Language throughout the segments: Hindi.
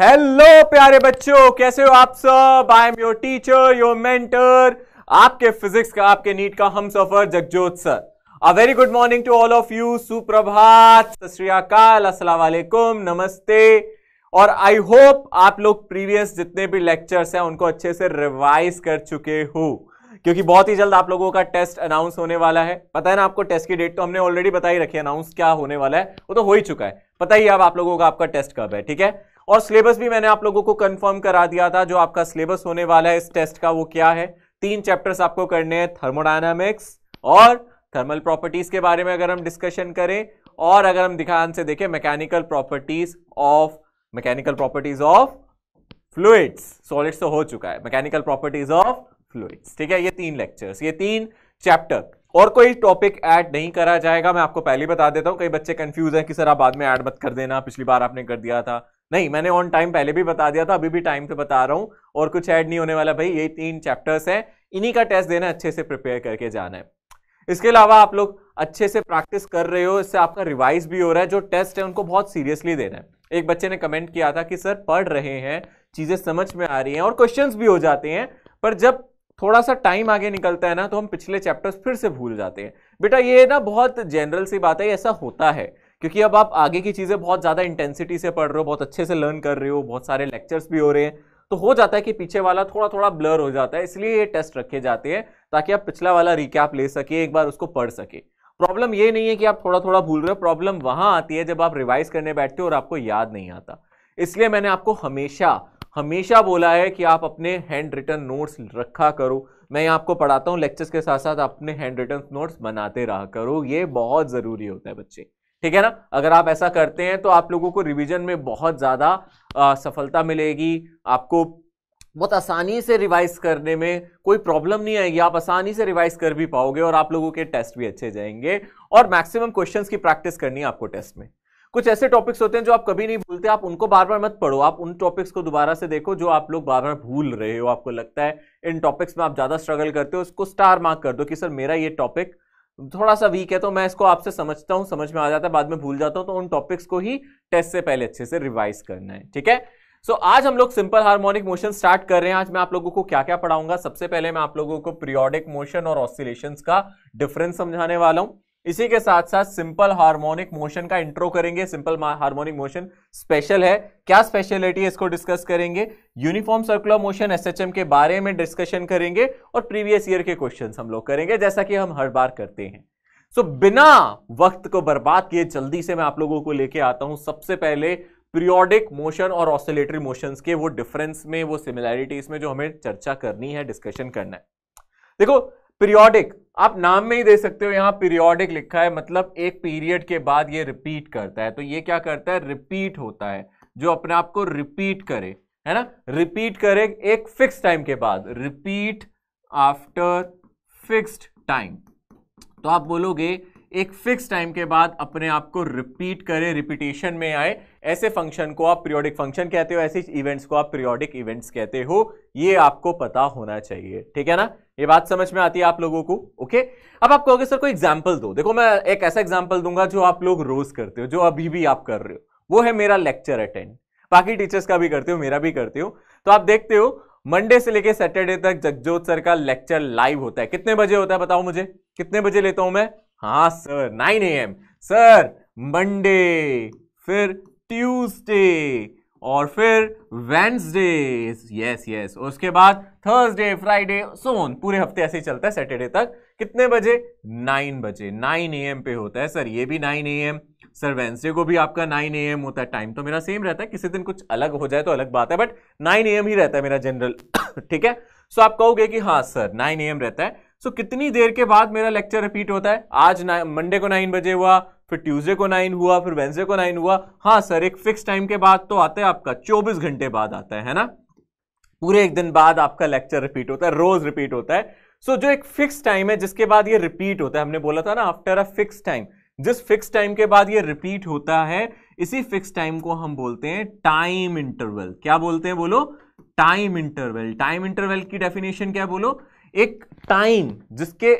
हेलो प्यारे बच्चों कैसे हो आप सब I am your teacher your mentor आपके फिजिक्स का आपके नीट का हम सफर Jagjot sir a very good morning to all of you सुप्रभात सतरीकाल वालेकुम नमस्ते और आई होप आप लोग प्रीवियस जितने भी लेक्चर्स हैं उनको अच्छे से रिवाइज कर चुके हो क्योंकि बहुत ही जल्द आप लोगों का टेस्ट अनाउंस होने वाला है पता है ना आपको टेस्ट की डेट तो हमने ऑलरेडी बताई रखी है अनाउंस क्या होने वाला है वो तो हो ही चुका है पता ही अब आप लोगों का आपका टेस्ट कब है ठीक है और सिलेबस भी मैंने आप लोगों को कंफर्म करा दिया था जो आपका सिलेबस होने वाला है इस टेस्ट का वो क्या है तीन चैप्टर्स आपको करने हैं थर्मोडायनामिक्स और थर्मल प्रॉपर्टीज के बारे में अगर हम डिस्कशन करें और अगर हम ध्यान से देखें mechanical properties of mechanical properties of fluids solids तो हो चुका है मैकेनिकल प्रॉपर्टीज ऑफ फ्लूड्स ठीक है ये तीन लेक्चर्स ये तीन चैप्टर और कोई टॉपिक ऐड नहीं करा जाएगा मैं आपको पहले बता देता हूँ कई बच्चे कंफ्यूज हैं कि सर आप बाद में ऐड मत कर देना पिछली बार आपने कर दिया था नहीं मैंने ऑन टाइम पहले भी बता दिया था अभी भी टाइम पे बता रहा हूँ और कुछ ऐड नहीं होने वाला भाई ये तीन चैप्टर्स हैं इन्हीं का टेस्ट देना अच्छे से प्रिपेयर करके जाना है इसके अलावा आप लोग अच्छे से प्रैक्टिस कर रहे हो इससे आपका रिवाइज भी हो रहा है जो टेस्ट है उनको बहुत सीरियसली देना है एक बच्चे ने कमेंट किया था कि सर पढ़ रहे हैं चीज़ें समझ में आ रही हैं और क्वेश्चंस भी हो जाते हैं पर जब थोड़ा सा टाइम आगे निकलता है ना तो हम पिछले चैप्टर्स फिर से भूल जाते हैं बेटा ये ना बहुत जनरल सी बात है ऐसा होता है क्योंकि अब आप आगे की चीज़ें बहुत ज़्यादा इंटेंसिटी से पढ़ रहे हो बहुत अच्छे से लर्न कर रहे हो बहुत सारे लेक्चर्स भी हो रहे हैं तो हो जाता है कि पीछे वाला थोड़ा थोड़ा ब्लर हो जाता है इसलिए ये टेस्ट रखे जाते हैं ताकि आप पिछला वाला रिकैप ले सके एक बार उसको पढ़ सके प्रॉब्लम ये नहीं है कि आप थोड़ा थोड़ा भूल रहे हो प्रॉब्लम वहाँ आती है जब आप रिवाइज करने बैठते हो और आपको याद नहीं आता इसलिए मैंने आपको हमेशा हमेशा बोला है कि आप अपने हैंड रिटर्न नोट्स रखा करो मैं आपको पढ़ाता हूँ लेक्चर्स के साथ साथ अपने हैंड रिटर्न नोट्स बनाते रहा करो ये बहुत ज़रूरी होता है बच्चे ठीक है ना अगर आप ऐसा करते हैं तो आप लोगों को रिवीजन में बहुत ज़्यादा सफलता मिलेगी आपको बहुत आसानी से रिवाइज करने में कोई प्रॉब्लम नहीं आएगी आप आसानी से रिवाइज कर भी पाओगे और आप लोगों के टेस्ट भी अच्छे जाएंगे और मैक्सिमम क्वेश्चंस की प्रैक्टिस करनी है आपको टेस्ट में कुछ ऐसे टॉपिक्स होते हैं जो आप कभी नहीं भूलते आप उनको बार बार मत पढ़ो आप उन टॉपिक्स को दोबारा से देखो जो आप लोग बार बार भूल रहे हो आपको लगता है इन टॉपिक्स में आप ज़्यादा स्ट्रगल करते हो उसको स्टार मार्क कर दो कि सर मेरा ये टॉपिक थोड़ा सा वीक है तो मैं इसको आपसे समझता हूँ समझ में आ जाता है बाद में भूल जाता हूँ तो उन टॉपिक्स को ही टेस्ट से पहले अच्छे से रिवाइज करना है ठीक है सो so, आज हम लोग सिंपल हार्मोनिक मोशन स्टार्ट कर रहे हैं आज मैं आप लोगों को क्या क्या पढ़ाऊंगा सबसे पहले मैं आप लोगों को पीरियोडिक मोशन और ऑसिलेशन का डिफरेंस समझाने वाला हूँ इसी के साथ साथ सिंपल हार्मोनिक मोशन का इंट्रो करेंगे सिंपल हार्मोनिक मोशन स्पेशल है क्या स्पेशलिटी है इसको डिस्कस करेंगे यूनिफॉर्म सर्कुलर मोशन एसएचएम के बारे में डिस्कशन करेंगे और प्रीवियस ईयर के क्वेश्चन हम लोग करेंगे जैसा कि हम हर बार करते हैं सो so, बिना वक्त को बर्बाद किए जल्दी से मैं आप लोगों को लेके आता हूं सबसे पहले पीरियोडिक मोशन और ऑसिलेटरी मोशन के वो डिफरेंस में वो सिमिलैरिटीज में जो हमें चर्चा करनी है डिस्कशन करना है देखो पीरियोडिक आप नाम में ही दे सकते हो यहां पीरियोडिक लिखा है मतलब एक पीरियड के बाद ये रिपीट करता है तो ये क्या करता है रिपीट होता है जो अपने आप को रिपीट करे है ना रिपीट करे एक फिक्स टाइम के बाद रिपीट आफ्टर फिक्स्ड टाइम तो आप बोलोगे एक फिक्स टाइम के बाद अपने आप को रिपीट करे रिपीटेशन में आए ऐसे फंक्शन को आप पीरियोडिक फंक्शन कहते हो ऐसे इवेंट्स को आप पीरियोडिक इवेंट्स कहते हो ये आपको पता होना चाहिए ठीक है ना ये बात समझ में आती है आप लोगों को ओके अब आप कहोगे सर कोई एग्जाम्पल दो देखो मैं एक ऐसा एग्जाम्पल दूंगा जो आप लोग रोज करते हो जो अभी भी आप कर रहे हो वो है मेरा लेक्चर अटेंड बाकी टीचर्स का भी करते हो मेरा भी करते हो तो आप देखते हो मंडे से लेके सैटरडे तक जगजोत सर का लेक्चर लाइव होता है कितने बजे होता है बताओ मुझे कितने बजे लेता हूं मैं हाँ sir nine A M sir Monday फिर ट्यूसडे और फिर वेंसडे यस यस उसके बाद थर्सडे फ्राइडे सोन पूरे हफ्ते ऐसे ही चलता है सैटरडे तक कितने बजे नाइन बजे नाइन ए एम पे होता है सर ये भी nine A M sir Wednesday को भी आपका नाइन ए एम होता है टाइम तो मेरा सेम रहता है किसी दिन कुछ अलग हो जाए तो अलग बात है बट नाइन ए एम ही रहता है मेरा जनरल ठीक है सो so, आप कहोगे कि हाँ सर नाइन ए एम रहता है सो so, कितनी देर के बाद मेरा लेक्चर रिपीट होता है आज मंडे को नाइन बजे हुआ फिर ट्यूसडे को नाइन हुआ फिर वेंसडे को नाइन हुआ हाँ सर एक फिक्स टाइम के बाद तो आता है आपका चौबीस घंटे बाद आता है, है ना पूरे एक दिन बाद आपका लेक्चर रिपीट होता है रोज रिपीट होता है सो so, जो एक फिक्स टाइम है जिसके बाद ये रिपीट होता है हमने बोला था ना आफ्टर अ फिक्स टाइम जिस फिक्स टाइम के बाद ये रिपीट होता है इसी फिक्स टाइम को हम बोलते हैं टाइम इंटरवल क्या बोलते हैं बोलो टाइम इंटरवल टाइम इंटरवल की डेफिनेशन क्या बोलो एक टाइम जिसके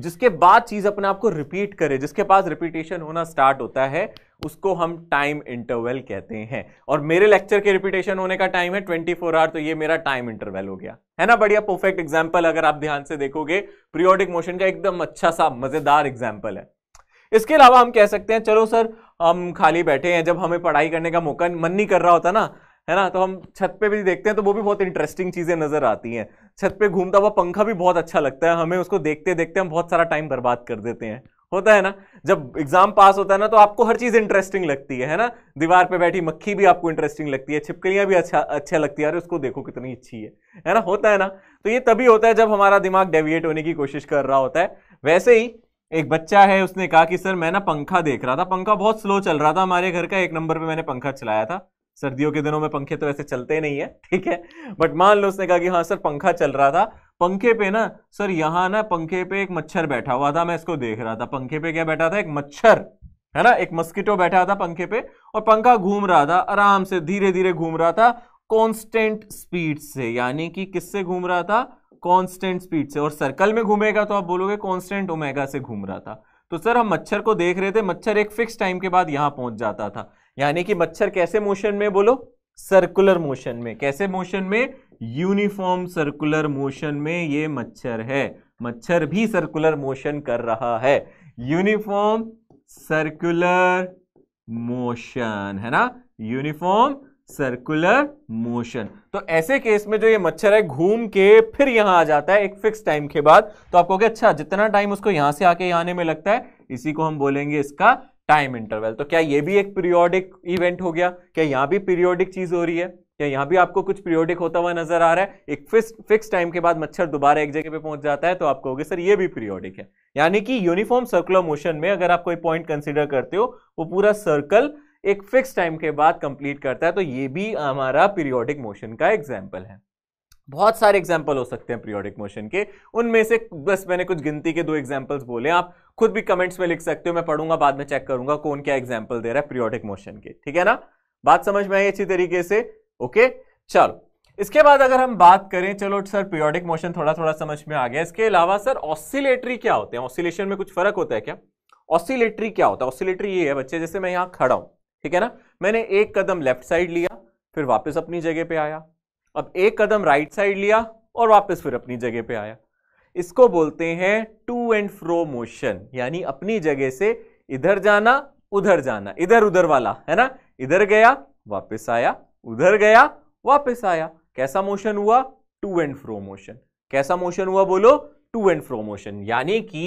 जिसके बाद चीज अपने आप को रिपीट करे जिसके पास रिपीटेशन होना स्टार्ट होता है उसको हम टाइम इंटरवल कहते हैं और मेरे लेक्चर के रिपीटेशन होने का टाइम है 24 फोर आवर तो ये मेरा टाइम इंटरवल हो गया है ना बढ़िया परफेक्ट एग्जाम्पल अगर आप ध्यान से देखोगे प्रियोडिक मोशन का एकदम अच्छा सा मजेदार एग्जाम्पल है इसके अलावा हम कह सकते हैं चलो सर हम खाली बैठे हैं जब हमें पढ़ाई करने का मौका मन नहीं कर रहा होता ना है ना तो हम छत पे भी देखते हैं तो वो भी बहुत इंटरेस्टिंग चीजें नजर आती हैं छत पे घूमता हुआ पंखा भी बहुत अच्छा लगता है हमें उसको देखते देखते हम बहुत सारा टाइम बर्बाद कर देते हैं होता है ना जब एग्जाम पास होता है ना तो आपको हर चीज इंटरेस्टिंग लगती है है ना दीवार पे बैठी मक्खी भी आपको इंटरेस्टिंग लगती है छिपकलियां भी अच्छा अच्छा लगती है अरे उसको देखो कितनी अच्छी है है ना होता है ना तो ये तभी होता है जब हमारा दिमाग डेविएट होने की कोशिश कर रहा होता है वैसे ही एक बच्चा है उसने कहा कि सर मैं ना पंखा देख रहा था पंखा बहुत स्लो चल रहा था हमारे घर का एक नंबर पर मैंने पंखा चलाया था सर्दियों के दिनों में पंखे तो ऐसे चलते नहीं है ठीक है बट मान लो उसने कहा कि हाँ सर पंखा चल रहा था पंखे पे ना सर यहाँ ना पंखे पे एक मच्छर बैठा हुआ था मैं इसको देख रहा था पंखे पे क्या बैठा था एक मच्छर है ना एक मस्किटो बैठा था पंखे पे और पंखा घूम रहा था आराम से धीरे धीरे घूम रहा था कॉन्स्टेंट स्पीड से यानी कि किससे घूम रहा था कॉन्स्टेंट स्पीड से और सर्कल में घूमेगा तो आप बोलोगे कॉन्स्टेंट ओमेगा से घूम रहा था तो सर हम मच्छर को देख रहे थे मच्छर एक फिक्स टाइम के बाद यहाँ पहुंच जाता था यानी कि मच्छर कैसे मोशन में बोलो सर्कुलर मोशन में कैसे मोशन में यूनिफॉर्म सर्कुलर मोशन में ये मच्छर है मच्छर भी सर्कुलर मोशन कर रहा है यूनिफॉर्म सर्कुलर मोशन है ना यूनिफॉर्म सर्कुलर मोशन तो ऐसे केस में जो ये मच्छर है घूम के फिर यहां आ जाता है एक फिक्स टाइम के बाद तो आपको अच्छा जितना टाइम उसको यहां से आके आने में लगता है इसी को हम बोलेंगे इसका टाइम इंटरवल तो क्या ये भी एक पीरियोडिक इवेंट हो गया क्या यहाँ भी पीरियोडिक चीज हो रही है क्या यहाँ भी आपको कुछ पीरियोडिक होता हुआ नजर आ रहा है एक फिक्स फिक्स टाइम के बाद मच्छर दोबारा एक जगह पे पहुंच जाता है तो आप कहोगे सर ये भी पीरियोडिक है यानी कि यूनिफॉर्म सर्कुलर मोशन में अगर आप कोई पॉइंट कंसिडर करते हो वो पूरा सर्कल एक फिक्स टाइम के बाद कंप्लीट करता है तो ये भी हमारा पीरियोडिक मोशन का एग्जाम्पल है बहुत सारे एग्जाम्पल हो सकते हैं पीरियोडिक मोशन के उनमें से बस मैंने कुछ गिनती के दो एग्जाम्पल्स बोले आप खुद भी कमेंट्स में लिख सकते हो मैं पढ़ूंगा बाद में चेक करूंगा कौन क्या एग्जाम्पल दे रहा है पीरियोडिक मोशन के ठीक है ना बात समझ में आई अच्छी तरीके से ओके चलो इसके बाद अगर हम बात करें चलो सर पीरियोडिक मोशन थोड़ा थोड़ा समझ में आ गया इसके अलावा सर ऑसिलेटरी क्या होते हैं ऑसिलेशन में कुछ फर्क होता है क्या ऑसिलेटरी क्या होता है ऑसिलेटरी ये है बच्चे जैसे मैं यहाँ खड़ा हूँ ठीक है ना मैंने एक कदम लेफ्ट साइड लिया फिर वापस अपनी जगह पे आया अब एक कदम राइट साइड लिया और वापस फिर अपनी जगह पे आया इसको बोलते हैं टू एंड फ्रो मोशन यानी अपनी जगह से इधर जाना उधर जाना इधर उधर वाला है ना इधर गया वापस आया उधर गया वापस आया कैसा मोशन हुआ टू एंड फ्रो मोशन कैसा मोशन हुआ बोलो टू एंड फ्रो मोशन यानी कि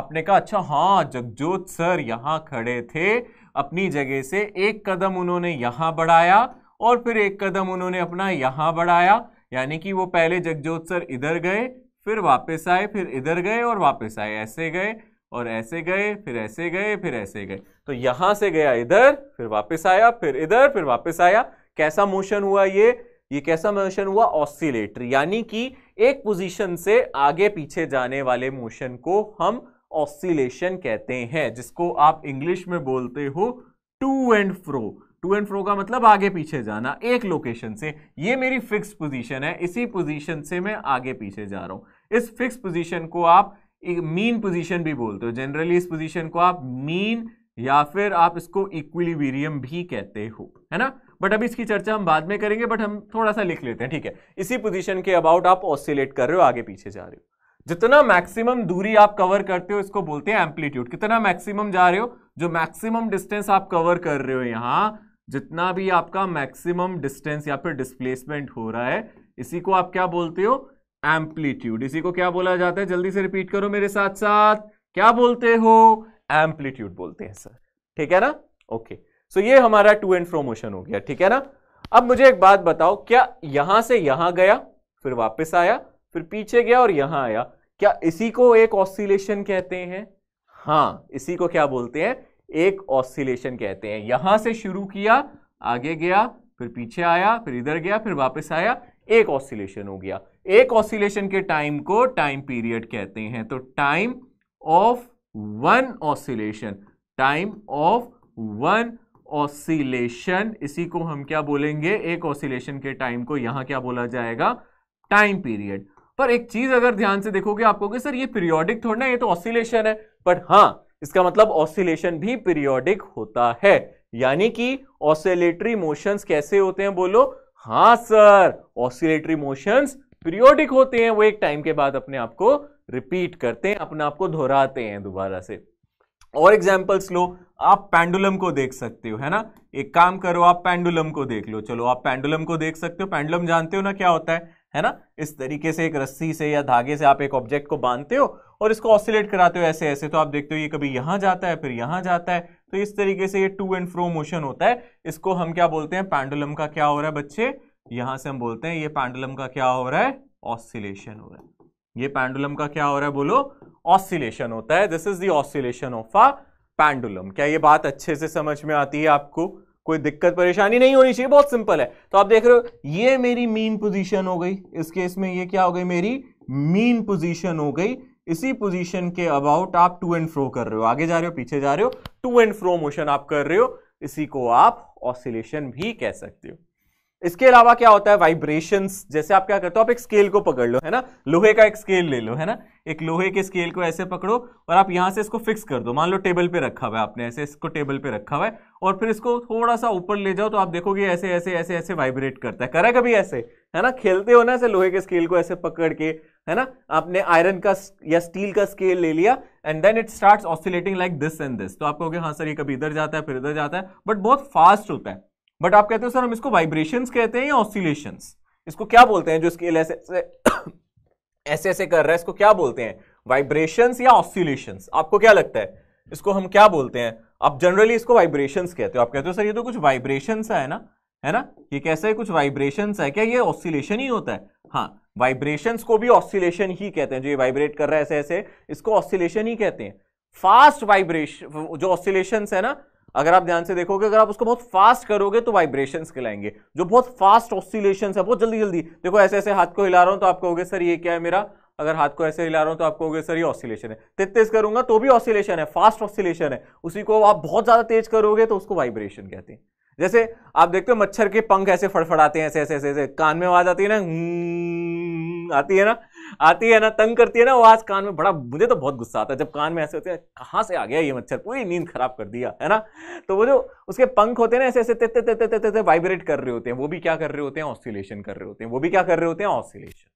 आपने कहा अच्छा हाँ जगजोत सर यहां खड़े थे अपनी जगह से एक कदम उन्होंने यहां बढ़ाया और फिर एक कदम उन्होंने अपना यहाँ बढ़ाया यानी कि वो पहले जगजोत सर इधर गए फिर वापस आए फिर इधर गए और वापस आए ऐसे गए और ऐसे गए फिर ऐसे गए फिर ऐसे गए तो यहाँ से गया इधर फिर वापस आया फिर इधर फिर वापस आया कैसा मोशन हुआ ये ये कैसा मोशन हुआ ऑसिलेटरी यानी कि एक पोजीशन से आगे पीछे जाने वाले मोशन को हम ऑसिलेशन कहते हैं जिसको आप इंग्लिश में बोलते हो to and fro to and fro का मतलब आगे पीछे जाना एक लोकेशन से ये मेरी फिक्स पोजीशन है इसी पोजीशन से मैं आगे पीछे जा रहा हूँ इस फिक्स पोजीशन को आप मीन पोजीशन भी बोलते हो जनरली इस पोजीशन को आप मीन या फिर आप इसको इक्विलिबेरियम भी कहते हो है ना बट अभी इसकी चर्चा हम बाद में करेंगे बट हम थोड़ा सा लिख लेते हैं ठीक है इसी पोजीशन के अबाउट आप ऑसिलेट कर रहे हो आगे पीछे जा रहे हो जितना मैक्सिमम दूरी आप कवर करते हो इसको बोलते हैं एम्पलीट्यूड कितना मैक्सिमम जा रहे हो जो मैक्सिमम डिस्टेंस आप कवर कर रहे हो यहाँ जितना भी आपका मैक्सिमम डिस्टेंस या फिर डिस्प्लेसमेंट हो रहा है इसी को आप क्या बोलते हो एम्पलीट्यूड इसी को क्या बोला जाता है जल्दी से रिपीट करो मेरे साथ साथ क्या बोलते हो एम्पलीट्यूड बोलते हैं सर ठीक है ना ओके सो so, ये हमारा टू एंड फ्रो मोशन हो गया ठीक है ना अब मुझे एक बात बताओ क्या यहां से यहां गया फिर वापस आया फिर पीछे गया और यहां आया क्या इसी को एक ऑसिलेशन कहते हैं हाँ इसी को क्या बोलते हैं एक ऑसिलेशन कहते हैं यहां से शुरू किया आगे गया फिर पीछे आया फिर इधर गया फिर वापस आया एक ऑसिलेशन हो गया एक ऑसिलेशन के टाइम को टाइम पीरियड कहते हैं तो time of one oscillation time of one oscillation इसी को हम क्या बोलेंगे एक ऑसिलेशन के टाइम को यहां क्या बोला जाएगा टाइम पीरियड पर एक चीज अगर ध्यान से देखोगे आपको कि सर ये पीरियोडिक थोड़ा ना ये तो ऑसिलेशन है बट हां इसका मतलब ऑसिलेशन भी पीरियोडिक होता है यानी कि ऑसिलेटरी मोशंस कैसे होते हैं बोलो हाँ सर ऑसिलेटरी मोशंस पीरियोडिक होते हैं वो एक टाइम के बाद अपने आप को रिपीट करते हैं अपने आप को दोहराते हैं दोबारा से और एग्जाम्पल्स लो आप पेंडुलम को देख सकते हो है ना एक काम करो आप पेंडुलम को देख लो चलो आप पेंडुलम को देख सकते हो पेंडुलम जानते हो ना क्या होता है है ना इस तरीके से एक रस्सी से या धागे से आप एक ऑब्जेक्ट को बांधते हो और इसको ऑसिलेट कराते हो ऐसे ऐसे तो आप देखते हो ये कभी यहां जाता है फिर यहां जाता है तो इस तरीके से ये टू एंड फ्रो मोशन होता है इसको हम क्या बोलते हैं पैंडुलम का क्या हो रहा है बच्चे यहां से हम बोलते हैं ये पैंडुलम का क्या हो रहा है ऑसिलेशन हो रहा है ये पैंडुलम का क्या हो रहा है बोलो ऑसिलेशन होता है this is the oscillation of a pendulum क्या ये बात अच्छे से समझ में आती है आपको कोई दिक्कत परेशानी नहीं होनी चाहिए बहुत सिंपल है तो आप देख रहे हो ये मेरी मीन पोजीशन हो गई इस केस में ये क्या हो गई मेरी मीन पोजीशन हो गई इसी पोजीशन के अबाउट आप टू एंड फ्रो कर रहे हो आगे जा रहे हो पीछे जा रहे हो टू एंड फ्रो मोशन आप कर रहे हो इसी को आप ऑसिलेशन भी कह सकते हो इसके अलावा क्या होता है वाइब्रेशन जैसे आप क्या करते हो आप एक स्केल को पकड़ लो है ना लोहे का एक स्केल ले लो है ना एक लोहे के स्केल को ऐसे पकड़ो और आप यहाँ से इसको फिक्स कर दो मान लो टेबल पे रखा हुआ है आपने ऐसे इसको टेबल पे रखा हुआ है और फिर इसको थोड़ा सा ऊपर ले जाओ तो आप देखोगे ऐसे ऐसे ऐसे ऐसे वाइब्रेट करता है करा कभी ऐसे है ना खेलते हो ना ऐसे लोहे के स्केल को ऐसे पकड़ के है ना आपने आयरन का या स्टील का स्केल ले लिया and then it start oscillating like this and this तो आप कहोगे हाँ सर ये कभी इधर जाता है फिर इधर जाता है बट बहुत फास्ट होता है बट आप कहते हो सर हम इसको वाइब्रेशंस कहते हैं या ऑसिलेशंस इसको क्या बोलते हैं जो स्केल ऐसे ऐसे ऐसे कर रहा है इसको क्या बोलते हैं वाइब्रेशंस या ऑसिलेशंस आपको क्या लगता है इसको हम क्या बोलते हैं आप जनरली इसको वाइब्रेशंस कहते हो आप कहते हो सर ये तो कुछ वाइब्रेशंस है ना है ना ये कैसा है कुछ वाइब्रेशंस है क्या ये ऑसिलेशन ही होता है हाँ वाइब्रेशंस को भी ऑसिलेशन ही कहते हैं जो ये वाइब्रेट कर रहा है ऐसे ऐसे इसको ऑसिलेशन ही कहते हैं फास्ट वाइब्रेशन जो ऑसिलेशन है ना अगर आप ध्यान से देखोगे अगर आप उसको बहुत फास्ट करोगे तो वाइब्रेशंस कहलाएंगे जो बहुत फास्ट ऑसिलेशन है बहुत जल्दी जल्दी देखो ऐसे ऐसे हाथ को हिला रहा हूं तो आप कहोगे सर ये क्या है मेरा अगर हाथ को ऐसे हिला रहा हूं तो आप कहोगे सर ये ऑसिलेशन है तेज करूंगा तो भी ऑसिलेशन है फास्ट ऑसिलेशन है उसी को आप बहुत ज्यादा तेज करोगे तो उसको वाइब्रेशन कहते हैं जैसे आप देखते हो मच्छर के पंख ऐसे फड़फड़ाते हैं ऐसे ऐसे ऐसे ऐसे कान में आवाज आती है ना हम्म, आती है ना आती है ना तंग करती है ना वो आज कान में बड़ा मुझे तो बहुत गुस्सा आता है जब कान में ऐसे होते हैं कहाँ से आ गया ये मच्छर पूरी नींद खराब कर दिया है ना तो वो जो उसके पंख होते हैं ना ऐसे ऐसे तेते तेते तेते वाइब्रेट कर रहे होते हैं वो भी क्या कर रहे होते हैं ऑसिलेशन कर रहे होते हैं वो भी क्या कर रहे होते हैं ऑसिलेशन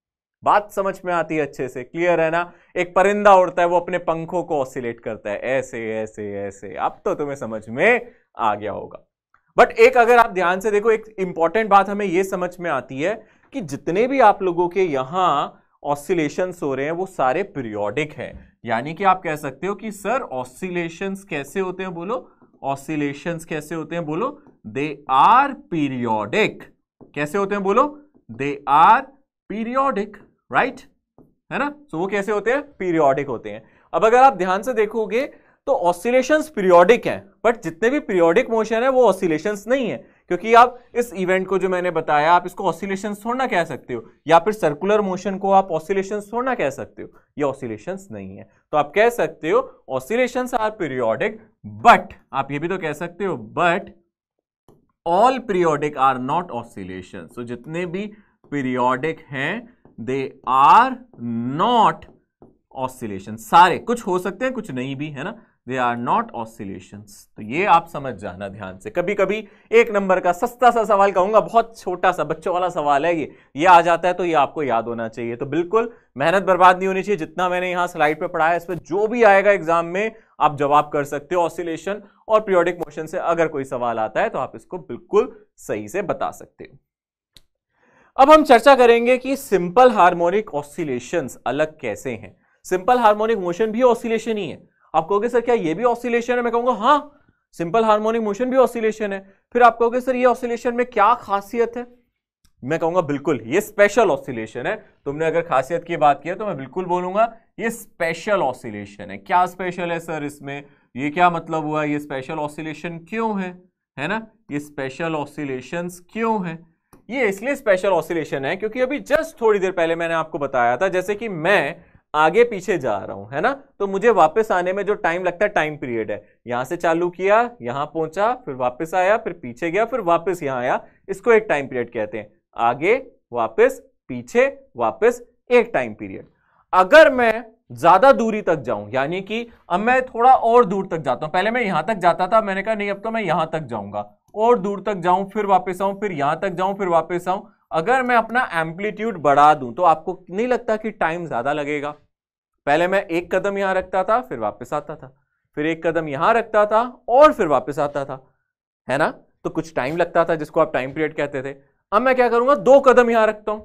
बात समझ में आती है अच्छे से क्लियर है ना एक परिंदा उड़ता है वो अपने पंखों को ऑसिलेट करता है ऐसे ऐसे ऐसे अब तो तुम्हें समझ में आ गया होगा बट एक अगर आप ध्यान से देखो एक इंपॉर्टेंट बात हमें यह समझ में आती है कि जितने भी आप लोगों के यहां ऑसिलेशंस हो रहे हैं वो सारे पीरियोडिक हैं यानी कि आप कह सकते हो कि सर ऑसिलेशंस कैसे होते हैं बोलो ऑसिलेशंस कैसे होते हैं बोलो दे आर पीरियोडिक कैसे होते हैं बोलो दे आर पीरियोडिक राइट है ना सो so, वो कैसे होते हैं पीरियोडिक होते हैं अब अगर आप ध्यान से देखोगे तो ऑसिलेशंस पीरियोडिक हैं बट जितने भी पीरियोडिक मोशन है वो ऑसिलेशंस नहीं है क्योंकि आप इस इवेंट को जो मैंने बताया आप इसको ऑसिलेशन थोड़ा कह सकते हो या फिर सर्कुलर मोशन को आप ऑसिलेशन थोड़ा कह सकते हो ये ऑसिलेशन नहीं है तो आप कह सकते हो ऑसिलेशन आर पीरियोडिक बट आप ये भी तो कह सकते हो but all periodic are not oscillation so जितने भी पीरियोडिक हैं दे आर नॉट ऑसिलेशन सारे कुछ हो सकते हैं कुछ नहीं भी है ना दे आर नॉट ऑसिलेशंस तो ये आप समझ जाना ध्यान से कभी कभी एक नंबर का सस्ता सा सवाल कहूंगा बहुत छोटा सा बच्चों वाला सवाल है ये ये आ जाता है तो ये आपको याद होना चाहिए तो बिल्कुल मेहनत बर्बाद नहीं होनी चाहिए जितना मैंने यहाँ स्लाइड पे पढ़ाया इस पर जो भी आएगा एग्जाम में आप जवाब कर सकते हो ऑसिलेशन और पीरियोडिक मोशन से अगर कोई सवाल आता है तो आप इसको बिल्कुल सही से बता सकते हो अब हम चर्चा करेंगे कि सिंपल हार्मोनिक ऑसिलेशंस अलग कैसे हैं सिंपल हार्मोनिक मोशन भी ऑसिलेशन ही है आप कहोगे सर क्या ये भी ऑसिलेशन है मैं कहूंगा हाँ सिंपल हार्मोनिक मोशन भी ऑसिलेशन है फिर आप कहोगे सर ये ऑसिलेशन में क्या खासियत है मैं कहूंगा बिल्कुल ये स्पेशल ऑसिलेशन है तुमने अगर खासियत की बात की है तो मैं बिल्कुल बोलूंगा ये स्पेशल ऑसिलेशन है क्या स्पेशल है सर इसमें ये क्या मतलब हुआ ये स्पेशल ऑसिलेशन क्यों है है ना ये स्पेशल ऑसिलेशन क्यों है ये इसलिए स्पेशल ऑसिलेशन है क्योंकि अभी जस्ट थोड़ी देर पहले मैंने आपको बताया था जैसे कि मैं आगे पीछे जा रहा हूं है ना तो मुझे वापस आने में जो टाइम लगता है टाइम पीरियड है यहां से चालू किया यहां पहुंचा फिर वापस आया फिर पीछे गया फिर वापस यहां आया इसको एक टाइम पीरियड कहते हैं आगे वापस पीछे वापस एक टाइम पीरियड अगर मैं ज्यादा दूरी तक जाऊं यानी कि अब मैं थोड़ा और दूर तक जाता हूं पहले मैं यहां तक जाता था मैंने कहा नहीं अब तो मैं यहां तक जाऊंगा और दूर तक जाऊं फिर वापस आऊं फिर यहां तक जाऊं फिर वापस आऊं अगर मैं अपना एम्पलीट्यूड बढ़ा दूं तो आपको नहीं लगता कि टाइम ज्यादा लगेगा पहले मैं एक कदम यहां रखता था फिर वापस आता था फिर एक कदम यहां रखता था और फिर वापस आता था है ना तो कुछ टाइम लगता था जिसको आप टाइम पीरियड कहते थे अब मैं क्या करूंगा दो कदम यहां रखता हूं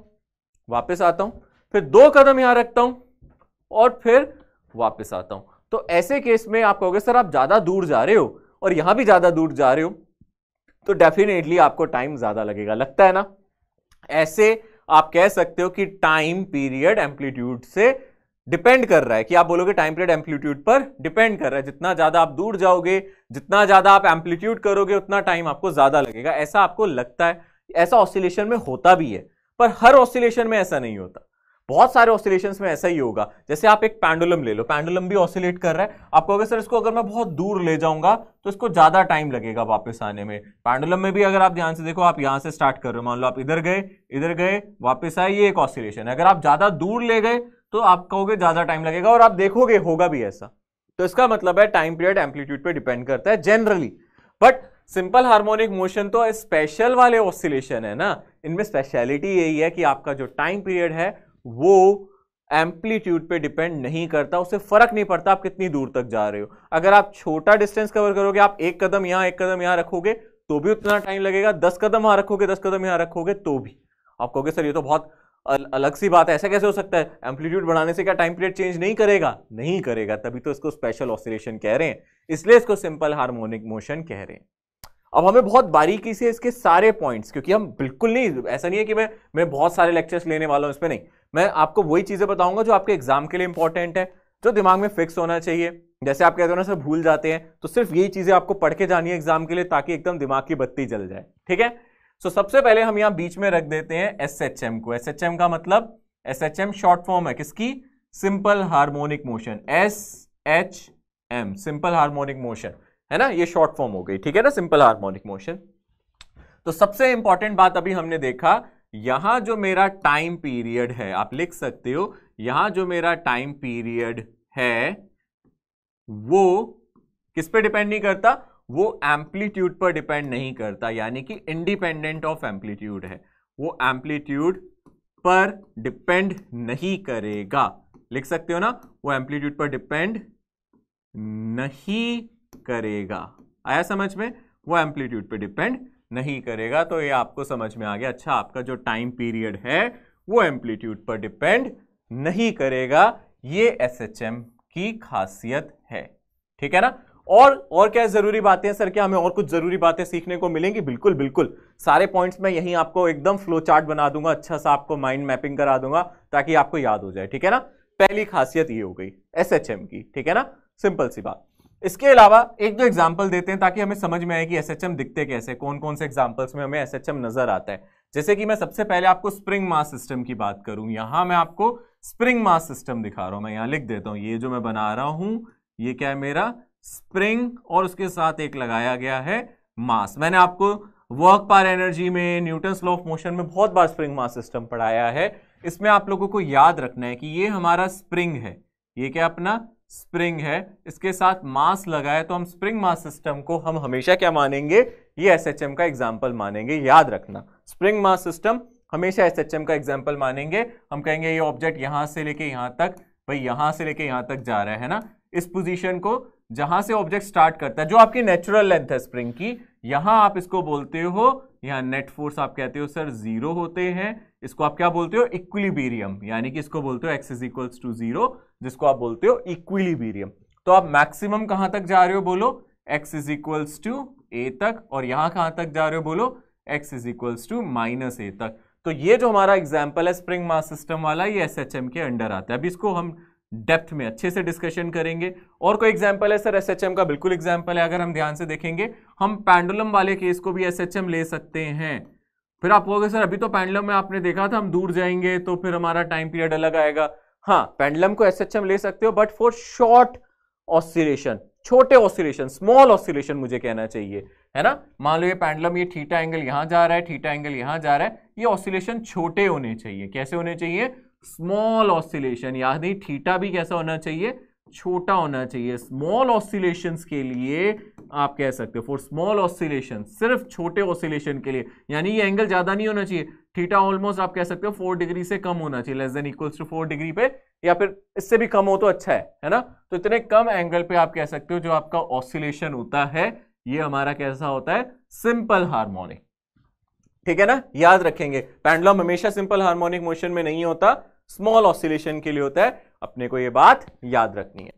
वापस आता हूं फिर दो कदम यहां रखता हूं और फिर वापस आता हूं तो ऐसे केस में आप कहोगे सर आप ज्यादा दूर जा रहे हो और यहां भी ज्यादा दूर जा रहे हो तो डेफिनेटली आपको टाइम ज्यादा लगेगा लगता है ना ऐसे आप कह सकते हो कि टाइम पीरियड एम्पलीट्यूड से डिपेंड कर रहा है कि आप बोलोगे टाइम पीरियड एम्पलीट्यूड पर डिपेंड कर रहा है जितना ज्यादा आप दूर जाओगे जितना ज्यादा आप एम्पलीट्यूड करोगे उतना टाइम आपको ज्यादा लगेगा ऐसा आपको लगता है ऐसा ऑसिलेशन में होता भी है पर हर ऑसिलेशन में ऐसा नहीं होता बहुत सारे ऑसिलेशन में ऐसा ही होगा जैसे आप एक पैंडुलम ले लो पैंडुलम भी ऑसिलेट कर रहा है आप कहोगे सर इसको अगर मैं बहुत दूर ले जाऊंगा तो इसको ज़्यादा टाइम लगेगा वापस आने में पैंडुलम में भी अगर आप ध्यान से देखो आप यहां से स्टार्ट कर रहे हो मान लो आप इधर गए इधर गए वापस आए ये एक ऑसिलेशन है अगर आप ज़्यादा दूर ले गए तो आप कहोगे ज्यादा टाइम लगेगा और आप देखोगे होगा भी ऐसा तो इसका मतलब है टाइम पीरियड एम्पलीट्यूड पे डिपेंड करता है generally but simple harmonic motion तो स्पेशल वाले ऑसिलेशन है ना इनमें स्पेशलिटी यही है कि आपका जो टाइम पीरियड है वो एम्पलीट्यूड पे डिपेंड नहीं करता उसे फर्क नहीं पड़ता आप कितनी दूर तक जा रहे हो अगर आप छोटा डिस्टेंस कवर करोगे आप एक कदम यहां एक कदम यहां रखोगे तो भी उतना टाइम लगेगा दस कदम वहां रखोगे दस कदम यहां रखोगे तो भी आप कहोगे सर ये तो बहुत अलग सी बात है ऐसा कैसे हो सकता है एम्पलीट्यूड बढ़ाने से क्या टाइम पीरियड चेंज नहीं करेगा नहीं करेगा तभी तो इसको स्पेशल ऑसिलेशन कह रहे हैं इसलिए इसको सिंपल हार्मोनिक मोशन कह रहे हैं अब हमें बहुत बारीकी से इसके सारे पॉइंट्स क्योंकि हम बिल्कुल नहीं ऐसा नहीं है कि मैं मैं बहुत सारे लेक्चर्स लेने वाला हूँ इसमें नहीं मैं आपको वही चीज़ें बताऊंगा जो आपके एग्जाम के लिए इंपॉर्टेंट है जो दिमाग में फिक्स होना चाहिए जैसे आप कहते हो ना सर भूल जाते हैं तो सिर्फ यही चीज़ें आपको पढ़ के जानी है एग्जाम के लिए ताकि एकदम दिमाग की बत्ती जल जाए ठीक है सो so, सबसे पहले हम यहां बीच में रख देते हैं एस एच एम को एस एच एम का मतलब S H M short form है किसकी simple harmonic motion S H M simple harmonic motion है ना ये शॉर्ट फॉर्म हो गई ठीक है ना सिंपल हार्मोनिक मोशन तो सबसे इंपॉर्टेंट बात अभी हमने देखा यहां जो मेरा टाइम पीरियड है आप लिख सकते हो यहां जो मेरा टाइम पीरियड है वो किस पे डिपेंड नहीं करता वो एम्पलीट्यूड पर डिपेंड नहीं करता यानी कि इंडिपेंडेंट ऑफ एम्पलीट्यूड है वो एम्पलीट्यूड पर डिपेंड नहीं करेगा लिख सकते हो ना वो एम्पलीट्यूड पर डिपेंड नहीं करेगा आया समझ में वो एम्पलीट्यूड पर डिपेंड नहीं करेगा तो ये आपको समझ में आ गया अच्छा आपका जो टाइम पीरियड है वो एम्पलीट्यूड पर डिपेंड नहीं करेगा ये एस की खासियत है ठीक है ना और और क्या जरूरी बातें हैं सर क्या हमें और कुछ जरूरी बातें सीखने को मिलेंगी बिल्कुल बिल्कुल सारे पॉइंट्स मैं यहीं आपको एकदम फ्लो चार्ट बना दूंगा अच्छा सा आपको माइंड मैपिंग करा दूंगा ताकि आपको याद हो जाए ठीक है ना पहली खासियत ये हो गई एस की ठीक है ना सिंपल सी बात इसके अलावा एक दो एग्जाम्पल देते हैं ताकि हमें समझ में आए कि एस दिखते कैसे कौन कौन से एग्जाम्पल्स में हमें एस नजर आता है जैसे कि मैं सबसे पहले आपको स्प्रिंग मास सिस्टम की बात करूं यहां मैं आपको स्प्रिंग मास सिस्टम दिखा रहा हूं मैं यहां लिख देता हूं ये जो मैं बना रहा हूं ये क्या है मेरा स्प्रिंग और उसके साथ एक लगाया गया है मास मैंने आपको वर्क पार एनर्जी में न्यूटन लॉ ऑफ मोशन में बहुत बार स्प्रिंग मास सिस्टम पढ़ाया है इसमें आप लोगों को याद रखना है कि ये हमारा स्प्रिंग है ये क्या अपना स्प्रिंग है इसके साथ मास लगाए तो हम स्प्रिंग मास सिस्टम को हम हमेशा क्या मानेंगे ये एसएचएम का एग्जाम्पल मानेंगे याद रखना स्प्रिंग मास सिस्टम हमेशा एसएचएम का एग्जाम्पल मानेंगे हम कहेंगे ये ऑब्जेक्ट यहां से लेके यहां तक भाई यहां से लेके यहां तक जा रहा है ना इस पोजीशन को जहां से ऑब्जेक्ट स्टार्ट करता है जो आपकी नेचुरल लेंथ है स्प्रिंग की यहां आप इसको बोलते हो यहाँ नेट फोर्स आप कहते हो सर जीरो होते हैं इसको आप क्या बोलते हो इक्विलीबीरियम यानी कि इसको बोलते हो x is equals to zero जिसको आप बोलते हो इक्विलीबीरियम तो आप मैक्सिमम कहां तक जा रहे हो बोलो x is equals to A तक और यहां कहां तक जा रहे हो बोलो x is equals to minus A तक तो ये जो हमारा एग्जाम्पल है स्प्रिंग मास सिस्टम वाला ये एस के अंडर आता है अभी इसको हम डेप्थ में अच्छे से डिस्कशन करेंगे और कोई एग्जाम्पल है सर एसएचएम का बिल्कुल एग्जांपल है अगर हम ध्यान से देखेंगे हम पैंडुलम वाले केस को भी एस ले सकते हैं फिर आप कहोगे सर अभी तो पैंडुलम में आपने देखा था हम दूर जाएंगे तो फिर हमारा टाइम पीरियड अलग आएगा हाँ पैंडलम को एस ले सकते हो बट फॉर शॉर्ट ऑसिलेशन छोटे ऑसिलेशन स्मॉल ऑसिलेशन मुझे कहना चाहिए है ना मान लो ये पैंडलम ये थीटा एंगल यहां जा रहा है थीटा एंगल यहां जा रहा है ये ऑसिलेशन छोटे होने चाहिए कैसे होने चाहिए स्मॉल ऑसिलेशन यानी थीटा भी कैसा होना चाहिए छोटा होना चाहिए स्मॉल ऑसिलेशन के लिए आप कह सकते हो फॉर स्मॉल ऑसिलेशन सिर्फ छोटे ऑसिलेशन के लिए यानी ये एंगल ज्यादा नहीं होना चाहिए थीटा ऑलमोस्ट आप कह सकते हो फोर डिग्री से कम होना चाहिए less than equals to four degree पे या फिर इससे भी कम हो तो अच्छा है है ना तो इतने कम एंगल पे आप कह सकते हो जो आपका ऑसिलेशन होता है ये हमारा कैसा होता है सिंपल हार्मोनिक ठीक है ना याद रखेंगे पैंडलम हमेशा सिंपल हार्मोनिक मोशन में नहीं होता स्मॉल ऑसिलेशन के लिए होता है अपने को ये बात याद रखनी है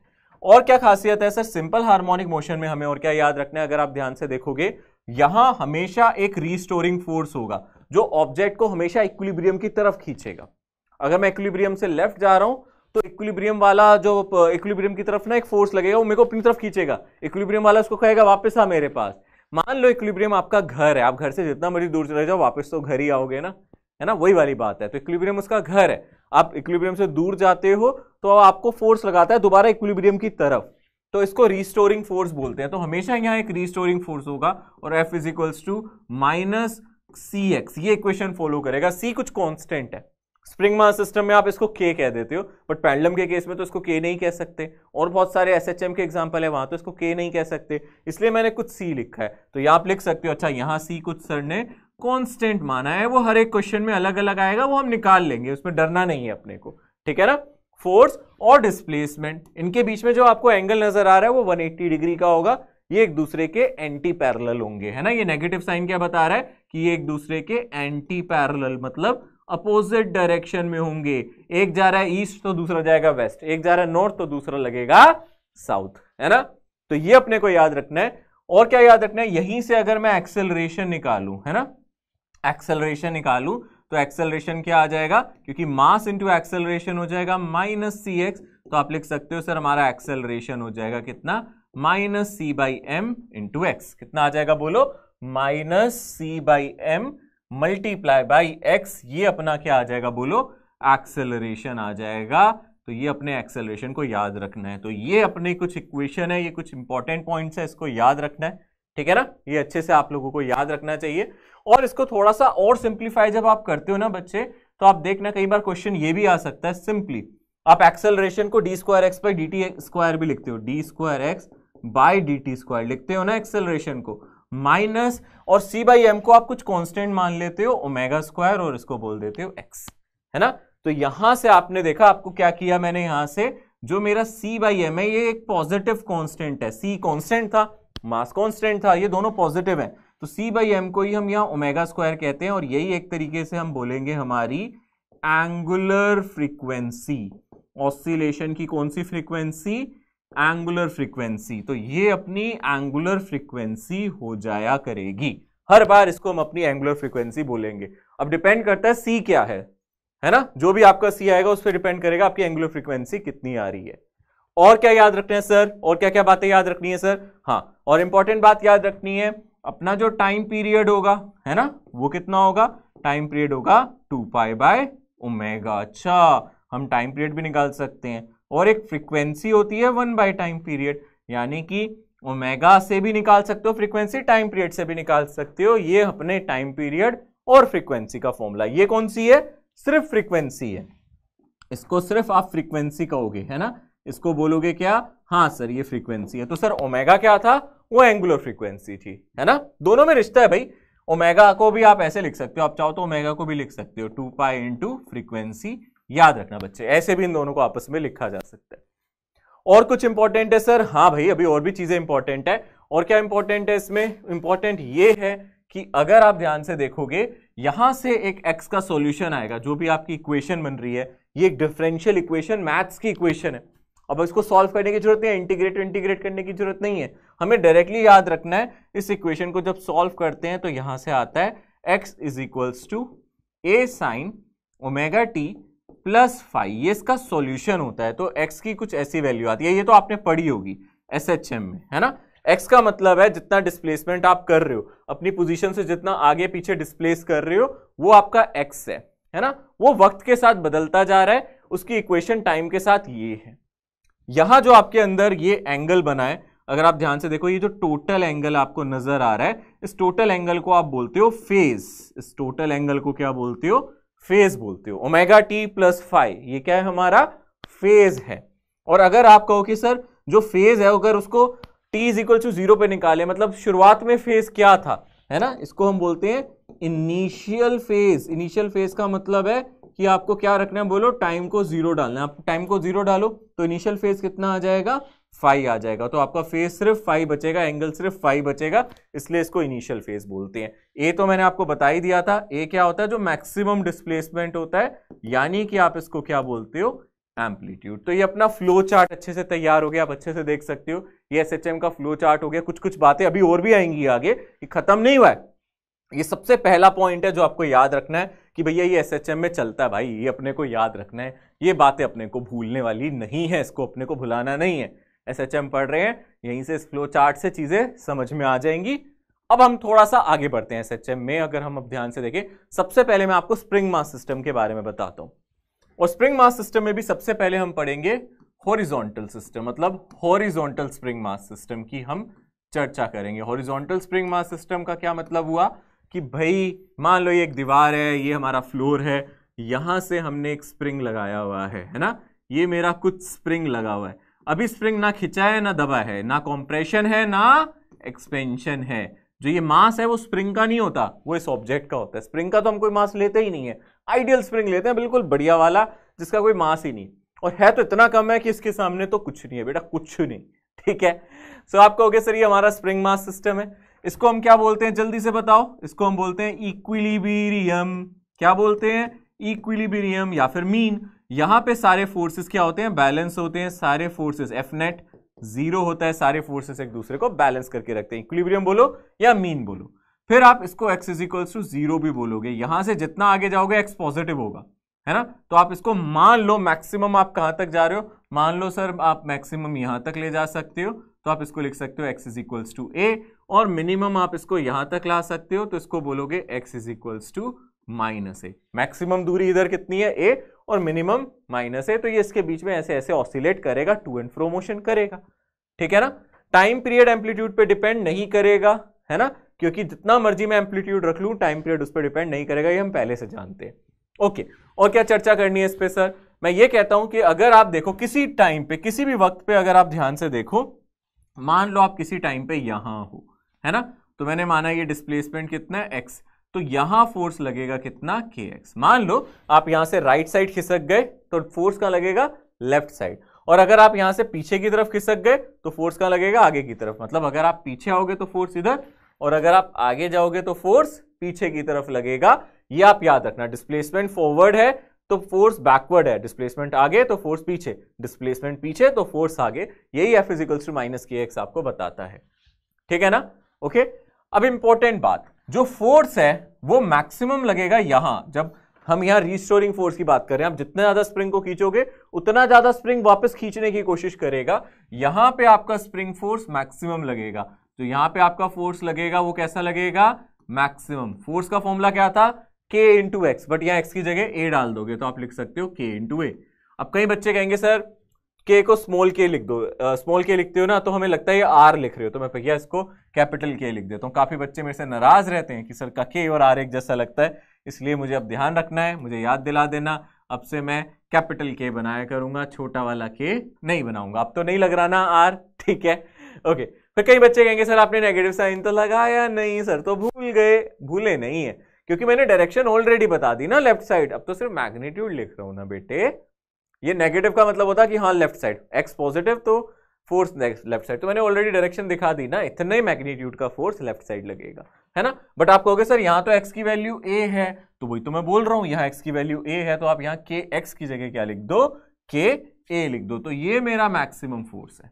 और क्या खासियत है सर सिंपल हार्मोनिक मोशन में हमें और क्या याद रखना है अगर आप ध्यान से देखोगे यहां हमेशा एक रिस्टोरिंग फोर्स होगा जो ऑब्जेक्ट को हमेशा इक्विलिब्रियम की तरफ खींचेगा अगर मैं इक्विलिब्रियम से लेफ्ट जा रहा हूं तो इक्विलिब्रियम वाला जो इक्विलिब्रियम की तरफ ना एक फोर्स लगेगा वो मेरे को अपनी तरफ खींचेगा इक्विलिब्रियम वाला उसको कहेगा वापस आ मेरे पास मान लो इक्विलिब्रियम आपका घर है आप घर से जितना मर्जी दूर चले जाओ वापस तो घर ही आओगे ना है ना वही वाली बात है तो इक्विलिब्रियम उसका घर है आप इक्विलिब्रियम से दूर जाते हो तो आपको फोर्स लगाता है दोबारा इक्विलिब्रियम की तरफ तो इसको रिस्टोरिंग फोर्स बोलते हैं तो हमेशा यहाँ एक रिस्टोरिंग फोर्स होगा और F is equals to minus C x ये इक्वेशन फॉलो करेगा सी कुछ कॉन्स्टेंट है स्प्रिंग मास सिस्टम में आप इसको के कह देते हो बट पैंडलम के केस में तो इसको के नहीं कह सकते और बहुत सारे एस एच एम के एग्जाम्पल है वहां तो इसको के नहीं कह सकते इसलिए मैंने कुछ सी लिखा है तो ये आप लिख सकते हो अच्छा यहाँ सी कुछ सर ने कांस्टेंट माना है वो हर एक क्वेश्चन में अलग अलग आएगा वो हम निकाल लेंगे उसमें डरना नहीं है अपने को ठीक है ना फोर्स और डिस्प्लेसमेंट इनके बीच में जो आपको एंगल नजर आ रहा है वो 180 डिग्री का होगा ये एक दूसरे के एंटी पैरल होंगे है ना ये नेगेटिव साइन क्या बता रहा है कि ये एक दूसरे के एंटी पैरल मतलब अपोजिट डायरेक्शन में होंगे एक जा रहा है ईस्ट तो दूसरा जाएगा वेस्ट एक जा रहा है नॉर्थ तो दूसरा लगेगा साउथ है ना तो ये अपने को याद रखना है और क्या याद रखना है यहीं से अगर मैं एक्सेलरेशन निकालू है ना एक्सेलरेशन निकालूं तो एक्सेलरेशन क्या आ जाएगा क्योंकि मास इंटू एक्सेलरेशन हो जाएगा माइनस सी एक्स तो आप लिख सकते हो सर हमारा एक्सेलरेशन हो जाएगा कितना minus C by M into x कितना आ जाएगा बोलो minus C by M multiply by x ये अपना क्या आ जाएगा बोलो एक्सेलरेशन आ जाएगा तो ये अपने एक्सेलरेशन को याद रखना है तो ये अपने कुछ इक्वेशन है ये कुछ इंपॉर्टेंट पॉइंट्स है इसको याद रखना है ठीक है ना ये अच्छे से आप लोगों को याद रखना चाहिए और इसको थोड़ा सा और सिंप्लीफाई जब आप करते हो ना बच्चे तो आप देखना कई बार क्वेश्चन ये भी आ सकता है सिंपली आप एक्सेलरेशन को D square x by D T square भी लिखते हो D square x by D T square लिखते हो ना एक्सेलरेशन को माइनस और सी बाई एम को आप कुछ कॉन्स्टेंट मान लेते हो ओमेगा स्क्वायर और इसको बोल देते हो एक्स है ना तो यहां से आपने देखा आपको क्या किया मैंने यहां से जो मेरा सी बाई एम है ये एक पॉजिटिव कांस्टेंट है सी कांस्टेंट था मास कांस्टेंट था ये दोनों पॉजिटिव है तो सी बाई एम को ही हम यहाँ ओमेगा स्क्वायर कहते हैं और यही एक तरीके से हम बोलेंगे हमारी एंगुलर फ्रीक्वेंसी ऑसिलेशन की कौन सी फ्रीक्वेंसी एंगुलर फ्रीक्वेंसी तो ये अपनी एंगुलर फ्रीक्वेंसी हो जाया करेगी हर बार इसको हम अपनी एंगुलर फ्रीक्वेंसी बोलेंगे अब डिपेंड करता है सी क्या है है ना जो भी आपका सी आएगा उस पर डिपेंड करेगा आपकी एंगुलर फ्रीक्वेंसी कितनी आ रही है और क्या याद रखना है सर और क्या क्या बातें याद रखनी है सर हाँ और इंपॉर्टेंट बात याद रखनी है अपना जो टाइम पीरियड होगा है ना वो कितना होगा टाइम पीरियड होगा टू पाई बाय ओमेगा अच्छा हम टाइम पीरियड भी निकाल सकते हैं और एक फ्रीक्वेंसी होती है वन बाय टाइम पीरियड यानी कि ओमेगा से भी निकाल सकते हो फ्रीक्वेंसी टाइम पीरियड से भी निकाल सकते हो ये अपने टाइम पीरियड और फ्रीक्वेंसी का फॉर्मूला ये कौन सी है सिर्फ फ्रीक्वेंसी है इसको सिर्फ आप फ्रीक्वेंसी कहोगे है ना इसको बोलोगे क्या हाँ सर ये फ्रीक्वेंसी है तो सर ओमेगा क्या था वो एंगुलर फ्रीक्वेंसी थी है ना दोनों में रिश्ता है भाई ओमेगा को भी आप ऐसे लिख सकते हो आप चाहो तो ओमेगा को भी लिख सकते हो टू पाई इंटू फ्रीक्वेंसी याद रखना बच्चे ऐसे भी इन दोनों को आपस में लिखा जा सकता है और कुछ इंपॉर्टेंट है सर हाँ भाई अभी और भी चीजें इंपॉर्टेंट है और क्या इंपॉर्टेंट है इसमें इंपॉर्टेंट ये है कि अगर आप ध्यान से देखोगे यहां से एक एक्स का सॉल्यूशन आएगा जो भी आपकी इक्वेशन बन रही है ये एक डिफरेंशियल इक्वेशन मैथ्स की इक्वेशन है अब इसको सॉल्व करने की जरूरत नहीं है इंटीग्रेट इंटीग्रेट करने की जरूरत नहीं है हमें डायरेक्टली याद रखना है इस इक्वेशन को जब सॉल्व करते हैं तो यहाँ से आता है x is equals to A sine omega T plus five ये इसका सॉल्यूशन होता है तो एक्स की कुछ ऐसी वैल्यू आती है ये तो आपने पढ़ी होगी एस एच एम में है ना एक्स का मतलब है जितना डिस्प्लेसमेंट आप कर रहे हो अपनी पोजिशन से जितना आगे पीछे डिस्प्लेस कर रहे हो वो आपका एक्स है है ना वो वक्त के साथ बदलता जा रहा है उसकी इक्वेशन टाइम के साथ ये है यहां जो आपके अंदर ये एंगल बना है अगर आप ध्यान से देखो ये जो टोटल एंगल आपको नजर आ रहा है इस टोटल एंगल को आप बोलते हो फेज इस टोटल एंगल को क्या बोलते हो फेज बोलते हो ओमेगा टी प्लस फाइव ये क्या है हमारा फेज है और अगर आप कहो कि सर जो फेज है अगर उसको T is equal to zero पे निकाले मतलब शुरुआत में फेज क्या था है ना इसको हम बोलते हैं इनिशियल फेज इनिशियल फेज का मतलब है कि आपको क्या रखना है बोलो टाइम को जीरो डालना है आप टाइम को जीरो डालो तो इनिशियल फेज कितना आ जाएगा फाइव आ जाएगा तो आपका फेज सिर्फ फाइव बचेगा एंगल सिर्फ फाइव बचेगा इसलिए इसको इनिशियल फेज बोलते हैं ए तो मैंने आपको बता ही दिया था ए क्या होता है जो मैक्सिमम डिस्प्लेसमेंट होता है यानी कि आप इसको क्या बोलते हो एम्पलीट्यूड तो ये अपना फ्लो चार्ट अच्छे से तैयार हो गया आप अच्छे से देख सकते हो ये एस का फ्लो चार्ट हो गया कुछ कुछ बातें अभी और भी आएंगी आगे ये खत्म नहीं हुआ है ये सबसे पहला पॉइंट है जो आपको याद रखना है कि भैया ये एस में चलता है भाई ये अपने को याद रखना है ये बातें अपने को भूलने वाली नहीं है इसको अपने को भुलाना नहीं है एस पढ़ रहे हैं यहीं से इस फ्लो चार्ट से चीज़ें समझ में आ जाएंगी अब हम थोड़ा सा आगे बढ़ते हैं एस में अगर हम अब ध्यान से देखें सबसे पहले मैं आपको स्प्रिंग मास सिस्टम के बारे में बताता हूँ और स्प्रिंग मास सिस्टम में भी सबसे पहले हम पढ़ेंगे हॉरिजॉन्टल सिस्टम मतलब हॉरिजॉन्टल स्प्रिंग मास सिस्टम की हम चर्चा करेंगे हॉरिजॉन्टल स्प्रिंग मास सिस्टम का क्या मतलब हुआ कि भाई मान लो ये एक दीवार है ये हमारा फ्लोर है यहाँ से हमने एक स्प्रिंग लगाया हुआ है है ना ये मेरा कुछ स्प्रिंग लगा हुआ है अभी स्प्रिंग ना खिंचा है ना दबा है ना कॉम्प्रेशन है ना एक्सपेंशन है जो ये मास है वो स्प्रिंग का नहीं होता वो इस ऑब्जेक्ट का होता है स्प्रिंग का तो हम कोई मास लेते ही नहीं है आइडियल स्प्रिंग लेते हैं बिल्कुल बढ़िया वाला जिसका कोई मास ही नहीं और है तो इतना कम है कि इसके सामने तो कुछ नहीं है बेटा कुछ नहीं ठीक है सो so, आप कहोगे सर ये हमारा स्प्रिंग मास सिस्टम है इसको हम क्या बोलते हैं जल्दी से बताओ इसको हम बोलते हैं इक्विलिबीरियम क्या बोलते हैं इक्विलिबीरियम या फिर मीन यहां पे सारे फोर्सेस क्या होते हैं बैलेंस होते हैं सारे फोर्सेस एफ नेट जीरो होता है सारे फोर्सेस एक दूसरे को बैलेंस करके रखते हैं इक्विलिबीरियम बोलो या मीन बोलो फिर आप इसको x is equals to zero भी बोलोगे यहां से जितना आगे जाओगे एक्स पॉजिटिव होगा है ना तो आप इसको मान लो मैक्सिमम आप कहां तक जा रहे हो मान लो सर आप मैक्सिमम यहां तक ले जा सकते हो तो आप इसको लिख सकते हो एक्स इज इक्वल्स टू ए और मिनिमम आप इसको यहां तक ला सकते हो तो इसको बोलोगे x is equals to minus A maximum दूरी इधर कितनी है ए और मिनिमम माइनस ए तो ये इसके बीच में ऐसे ऐसे ऑसिलेट करेगा टू एंड फ्रो मोशन करेगा ठीक है ना टाइम पीरियड एम्पलीट्यूड पे डिपेंड नहीं करेगा है ना क्योंकि जितना मर्जी मैं एम्पलीट्यूड रख लू टाइम पीरियड उस पर डिपेंड नहीं करेगा ये हम पहले से जानते हैं ओके और क्या चर्चा करनी है इस पर सर मैं ये कहता हूं कि अगर आप देखो किसी टाइम पे किसी भी वक्त पे अगर आप ध्यान से देखो मान लो आप किसी टाइम पे यहां हो है ना तो मैंने माना ये डिस्प्लेसमेंट कितना है एक्स तो यहां फोर्स लगेगा कितना के एक्स मान लो आप यहां से राइट साइड खिसक गए तो फोर्स का लगेगा लेफ्ट साइड और अगर आप यहां से पीछे की तरफ खिसक गए तो फोर्स का लगेगा आगे की तरफ मतलब अगर आप पीछे आओगे तो फोर्स इधर और अगर आप आगे जाओगे तो फोर्स पीछे की तरफ लगेगा ये आप याद रखना डिस्प्लेसमेंट फॉरवर्ड है तो फोर्स बैकवर्ड है डिस्प्लेसमेंट आगे तो फोर्स पीछे डिस्प्लेसमेंट पीछे तो फोर्स आगे यही एफ इजिकल्स टू माइनस के एक्स आपको बताता है ठीक है ना ओके अब इंपॉर्टेंट बात जो फोर्स है वो मैक्सिमम लगेगा यहां जब हम यहां रिस्टोरिंग फोर्स की बात कर रहे हैं आप जितना ज्यादा स्प्रिंग को खींचोगे उतना ज्यादा स्प्रिंग वापस खींचने की कोशिश करेगा यहां पे आपका स्प्रिंग फोर्स मैक्सिमम लगेगा तो यहां पे आपका फोर्स लगेगा वो कैसा लगेगा मैक्सिमम फोर्स का फॉर्मूला क्या था के इंटू एक्स बट यहां एक्स की जगह ए डाल दोगे तो आप लिख सकते हो के इंटू ए अब कई बच्चे कहेंगे सर के को स्मॉल के लिख दो स्मॉल uh, के लिखते हो ना तो हमें लगता है ये आर लिख रहे हो तो मैं भैया इसको कैपिटल के लिख देता हूँ काफ़ी बच्चे मेरे से नाराज़ रहते हैं कि सर का के और आर एक जैसा लगता है इसलिए मुझे अब ध्यान रखना है मुझे याद दिला देना अब से मैं कैपिटल के बनाया करूंगा छोटा वाला के नहीं बनाऊंगा अब तो नहीं लग रहा ना आर ठीक है ओके फिर कई बच्चे कहेंगे सर आपने नेगेटिव साइन तो लगाया नहीं सर तो भूल गए भूले नहीं है क्योंकि मैंने डायरेक्शन ऑलरेडी बता दी ना लेफ्ट साइड अब तो सिर्फ मैग्नीट्यूड लिख रहा हूँ ना बेटे ये नेगेटिव का मतलब होता है कि हाँ लेफ्ट साइड एक्स पॉजिटिव तो फोर्स लेफ्ट साइड तो मैंने ऑलरेडी डायरेक्शन दिखा दी ना इतने मैग्नीट्यूड का फोर्स लेफ्ट साइड लगेगा है ना बट आप कहोगे सर यहाँ तो एक्स की वैल्यू ए है तो वही तो मैं बोल रहा हूँ यहाँ एक्स की वैल्यू ए है तो आप यहाँ के एक्स की जगह क्या लिख दो के ए लिख दो तो ये मेरा मैक्सिमम फोर्स है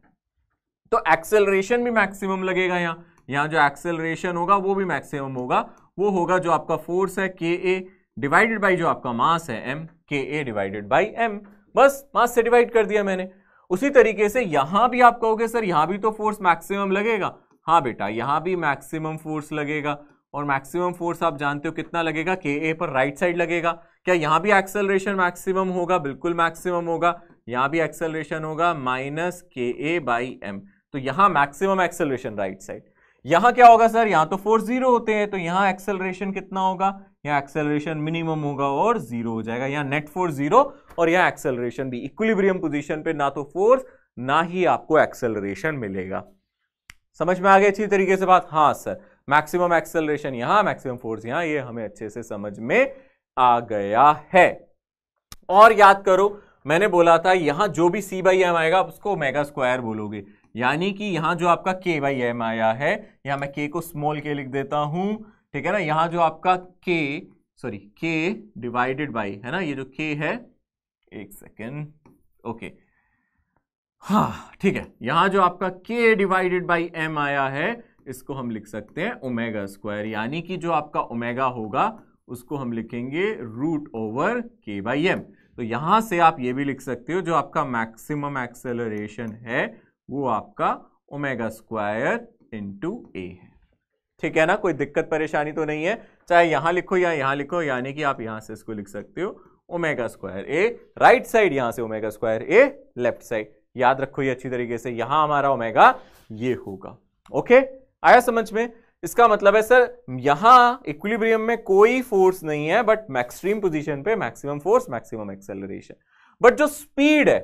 तो एक्सेलरेशन भी मैक्सिमम लगेगा यहाँ यहाँ जो एक्सेलरेशन होगा वो भी मैक्सिमम होगा वो होगा जो आपका फोर्स है के ए डिवाइडेड बाई जो आपका मास है एम के ए डिवाइडेड बाई एम बस मास से डिवाइड कर दिया मैंने उसी तरीके से यहां भी आप कहोगे सर यहां भी तो फोर्स मैक्सिमम लगेगा हाँ बेटा यहां भी मैक्सिमम फोर्स लगेगा और मैक्सिमम फोर्स आप जानते हो कितना लगेगा के ए पर राइट साइड लगेगा क्या यहां भी एक्सेलरेशन मैक्सिमम होगा बिल्कुल मैक्सिमम होगा यहां भी एक्सेलरेशन होगा माइनस के ए बाई एम तो यहां मैक्सिमम एक्सेलरेशन राइट साइड यहां क्या होगा सर यहां तो फोर्स जीरो होते हैं तो यहाँ एक्सेलरेशन कितना होगा यहाँ एक्सेलरेशन मिनिमम होगा और जीरो हो जाएगा यहाँ नेट फोर्स जीरो और यहाँ एक्सेलरेशन भी इक्विलिब्रियम पोजीशन पे ना तो फोर्स ना ही आपको एक्सेलरेशन मिलेगा समझ में आ गया अच्छी तरीके से बात हाँ सर मैक्सिमम एक्सेलरेशन यहाँ मैक्सिमम फोर्स यहाँ ये हमें अच्छे से समझ में आ गया है और याद करो मैंने बोला था यहाँ जो भी सी बाई एम आएगा उसको मेगा स्क्वायर बोलोगे यानी कि यहाँ जो आपका के बाई एम आया है यहाँ मैं के को स्मॉल के लिख देता हूँ ठीक है ना यहां जो आपका के सॉरी के डिवाइडेड बाई है ना ये जो के है एक सेकेंड ओके हा ठीक है यहां जो आपका के डिवाइडेड बाई एम आया है इसको हम लिख सकते हैं ओमेगा स्क्वायर यानी कि जो आपका ओमेगा होगा उसको हम लिखेंगे root over K by M तो यहां से आप ये भी लिख सकते हो जो आपका मैक्सिमम एक्सेलरेशन है वो आपका ओमेगा स्क्वायर इंटू ए है ठीक है ना कोई दिक्कत परेशानी तो नहीं है चाहे यहाँ लिखो या यहाँ लिखो यानी कि आप यहाँ से इसको लिख सकते हो omega square A right side यहाँ से omega square A left side याद रखो ये अच्छी तरीके से यहाँ हमारा ओमेगा ये होगा ओके आया समझ में इसका मतलब है सर यहाँ इक्विलिब्रियम में कोई फोर्स नहीं है बट मैक्सट्रीम पोजिशन पे maximum force maximum acceleration but जो स्पीड है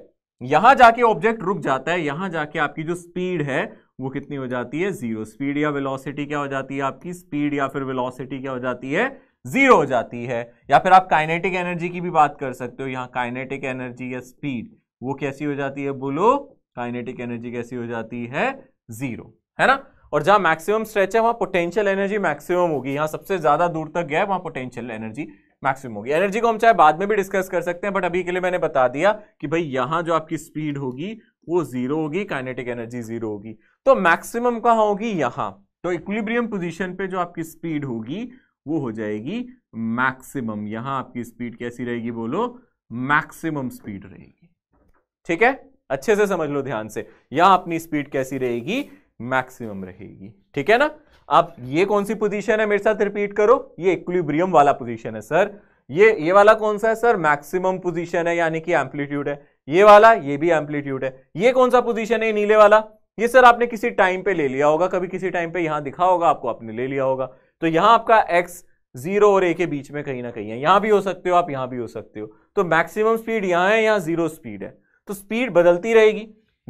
यहां जाके ऑब्जेक्ट रुक जाता है यहां जाके आपकी जो स्पीड है वो कितनी हो जाती है जीरो स्पीड या वेलोसिटी क्या हो जाती है आपकी स्पीड या फिर वेलोसिटी क्या हो जाती है जीरो हो जाती है या फिर आप काइनेटिक एनर्जी की भी बात कर सकते हो यहाँ काइनेटिक एनर्जी या स्पीड वो कैसी हो जाती है बोलो काइनेटिक एनर्जी कैसी हो जाती है जीरो है ना और जहां मैक्सिमम स्ट्रेच है वहां पोटेंशियल एनर्जी मैक्सिमम होगी यहाँ सबसे ज्यादा दूर तक गया वहां पोटेंशियल एनर्जी मैक्सिमम होगी एनर्जी को हम चाहे बाद में भी डिस्कस कर सकते हैं बट अभी के लिए मैंने बता दिया कि भाई यहां जो आपकी स्पीड होगी वो जीरो होगी काइनेटिक एनर्जी जीरो होगी तो मैक्सिमम कहा होगी यहां तो इक्विलिब्रियम पोजीशन पे जो आपकी स्पीड होगी वो हो जाएगी मैक्सिमम यहां आपकी स्पीड कैसी रहेगी बोलो मैक्सिमम स्पीड रहेगी ठीक है अच्छे से समझ लो ध्यान से यहां अपनी स्पीड कैसी रहेगी मैक्सिमम रहेगी ठीक है ना अब ये कौन सी पोजीशन है मेरे साथ रिपीट करो ये इक्विलिब्रियम वाला पोजीशन है सर ये ये वाला कौन सा है सर मैक्सिमम पोजीशन है यानी कि एम्पलीट्यूड है ये वाला ये भी एम्पलीट्यूड है ये कौन सा पोजीशन है नीले वाला ये सर आपने किसी टाइम पे ले लिया होगा कभी किसी टाइम पे यहां दिखा होगा आपको आपने ले लिया होगा तो यहां आपका एक्स जीरो और ए के बीच में कहीं ना कहीं है यहां भी हो सकते हो आप यहां भी हो सकते हो तो मैक्सिमम स्पीड यहां है यहां जीरो स्पीड है तो स्पीड बदलती रहेगी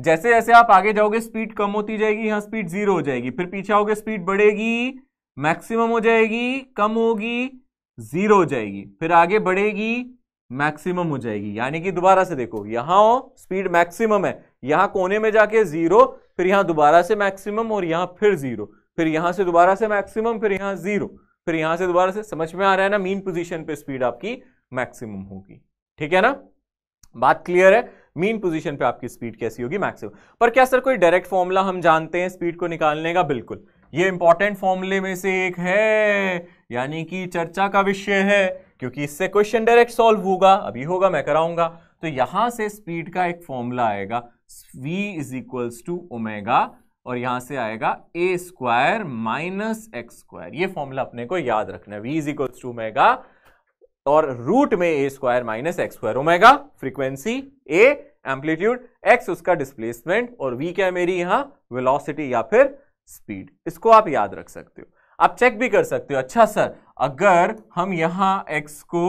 जैसे जैसे आप आगे जाओगे स्पीड कम होती जाएगी यहां स्पीड जीरो हो जाएगी फिर पीछे आओगे स्पीड बढ़ेगी मैक्सिमम हो जाएगी कम होगी जीरो हो जाएगी फिर आगे बढ़ेगी मैक्सिमम हो जाएगी यानी कि दोबारा से देखो यहां हो स्पीड मैक्सिमम है यहां कोने में जाके जीरो फिर यहाँ दोबारा से मैक्सिमम और यहाँ फिर जीरो फिर यहाँ से दोबारा से मैक्सिमम फिर यहाँ जीरो फिर यहाँ से दोबारा से समझ में आ रहा है ना मीन पोजीशन पे स्पीड आपकी मैक्सिमम होगी ठीक है ना बात क्लियर है मीन पोजीशन पे आपकी स्पीड कैसी होगी मैक्सिमम पर क्या सर कोई डायरेक्ट फॉर्मूला हम जानते हैं स्पीड को निकालने का बिल्कुल ये इंपॉर्टेंट फॉर्मूले में से एक है यानी कि चर्चा का विषय है क्योंकि इससे क्वेश्चन डायरेक्ट सॉल्व होगा अभी होगा मैं कराऊंगा तो यहां से स्पीड का एक फॉर्मूला आएगा v is equals to omega और यहां से आएगा ए स्क्वायर माइनस एक्स स्क्वायर यह फॉर्मूला अपने को याद रखना है v is equals to omega और रूट में a square minus x square omega frequency a amplitude x उसका डिस्प्लेसमेंट और वी क्या है मेरी यहां वेलोसिटी या फिर स्पीड इसको आप याद रख सकते हो आप चेक भी कर सकते हो अच्छा सर अगर हम यहां एक्स को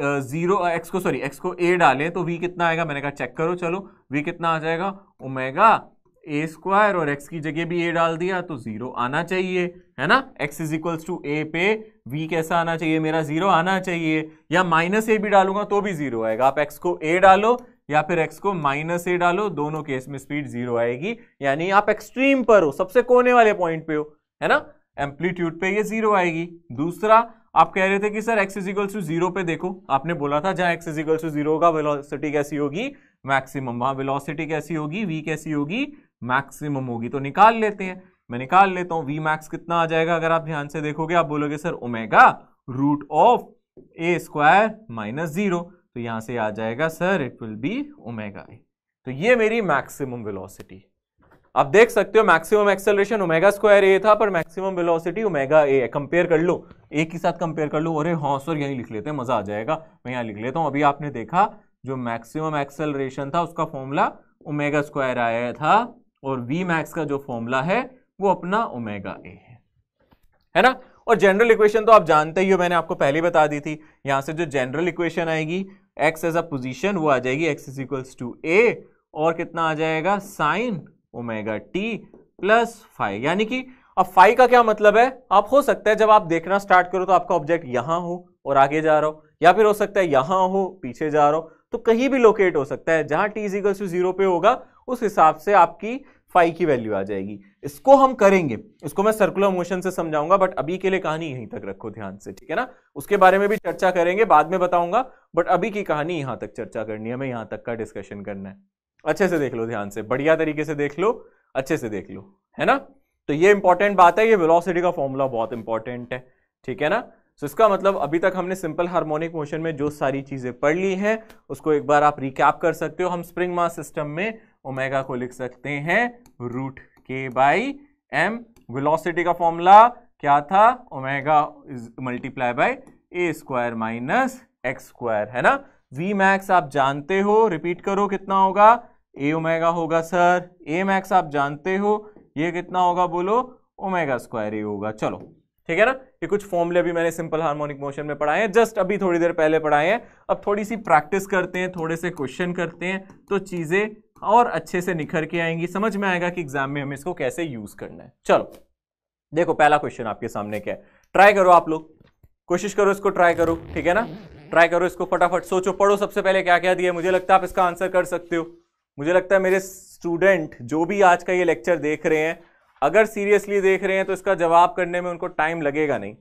जीरो एक्स को सॉरी एक्स को ए डालें तो वी कितना आएगा मैंने कहा चेक करो चलो वी कितना आ जाएगा ओमेगा ए स्क्वायर और एक्स की जगह भी ए डाल दिया तो जीरो आना चाहिए है ना x is equals to a पे वी कैसा आना चाहिए मेरा जीरो आना चाहिए या माइनस ए भी डालूंगा तो भी जीरो आएगा आप एक्स को ए डालो या फिर एक्स को माइनस ए डालो दोनों केस में स्पीड जीरो आएगी यानी आप एक्सट्रीम पर हो सबसे कोने वाले पॉइंट पे हो है ना एम्पलीट्यूड पे ये जीरो आएगी दूसरा आप कह रहे थे कि sir x is equal to zero पे देखो आपने बोला था जहां एक्स इजिकल टू जीरो होगा वेलोसिटी कैसी होगी मैक्सिमम वहां वेलोसिटी कैसी होगी वी कैसी होगी मैक्सिमम होगी तो निकाल लेते हैं मैं निकाल लेता हूँ वी मैक्स कितना आ जाएगा अगर आप ध्यान से देखोगे आप बोलोगे sir omega root of A square minus zero तो यहाँ से आ जाएगा sir it will be omega तो ये मेरी मैक्सिमम वेलोसिटी आप देख सकते हो maximum acceleration omega square a था पर मैक्सिमम वेलोसिटी ओमेगा ए है कंपेयर कर लो ए के साथ कंपेयर कर लो अरे हाँ सर यहीं लिख लेते हैं मजा आ जाएगा मैं यहाँ लिख लेता हूँ अभी आपने देखा जो मैक्सिमम एक्सेलरेशन था उसका फॉर्मूला ओमेगा स्क्वायर आया था और वी मैक्स का जो फॉर्मूला है वो अपना ओमेगा ए है है ना और जनरल इक्वेशन तो आप जानते ही हो मैंने आपको पहले बता दी थी यहाँ से जो जनरल इक्वेशन आएगी एक्स एज अ पोजिशन वो आ जाएगी एक्स इज इक्वल्स टू ए और कितना आ जाएगा sine omega T plus five यानी कि अब फाइव का क्या मतलब है आप हो सकता है जब आप देखना स्टार्ट करो तो आपका ऑब्जेक्ट यहां हो और आगे जा रहा हो या फिर हो सकता है यहां हो पीछे जा रहा हो तो कहीं भी लोकेट हो सकता है जहां टी इजिकल टू जीरो पे होगा उस हिसाब से आपकी फाइव की वैल्यू आ जाएगी इसको हम करेंगे इसको मैं सर्कुलर मोशन से समझाऊंगा बट अभी के लिए कहानी यहीं तक रखो ध्यान से ठीक है ना उसके बारे में भी चर्चा करेंगे बाद में बताऊंगा बट अभी की कहानी यहां तक चर्चा करनी है हमें यहां तक का डिस्कशन करना है अच्छे से देख लो ध्यान से बढ़िया तरीके से देख लो अच्छे से देख लो है ना तो ये इंपॉर्टेंट बात है ये वेलोसिटी का फॉर्मूला बहुत इंपॉर्टेंट है ठीक है ना सो इसका मतलब अभी तक हमने सिंपल हार्मोनिक मोशन में जो सारी चीज़ें पढ़ ली हैं उसको एक बार आप रिकैप कर सकते हो हम स्प्रिंग मास सिस्टम में ओमेगा को लिख सकते हैं root k by m velocity का फॉर्मूला क्या था omega is multiply by a square minus x square है ना वी मैक्स आप जानते हो रिपीट करो कितना होगा ए ओमेगा होगा सर ए मैक्स आप जानते हो ये कितना होगा बोलो ओमेगा स्क्वायर ए होगा चलो ठीक है ना ये कुछ फॉर्मूले भी मैंने सिंपल हार्मोनिक मोशन में पढ़ाए हैं जस्ट अभी थोड़ी देर पहले पढ़ाए हैं अब थोड़ी सी प्रैक्टिस करते हैं थोड़े से क्वेश्चन करते हैं तो चीज़ें और अच्छे से निखर के आएंगी समझ में आएगा कि एग्जाम में हमें इसको कैसे यूज़ करना है चलो देखो पहला क्वेश्चन आपके सामने क्या है ट्राई करो आप लोग कोशिश करो इसको ट्राई करो ठीक है ना ट्राई करो इसको फटाफट सोचो पढ़ो सबसे पहले क्या क्या दिया मुझे लगता है आप इसका आंसर कर सकते हो मुझे लगता है मेरे स्टूडेंट जो भी आज का ये लेक्चर देख रहे हैं अगर सीरियसली देख रहे हैं तो इसका जवाब करने में उनको टाइम लगेगा नहीं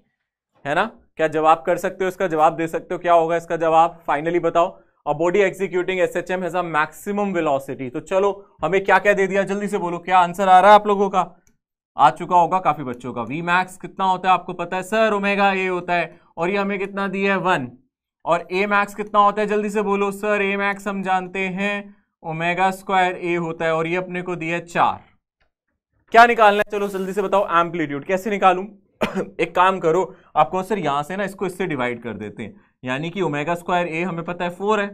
है ना क्या जवाब कर सकते हो इसका जवाब दे सकते हो क्या होगा इसका जवाब फाइनली बताओ और body executing S H M has a maximum velocity तो चलो हमें क्या क्या दे दिया जल्दी से बोलो क्या आंसर आ रहा है आप लोगों का आ चुका होगा काफी बच्चों का वी मैक्स कितना होता है आपको पता है सर ओमेगा ए होता है और ये हमें कितना दिया है वन और ए मैक्स कितना होता है जल्दी से बोलो सर ए मैक्स हम जानते हैं ओमेगा स्क्वायर ए होता है और ये अपने को दिया है चार क्या निकालना है चलो जल्दी से बताओ एम्पलीट्यूड कैसे निकालू एक काम करो आपको सर यहां से ना इसको इससे डिवाइड कर देते हैं यानी कि ओमेगा स्क्वायर ए हमें पता है फोर है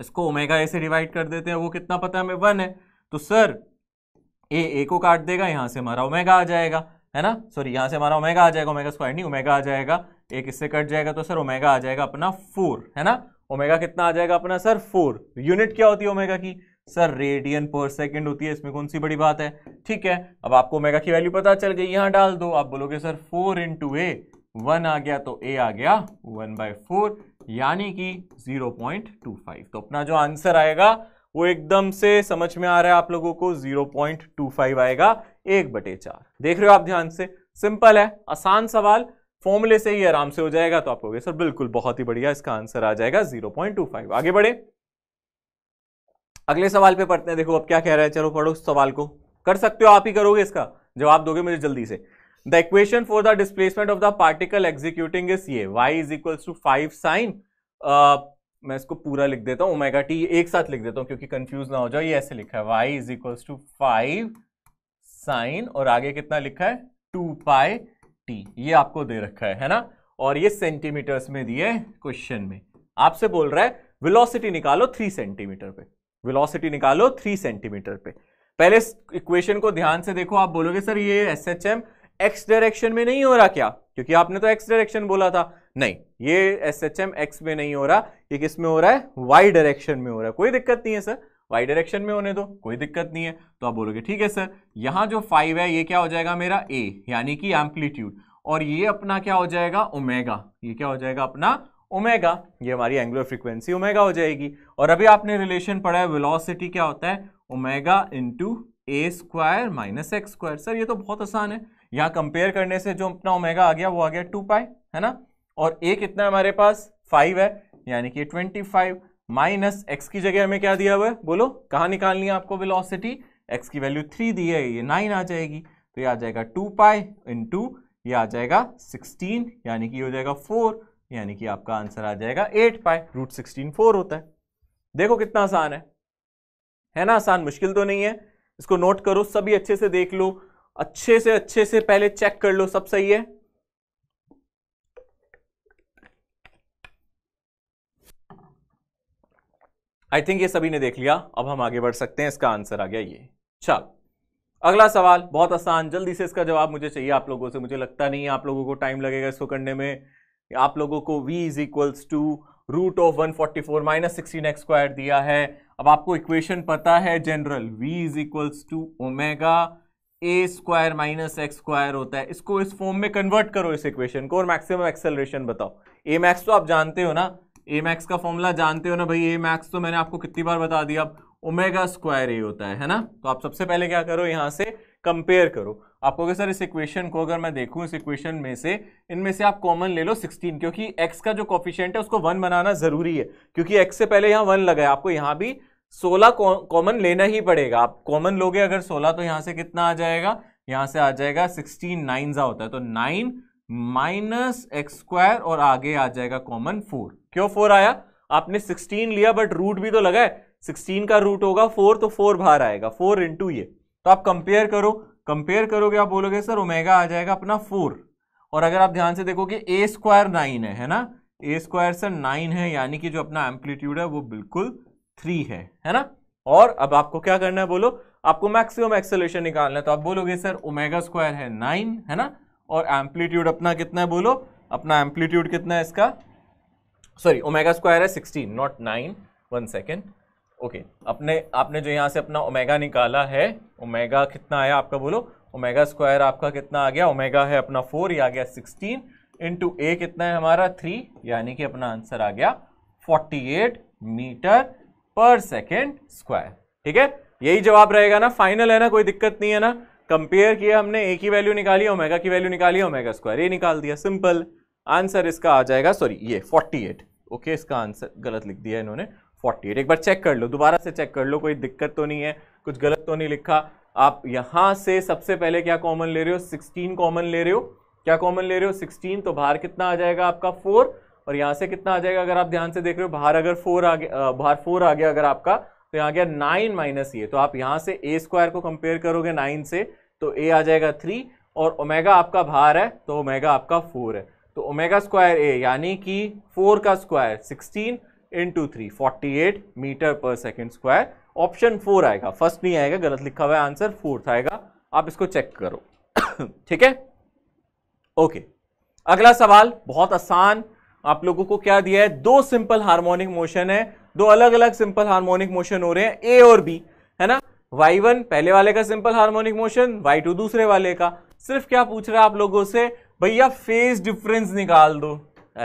इसको ओमेगा ए से डिवाइड कर देते हैं वो कितना पता है हमें वन है तो सर ए ए को काट देगा यहां से हमारा ओमेगा आ जाएगा है ना सॉरी यहां से हमारा ओमेगा आ जाएगा ओमेगा स्क्वायर नहीं ओमेगा आ जाएगा एक इससे कट जाएगा तो सर ओमेगा आ जाएगा अपना फोर है ना ओमेगा कितना आ जाएगा अपना सर फोर यूनिट क्या होती है ओमेगा की सर रेडियन पर सेकंड होती है इसमें कौन सी बड़ी बात है ठीक है अब आपको ओमेगा की वैल्यू पता चल गई यहां डाल दो आप बोलोगे sir four into a one आ गया तो ए आ गया वन बाय फोर यानी कि जीरो पॉइंट टू फाइव तो अपना जो आंसर आएगा वो एकदम से समझ में आ रहा है आप लोगों को जीरो पॉइंट टू फाइव आएगा एक बटे चार देख रहे हो आप ध्यान से सिंपल है आसान सवाल फॉर्मूले से ही आराम से हो जाएगा तो आप कहोगे सर बिल्कुल बहुत ही बढ़िया इसका आंसर आ जाएगा 0.25 आगे बढ़े अगले सवाल पे पढ़ते हैं देखो अब क्या कह रहा है चलो पढ़ो सवाल को कर सकते हो आप ही करोगे इसका जवाब दोगे मुझे जल्दी से the equation for the displacement of the particle executing is ये y is equal to five sine मैं इसको पूरा लिख देता हूं ओमेगा टी एक साथ लिख देता हूँ क्योंकि कंफ्यूज ना हो जाओ ये ऐसे लिखा है y is equal to five sine और आगे कितना लिखा है टू पाई टी ये आपको दे रखा है है ना और ये सेंटीमीटर्स में दिए क्वेश्चन में आपसे बोल रहा है वेलोसिटी निकालो थ्री सेंटीमीटर पे वेलोसिटी निकालो थ्री सेंटीमीटर पे पहले इक्वेशन को ध्यान से देखो आप बोलोगे सर ये S H M x direction में नहीं हो रहा क्या क्योंकि आपने तो एक्स डायरेक्शन बोला था नहीं ये एस एच एम एक्स में नहीं हो रहा ये किस में हो रहा है वाई डायरेक्शन में हो रहा है कोई दिक्कत नहीं है सर वाई डायरेक्शन में होने दो कोई दिक्कत नहीं है तो आप बोलोगे ठीक है सर यहाँ जो फाइव है ये क्या हो जाएगा मेरा ए यानी कि एम्पलीट्यूड और ये अपना क्या हो जाएगा ओमेगा ये क्या हो जाएगा अपना ओमेगा ये हमारी एंगुलर फ्रीक्वेंसी ओमेगा हो जाएगी और अभी आपने रिलेशन पढ़ा है वेलोसिटी क्या होता है omega into a square minus x square sir ये तो बहुत आसान है यहाँ कंपेयर करने से जो अपना ओमेगा आ गया वो आ गया टू पाई है ना और ए कितना है हमारे पास फाइव है यानी कि ट्वेंटी फाइव माइनस एक्स की जगह हमें क्या दिया हुआ है बोलो कहाँ निकालनी है आपको वेलोसिटी एक्स की वैल्यू थ्री दी है ये नाइन आ जाएगी तो ये आ जाएगा टू पाई इन टू ये आ जाएगा सिक्सटीन यानी कि हो जाएगा फोर यानी कि आपका आंसर आ जाएगा eight pi root sixteen four होता है देखो कितना आसान है है ना आसान मुश्किल तो नहीं है इसको नोट करो सभी अच्छे से देख लो अच्छे से अच्छे से पहले चेक कर लो सब सही है आई थिंक ये सभी ने देख लिया अब हम आगे बढ़ सकते हैं इसका आंसर आ गया ये चल अगला सवाल बहुत आसान जल्दी से इसका जवाब मुझे चाहिए आप लोगों से मुझे लगता नहीं आप लोगों को टाइम लगेगा इसको करने में आप लोगों को v is equals to root of one forty four minus sixteen x square दिया है अब आपको इक्वेशन पता है general v is equals to omega a square minus x square होता है इसको इस फॉर्म में कन्वर्ट करो इस इक्वेशन को और मैक्सिमम एक्सेलरेशन बताओ ए मैक्स तो आप जानते हो ना ए मैक्स का फॉर्मूला जानते हो ना भाई ए मैक्स तो मैंने आपको कितनी बार बता दिया ओमेगा स्क्वायर ए होता है है ना तो आप सबसे पहले क्या करो यहाँ से कंपेयर करो आप सर इस इक्वेशन को अगर मैं देखूँ इस इक्वेशन में से इनमें से आप कॉमन ले लो 16 क्योंकि एक्स का जो कॉफिशियंट है उसको वन बनाना जरूरी है क्योंकि एक्स से पहले यहाँ वन लगा है आपको यहाँ भी सोलह कॉमन लेना ही पड़ेगा आप कॉमन लोगे अगर सोलह तो यहाँ से कितना आ जाएगा यहाँ से आ जाएगा सिक्सटीन नाइन जा होता है तो नाइन माइनस एक्स स्क्वायर और आगे आ जाएगा कॉमन फोर क्यों फोर आया आपने सिक्सटीन लिया बट रूट भी तो लगा है सिक्सटीन का रूट होगा फोर तो फोर बाहर आएगा फोर इंटू ये तो आप कंपेयर करो कंपेयर करोगे आप बोलोगे सर ओमेगा आ जाएगा अपना फोर और अगर आप ध्यान से देखो कि ए स्क्वायर नाइन है है ना ए स्क्वायर सर नाइन है यानी कि जो अपना एम्पलीट्यूड है वो बिल्कुल थ्री है है ना और अब आपको क्या करना है बोलो आपको मैक्सिमम एक्सेलेशन निकालना है तो आप बोलोगे सर ओमेगा स्क्वायर है नाइन है ना और एम्पलीट्यूड अपना कितना है बोलो अपना एम्पलीट्यूड कितना है इसका सॉरी ओमेगा स्क्वायर है sixteen not nine one second okay अपने आपने जो यहाँ से अपना ओमेगा निकाला है ओमेगा कितना आया आपका बोलो ओमेगा स्क्वायर आपका कितना आ गया ओमेगा है अपना फोर या आ गया सिक्सटीन इंटू ए कितना है हमारा थ्री यानी कि अपना आंसर आ गया forty eight metre per second square ठीक है यही जवाब रहेगा ना फाइनल है ना कोई दिक्कत नहीं है ना कंपेयर किया हमने ए की वैल्यू निकाली ओमेगा की वैल्यू निकाली ओमेगा स्क्वायर ए निकाल दिया सिंपल आंसर इसका आ जाएगा सॉरी ये 48 ओके इसका आंसर गलत लिख दिया इन्होंने 48 एक बार चेक कर लो दोबारा से चेक कर लो कोई दिक्कत तो नहीं है कुछ गलत तो नहीं लिखा आप यहाँ से सबसे पहले क्या कॉमन ले रहे हो 16 कॉमन ले रहे हो क्या कॉमन ले रहे हो 16 तो बाहर कितना आ जाएगा आपका 4 और यहाँ से कितना आ जाएगा अगर आप ध्यान से देख रहे हो बाहर अगर 4 आ गया बाहर 4 आ गया अगर आपका तो यहाँ गया 9 माइनस ये तो आप यहाँ से ए स्क्वायर को कंपेयर करोगे 9 से तो ए आ जाएगा थ्री और ओमेगा आपका बाहर है तो ओमेगा आपका फोर है तो ओमेगा स्क्वायर ए यानी कि फोर का square sixteen into three forty eight metre per second square option four आएगा फर्स्ट नहीं आएगा गलत लिखा हुआ है आंसर फोर्थ आएगा आप इसको चेक करो ठीक है ओके अगला सवाल बहुत आसान आप लोगों को क्या दिया है दो सिंपल हार्मोनिक मोशन है दो अलग अलग सिंपल हार्मोनिक मोशन हो रहे हैं ए और बी है ना y1 पहले वाले का सिंपल हार्मोनिक मोशन y2 दूसरे वाले का सिर्फ क्या पूछ रहा है आप लोगों से भैया फेज डिफरेंस निकाल दो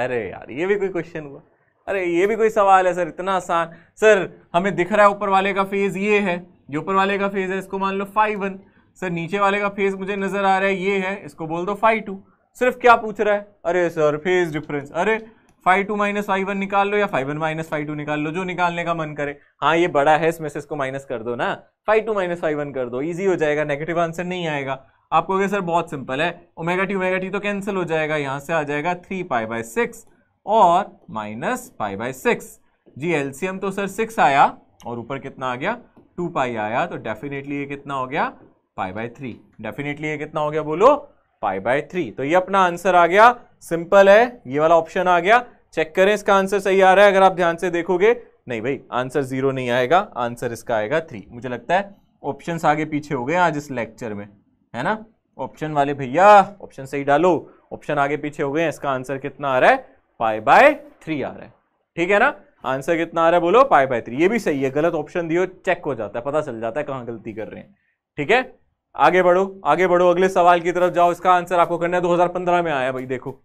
अरे यार ये भी कोई क्वेश्चन हुआ अरे ये भी कोई सवाल है सर इतना आसान सर हमें दिख रहा है ऊपर वाले का फेज ये है जो ऊपर वाले का फेज है इसको मान लो फाइव वन सर नीचे वाले का फेज मुझे नजर आ रहा है ये है इसको बोल दो फाइव टू सिर्फ क्या पूछ रहा है अरे सर फेज डिफरेंस अरे five two minus five one निकाल लो या five one minus five two निकाल लो जो निकालने का मन करे हाँ ये बड़ा है इसमें से इसको माइनस कर दो ना five two minus five one कर दो ईजी हो जाएगा नेगेटिव आंसर नहीं आएगा आपको कहोगे सर बहुत सिंपल है ओमेगा टी ओमेगा टी तो कैंसिल हो जाएगा यहाँ से आ जाएगा थ्री पाई बाय सिक्स और माइनस फाइव बाय सिक्स जी एलसीएम तो सर सिक्स आया और ऊपर कितना आ गया टू पाई आया तो डेफिनेटली ये कितना हो गया पाई बाय थ्री डेफिनेटली ये कितना हो गया बोलो पाई बाय थ्री तो ये अपना आंसर आ गया सिंपल है ये वाला ऑप्शन आ गया चेक करें इसका आंसर सही आ रहा है अगर आप ध्यान से देखोगे नहीं भाई आंसर जीरो नहीं आएगा आंसर इसका आएगा थ्री मुझे लगता है ऑप्शन आगे पीछे हो गए आज इस लेक्चर में है ना ऑप्शन वाले भैया ऑप्शन सही डालो ऑप्शन आगे पीछे हो गए इसका आंसर कितना आ रहा है पाई बाय थ्री आ रहा है ठीक है ना आंसर कितना आ रहा है बोलो पाई बाय थ्री ये भी सही है गलत ऑप्शन दियो चेक हो जाता है पता चल जाता है कहाँ गलती कर रहे हैं ठीक है आगे बढ़ो आगे बढ़ो अगले सवाल की तरफ जाओ इसका आंसर आपको करना है दो में आया भाई देखो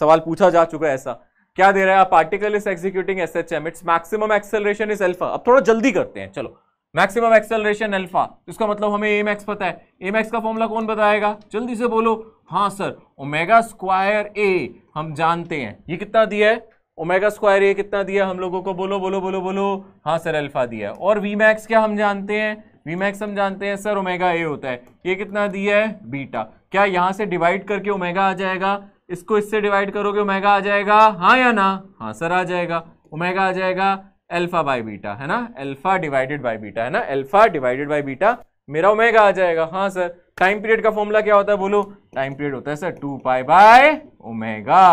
सवाल पूछा जा चुका है ऐसा क्या दे रहा है particle is executing S H M its maximum acceleration is alpha अब थोड़ा जल्दी करते हैं चलो मैक्सिमम एक्सेलरेशन एल्फा इसका मतलब हमें एम एक्स पता है एम एक्स का फॉर्मूला कौन बताएगा जल्दी से बोलो हाँ सर ओमेगा स्क्वायर ए हम जानते हैं ये कितना दिया है ओमेगा स्क्वायर ए कितना दिया हम लोगों को बोलो बोलो बोलो बोलो हाँ सर एल्फा दिया है और वी मैक्स क्या हम जानते हैं वी मैक्स हम जानते हैं सर ओमेगा ए होता है ये कितना दिया है बीटा क्या यहाँ से डिवाइड करके ओमेगा आ जाएगा इसको इससे डिवाइड करोगे ओमेगा आ जाएगा हाँ या ना हाँ सर आ जाएगा ओमेगा आ जाएगा एल्फा बाय बीटा है ना एल्फा डिवाइडेड बाय बीटा है ना एल्फा डिवाइडेड बाय बीटा मेरा ओमेगा आ जाएगा हाँ सर टाइम पीरियड का फॉर्मूला क्या होता है बोलो टाइम पीरियड होता है sir two pi by omega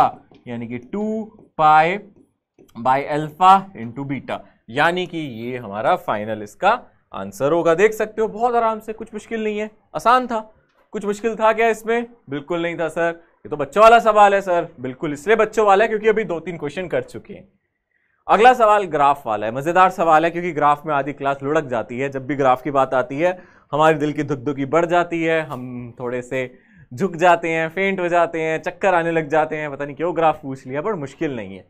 यानी कि two pi by alpha into beta यानी कि ये हमारा फाइनल इसका आंसर होगा देख सकते हो बहुत आराम से कुछ मुश्किल नहीं है आसान था कुछ मुश्किल था क्या इसमें बिल्कुल नहीं था सर ये तो बच्चों वाला सवाल है सर बिल्कुल इसलिए बच्चों वाला है क्योंकि अभी दो तीन क्वेश्चन कर चुके हैं अगला सवाल ग्राफ वाला है मज़ेदार सवाल है क्योंकि ग्राफ में आधी क्लास लुढ़क जाती है जब भी ग्राफ की बात आती है हमारे दिल की धुक धुकी बढ़ जाती है हम थोड़े से झुक जाते हैं फेंट हो जाते हैं चक्कर आने लग जाते हैं पता नहीं क्यों ग्राफ पूछ लिया बट मुश्किल नहीं है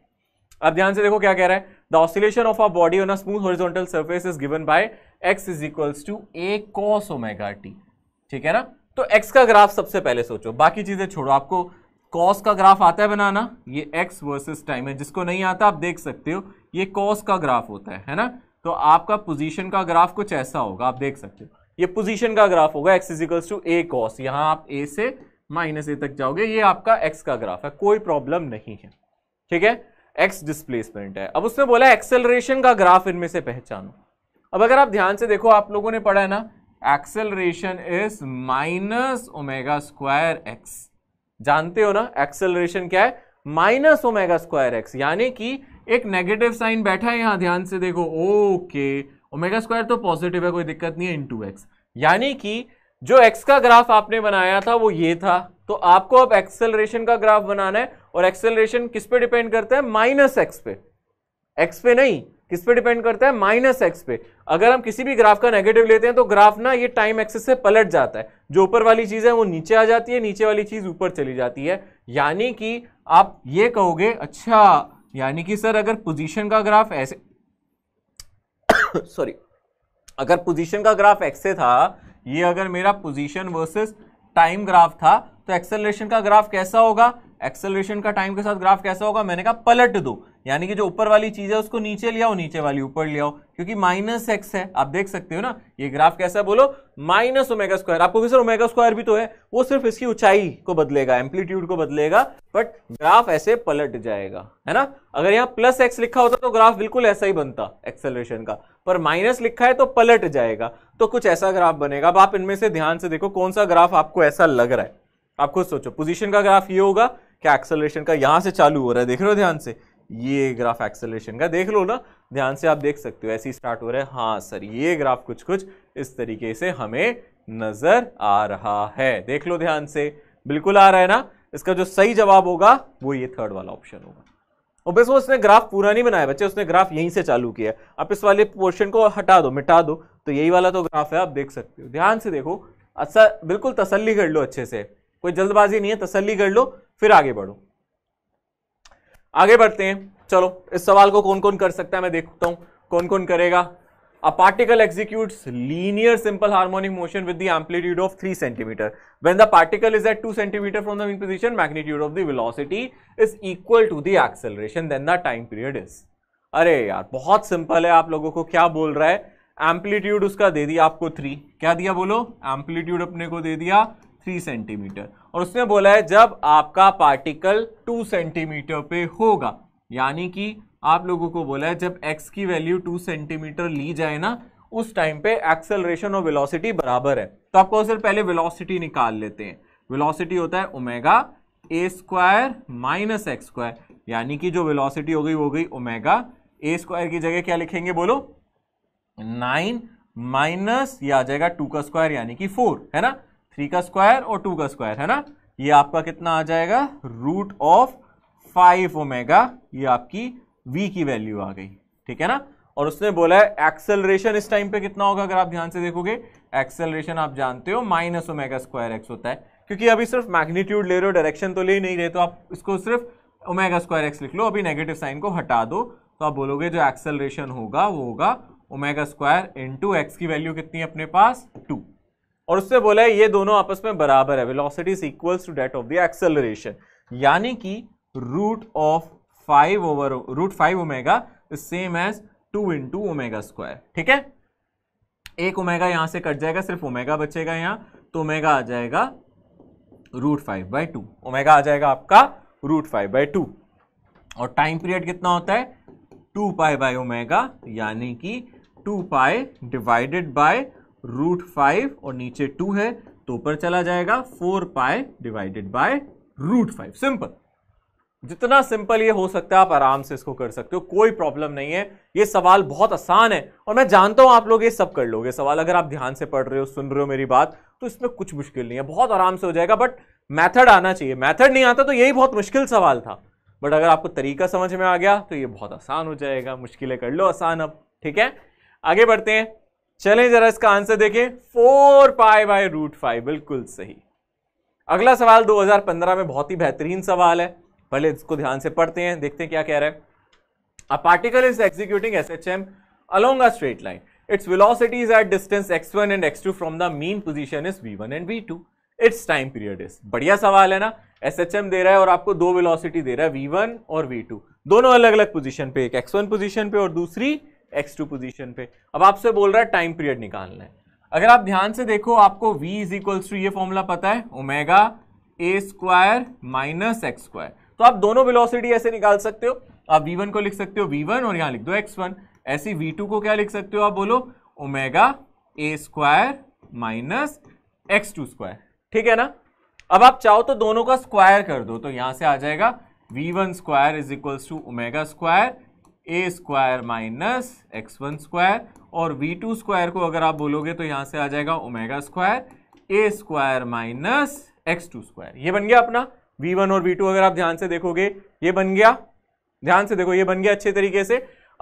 अब ध्यान से देखो क्या कह रहा है the oscillation of our body on a smooth horizontal surface is given by x is equals to a cos omega t ठीक है ना तो x का ग्राफ सबसे पहले सोचो बाकी चीज़ें छोड़ो आपको कॉस का ग्राफ आता है बनाना ये एक्स वर्सेस टाइम है जिसको नहीं आता आप देख सकते हो ये कॉस का ग्राफ होता है है ना तो आपका पोजीशन का ग्राफ कुछ ऐसा होगा आप देख सकते हो ये पोजीशन का ग्राफ होगा x is equals to a cos यहाँ आप ए से माइनस ए तक जाओगे ये आपका एक्स का ग्राफ है कोई प्रॉब्लम नहीं है ठीक है एक्स डिस्प्लेसमेंट है अब उसने बोला एक्सेलरेशन का ग्राफ इनमें से पहचानो अब अगर आप ध्यान से देखो आप लोगों ने पढ़ा है ना acceleration is minus omega square x जानते हो ना एक्सेलरेशन क्या है माइनस ओमेगा स्क्वायर एक्स यानी कि एक नेगेटिव साइन बैठा है यहां ध्यान से देखो ओके ओमेगा स्क्वायर तो पॉजिटिव है कोई दिक्कत नहीं है इन टू एक्स यानी कि जो एक्स का ग्राफ आपने बनाया था वो ये था तो आपको अब एक्सेलरेशन का ग्राफ बनाना है और एक्सेलरेशन किस पे डिपेंड करता है माइनस एक्स पे एक्स पे नहीं किस पे डिपेंड करता है माइनस एक्स पे अगर हम किसी भी ग्राफ का नेगेटिव लेते हैं तो ग्राफ ना ये टाइम एक्सेस से पलट जाता है जो ऊपर वाली चीज़ है वो नीचे आ जाती है नीचे वाली चीज़ ऊपर चली जाती है यानी कि आप ये कहोगे अच्छा यानी कि सर अगर पोजीशन का ग्राफ ऐसे सॉरी अगर पोजीशन का ग्राफ एक्स से था ये अगर मेरा पोजीशन वर्सेस टाइम ग्राफ था तो एक्सेलरेशन का ग्राफ कैसा होगा एक्सेलरेशन का टाइम के साथ ग्राफ कैसा होगा मैंने कहा पलट दो यानी कि जो ऊपर वाली चीज़ है उसको नीचे ले आओ नीचे वाली ऊपर ले आओ क्योंकि माइनस एक्स है आप देख सकते हो ना ये ग्राफ कैसा बोलो माइनस ओमेगा स्क्वायर आपको सर ओमेगा स्क्वायर भी तो है वो सिर्फ इसकी ऊंचाई को बदलेगा एम्पलीट्यूड को बदलेगा बट ग्राफ ऐसे पलट जाएगा है ना अगर यहाँ प्लस एक्स लिखा होता तो ग्राफ बिल्कुल ऐसा ही बनता एक्सेलरेशन का पर माइनस लिखा है तो पलट जाएगा तो कुछ ऐसा ग्राफ बनेगा अब आप इनमें से ध्यान से देखो कौन सा ग्राफ आपको ऐसा लग रहा है आप खुद सोचो पोजीशन का ग्राफ ये होगा क्या एक्सेलरेशन का यहाँ से चालू हो रहा है देख रहे हो ध्यान से ये ग्राफ एक्सेलरेशन का देख लो ना ध्यान से आप देख सकते हो ऐसे ही स्टार्ट हो रहा है हाँ सर ये ग्राफ कुछ कुछ इस तरीके से हमें नज़र आ रहा है देख लो ध्यान से बिल्कुल आ रहा है ना इसका जो सही जवाब होगा वो ये थर्ड वाला ऑप्शन होगा और बस वो उसने ग्राफ पूरा नहीं बनाया बच्चे उसने ग्राफ यहीं से चालू किया आप इस वाले पोर्शन को हटा दो मिटा दो तो यही वाला तो ग्राफ है आप देख सकते हो ध्यान से देखो अच्छा बिल्कुल तसल्ली कर लो अच्छे से कोई जल्दबाजी नहीं है तसली कर लो फिर आगे बढ़ो आगे बढ़ते हैं चलो इस सवाल को कौन कौन कर सकता है मैं देखता हूं कौन कौन करेगा a particle execute linear simple harmonic motion with amplitude of three centimetre when the particle is at two centimetre from the position magnitude of velocity is equal to acceleration then the time period is अरे यार बहुत सिंपल है आप लोगों को क्या बोल रहा है एम्पलीट्यूड उसका दे दिया आपको थ्री क्या दिया बोलो एम्पलीट्यूड अपने को दे दिया थ्री सेंटीमीटर और उसने बोला है जब आपका पार्टिकल टू सेंटीमीटर पे होगा यानी कि आप लोगों को बोला है जब एक्स की वैल्यू टू सेंटीमीटर ली जाए ना उस टाइम पे एक्सेलरेशन और वेलोसिटी बराबर है तो आपको सिर्फ पहले वेलोसिटी निकाल लेते हैं वेलोसिटी होता है omega a square minus x square यानी कि जो वेलोसिटी हो गई हो गई ओमेगा ए स्क्वायर की जगह क्या लिखेंगे बोलो नाइन माइनस या आ जाएगा टू का स्क्वायर यानी कि फोर है ना थ्री का स्क्वायर और टू का स्क्वायर है ना ये आपका कितना आ जाएगा रूट ऑफ फाइव ओमेगा ये आपकी वी की वैल्यू आ गई ठीक है ना और उसने बोला है एक्सेलरेशन इस टाइम पे कितना होगा अगर आप ध्यान से देखोगे एक्सेलरेशन आप जानते हो माइनस ओमेगा स्क्वायर एक्स होता है क्योंकि अभी सिर्फ मैग्नीट्यूड ले रहे हो डायरेक्शन तो ले ही नहीं रहे तो आप इसको सिर्फ ओमेगा स्क्वायर एक्स लिख लो अभी नेगेटिव साइन को हटा दो तो आप बोलोगे जो एक्सेलरेशन होगा वो होगा ओमेगा स्क्वायर इंटू एक्स की वैल्यू कितनी है अपने पास टू और उससे बोला है ये दोनों आपस में बराबर है velocity is equals to that of the acceleration यानी कि root of five over root five omega same as two into omega square ठीक है एक ओमेगा यहां से कट जाएगा सिर्फ ओमेगा बचेगा यहां तो ओमेगा आ जाएगा root five by two omega आ जाएगा आपका रूट फाइव बाई टू और टाइम पीरियड कितना होता है टू पाई बाय ओमेगा यानी कि two pi divided by root five और नीचे टू है तो ऊपर चला जाएगा four pi divided by root five simple जितना सिंपल ये हो सकता है आप आराम से इसको कर सकते हो कोई प्रॉब्लम नहीं है ये सवाल बहुत आसान है और मैं जानता हूं आप लोग ये सब कर लोगे सवाल अगर आप ध्यान से पढ़ रहे हो सुन रहे हो मेरी बात तो इसमें कुछ मुश्किल नहीं है बहुत आराम से हो जाएगा बट मैथड आना चाहिए मैथड नहीं आता तो यही बहुत मुश्किल सवाल था बट अगर आपको तरीका समझ में आ गया तो ये बहुत आसान हो जाएगा मुश्किलें कर लो आसान अब ठीक है आगे बढ़ते हैं चलें जरा इसका आंसर देखें four pi by root five बिल्कुल सही अगला सवाल 2015 में बहुत ही बेहतरीन सवाल है पहले इसको ध्यान से पढ़ते हैं देखते हैं क्या कह रहा है a particle is executing S H M along along a straight line. Its velocity is at distance x1 and x2 from the mean position is v1 and v2. Its time period is बढ़िया सवाल है ना SHM दे रहा है और आपको दो विलोसिटी दे रहा है v1 और v2. दोनों अलग अलग पोजिशन पे एक x1 पोजीशन पे और दूसरी एक्स टू पोजिशन पे अब आपसे बोल रहा है टाइम पीरियड निकालना है अगर आप ध्यान से देखो आपको v इज इक्वल्स टू ये फॉर्मूला पता है omega a square minus x square तो आप दोनों वेलोसिटी ऐसे निकाल सकते हो आप v1 को लिख सकते हो v1 और यहाँ लिख दो x1 ऐसी v2 को क्या लिख सकते हो आप बोलो omega a square minus x two square ठीक है ना अब आप चाहो तो दोनों का स्क्वायर कर दो तो यहां से आ जाएगा v one square is equals to omega square a square minus x one square और वी टू स्क्वायर को अगर आप बोलोगे तो यहां से आ जाएगा omega square a square minus x two square ये बन गया अपना वी वन और वी टू अगर आप ध्यान से देखोगे ये बन गया ध्यान से देखो ये बन गया अच्छे तरीके से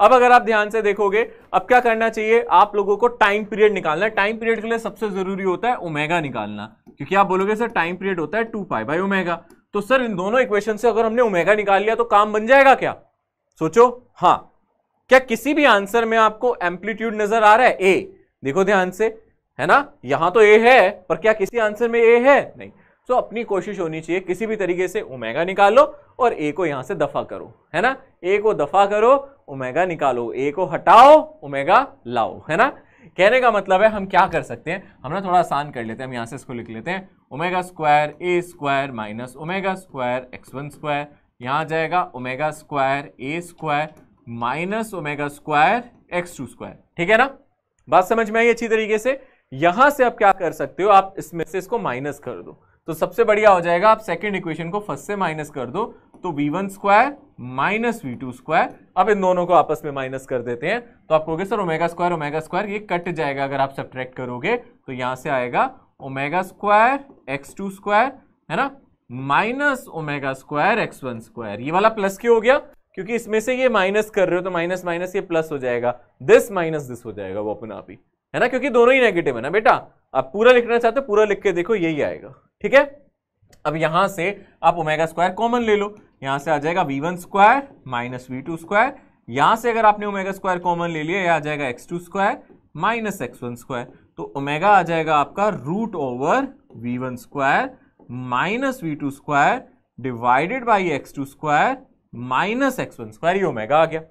अब अगर आप ध्यान से देखोगे अब क्या करना चाहिए आप लोगों को टाइम पीरियड निकालना टाइम पीरियड के लिए सबसे जरूरी होता है ओमेगा निकालना क्योंकि आप बोलोगे सर टाइम पीरियड होता है टू पाई बाई ओमेगा तो सर इन दोनों इक्वेशन से अगर हमने ओमेगा निकाल लिया तो काम बन जाएगा क्या सोचो हाँ क्या किसी भी आंसर में आपको एम्पलीट्यूड नजर आ रहा है ए देखो ध्यान से है ना यहां तो ए है पर क्या किसी आंसर में ए है नहीं सो तो so, अपनी कोशिश होनी चाहिए किसी भी तरीके से ओमेगा निकालो और ए को यहां से दफा करो है ना ए को दफा करो ओमेगा निकालो ए को हटाओ ओमेगा लाओ है ना कहने का मतलब है हम क्या कर सकते हैं हम ना थोड़ा आसान कर लेते हैं हम यहां से इसको लिख लेते हैं omega square a square minus omega square x one square यहाँ जाएगा omega square a square minus omega square x two square ठीक है ना बात समझ में आई अच्छी तरीके से यहां से आप क्या कर सकते हो आप इसमें से इसको माइनस कर दो तो सबसे बढ़िया हो जाएगा आप सेकेंड इक्वेशन को फर्स्ट से माइनस कर दो तो v one square minus v two square अब इन दोनों को आपस में माइनस कर देते हैं तो आप कहोगे sir omega square omega square ये कट जाएगा अगर आप सब्ट्रैक्ट करोगे तो यहां से आएगा omega square x two square है ना minus omega square x one square ये वाला प्लस क्यों हो गया क्योंकि इसमें से ये माइनस कर रहे हो तो माइनस माइनस ये प्लस हो जाएगा दिस माइनस दिस हो जाएगा वो अपने आप ही है ना क्योंकि दोनों ही नेगेटिव है ना बेटा आप पूरा लिखना चाहते हो पूरा लिख के देखो यही आएगा ठीक है अब यहां से आप ओमेगा स्क्वायर कॉमन ले लो यहां से आ जाएगा v one square minus v two square यहां से अगर आपने ओमेगा स्क्वायर कॉमन ले लिया आ जाएगा x two square minus x one square तो ओमेगा आ जाएगा आपका root over v one square minus v two square divided by x two square minus x one square ये ओमेगा आ गया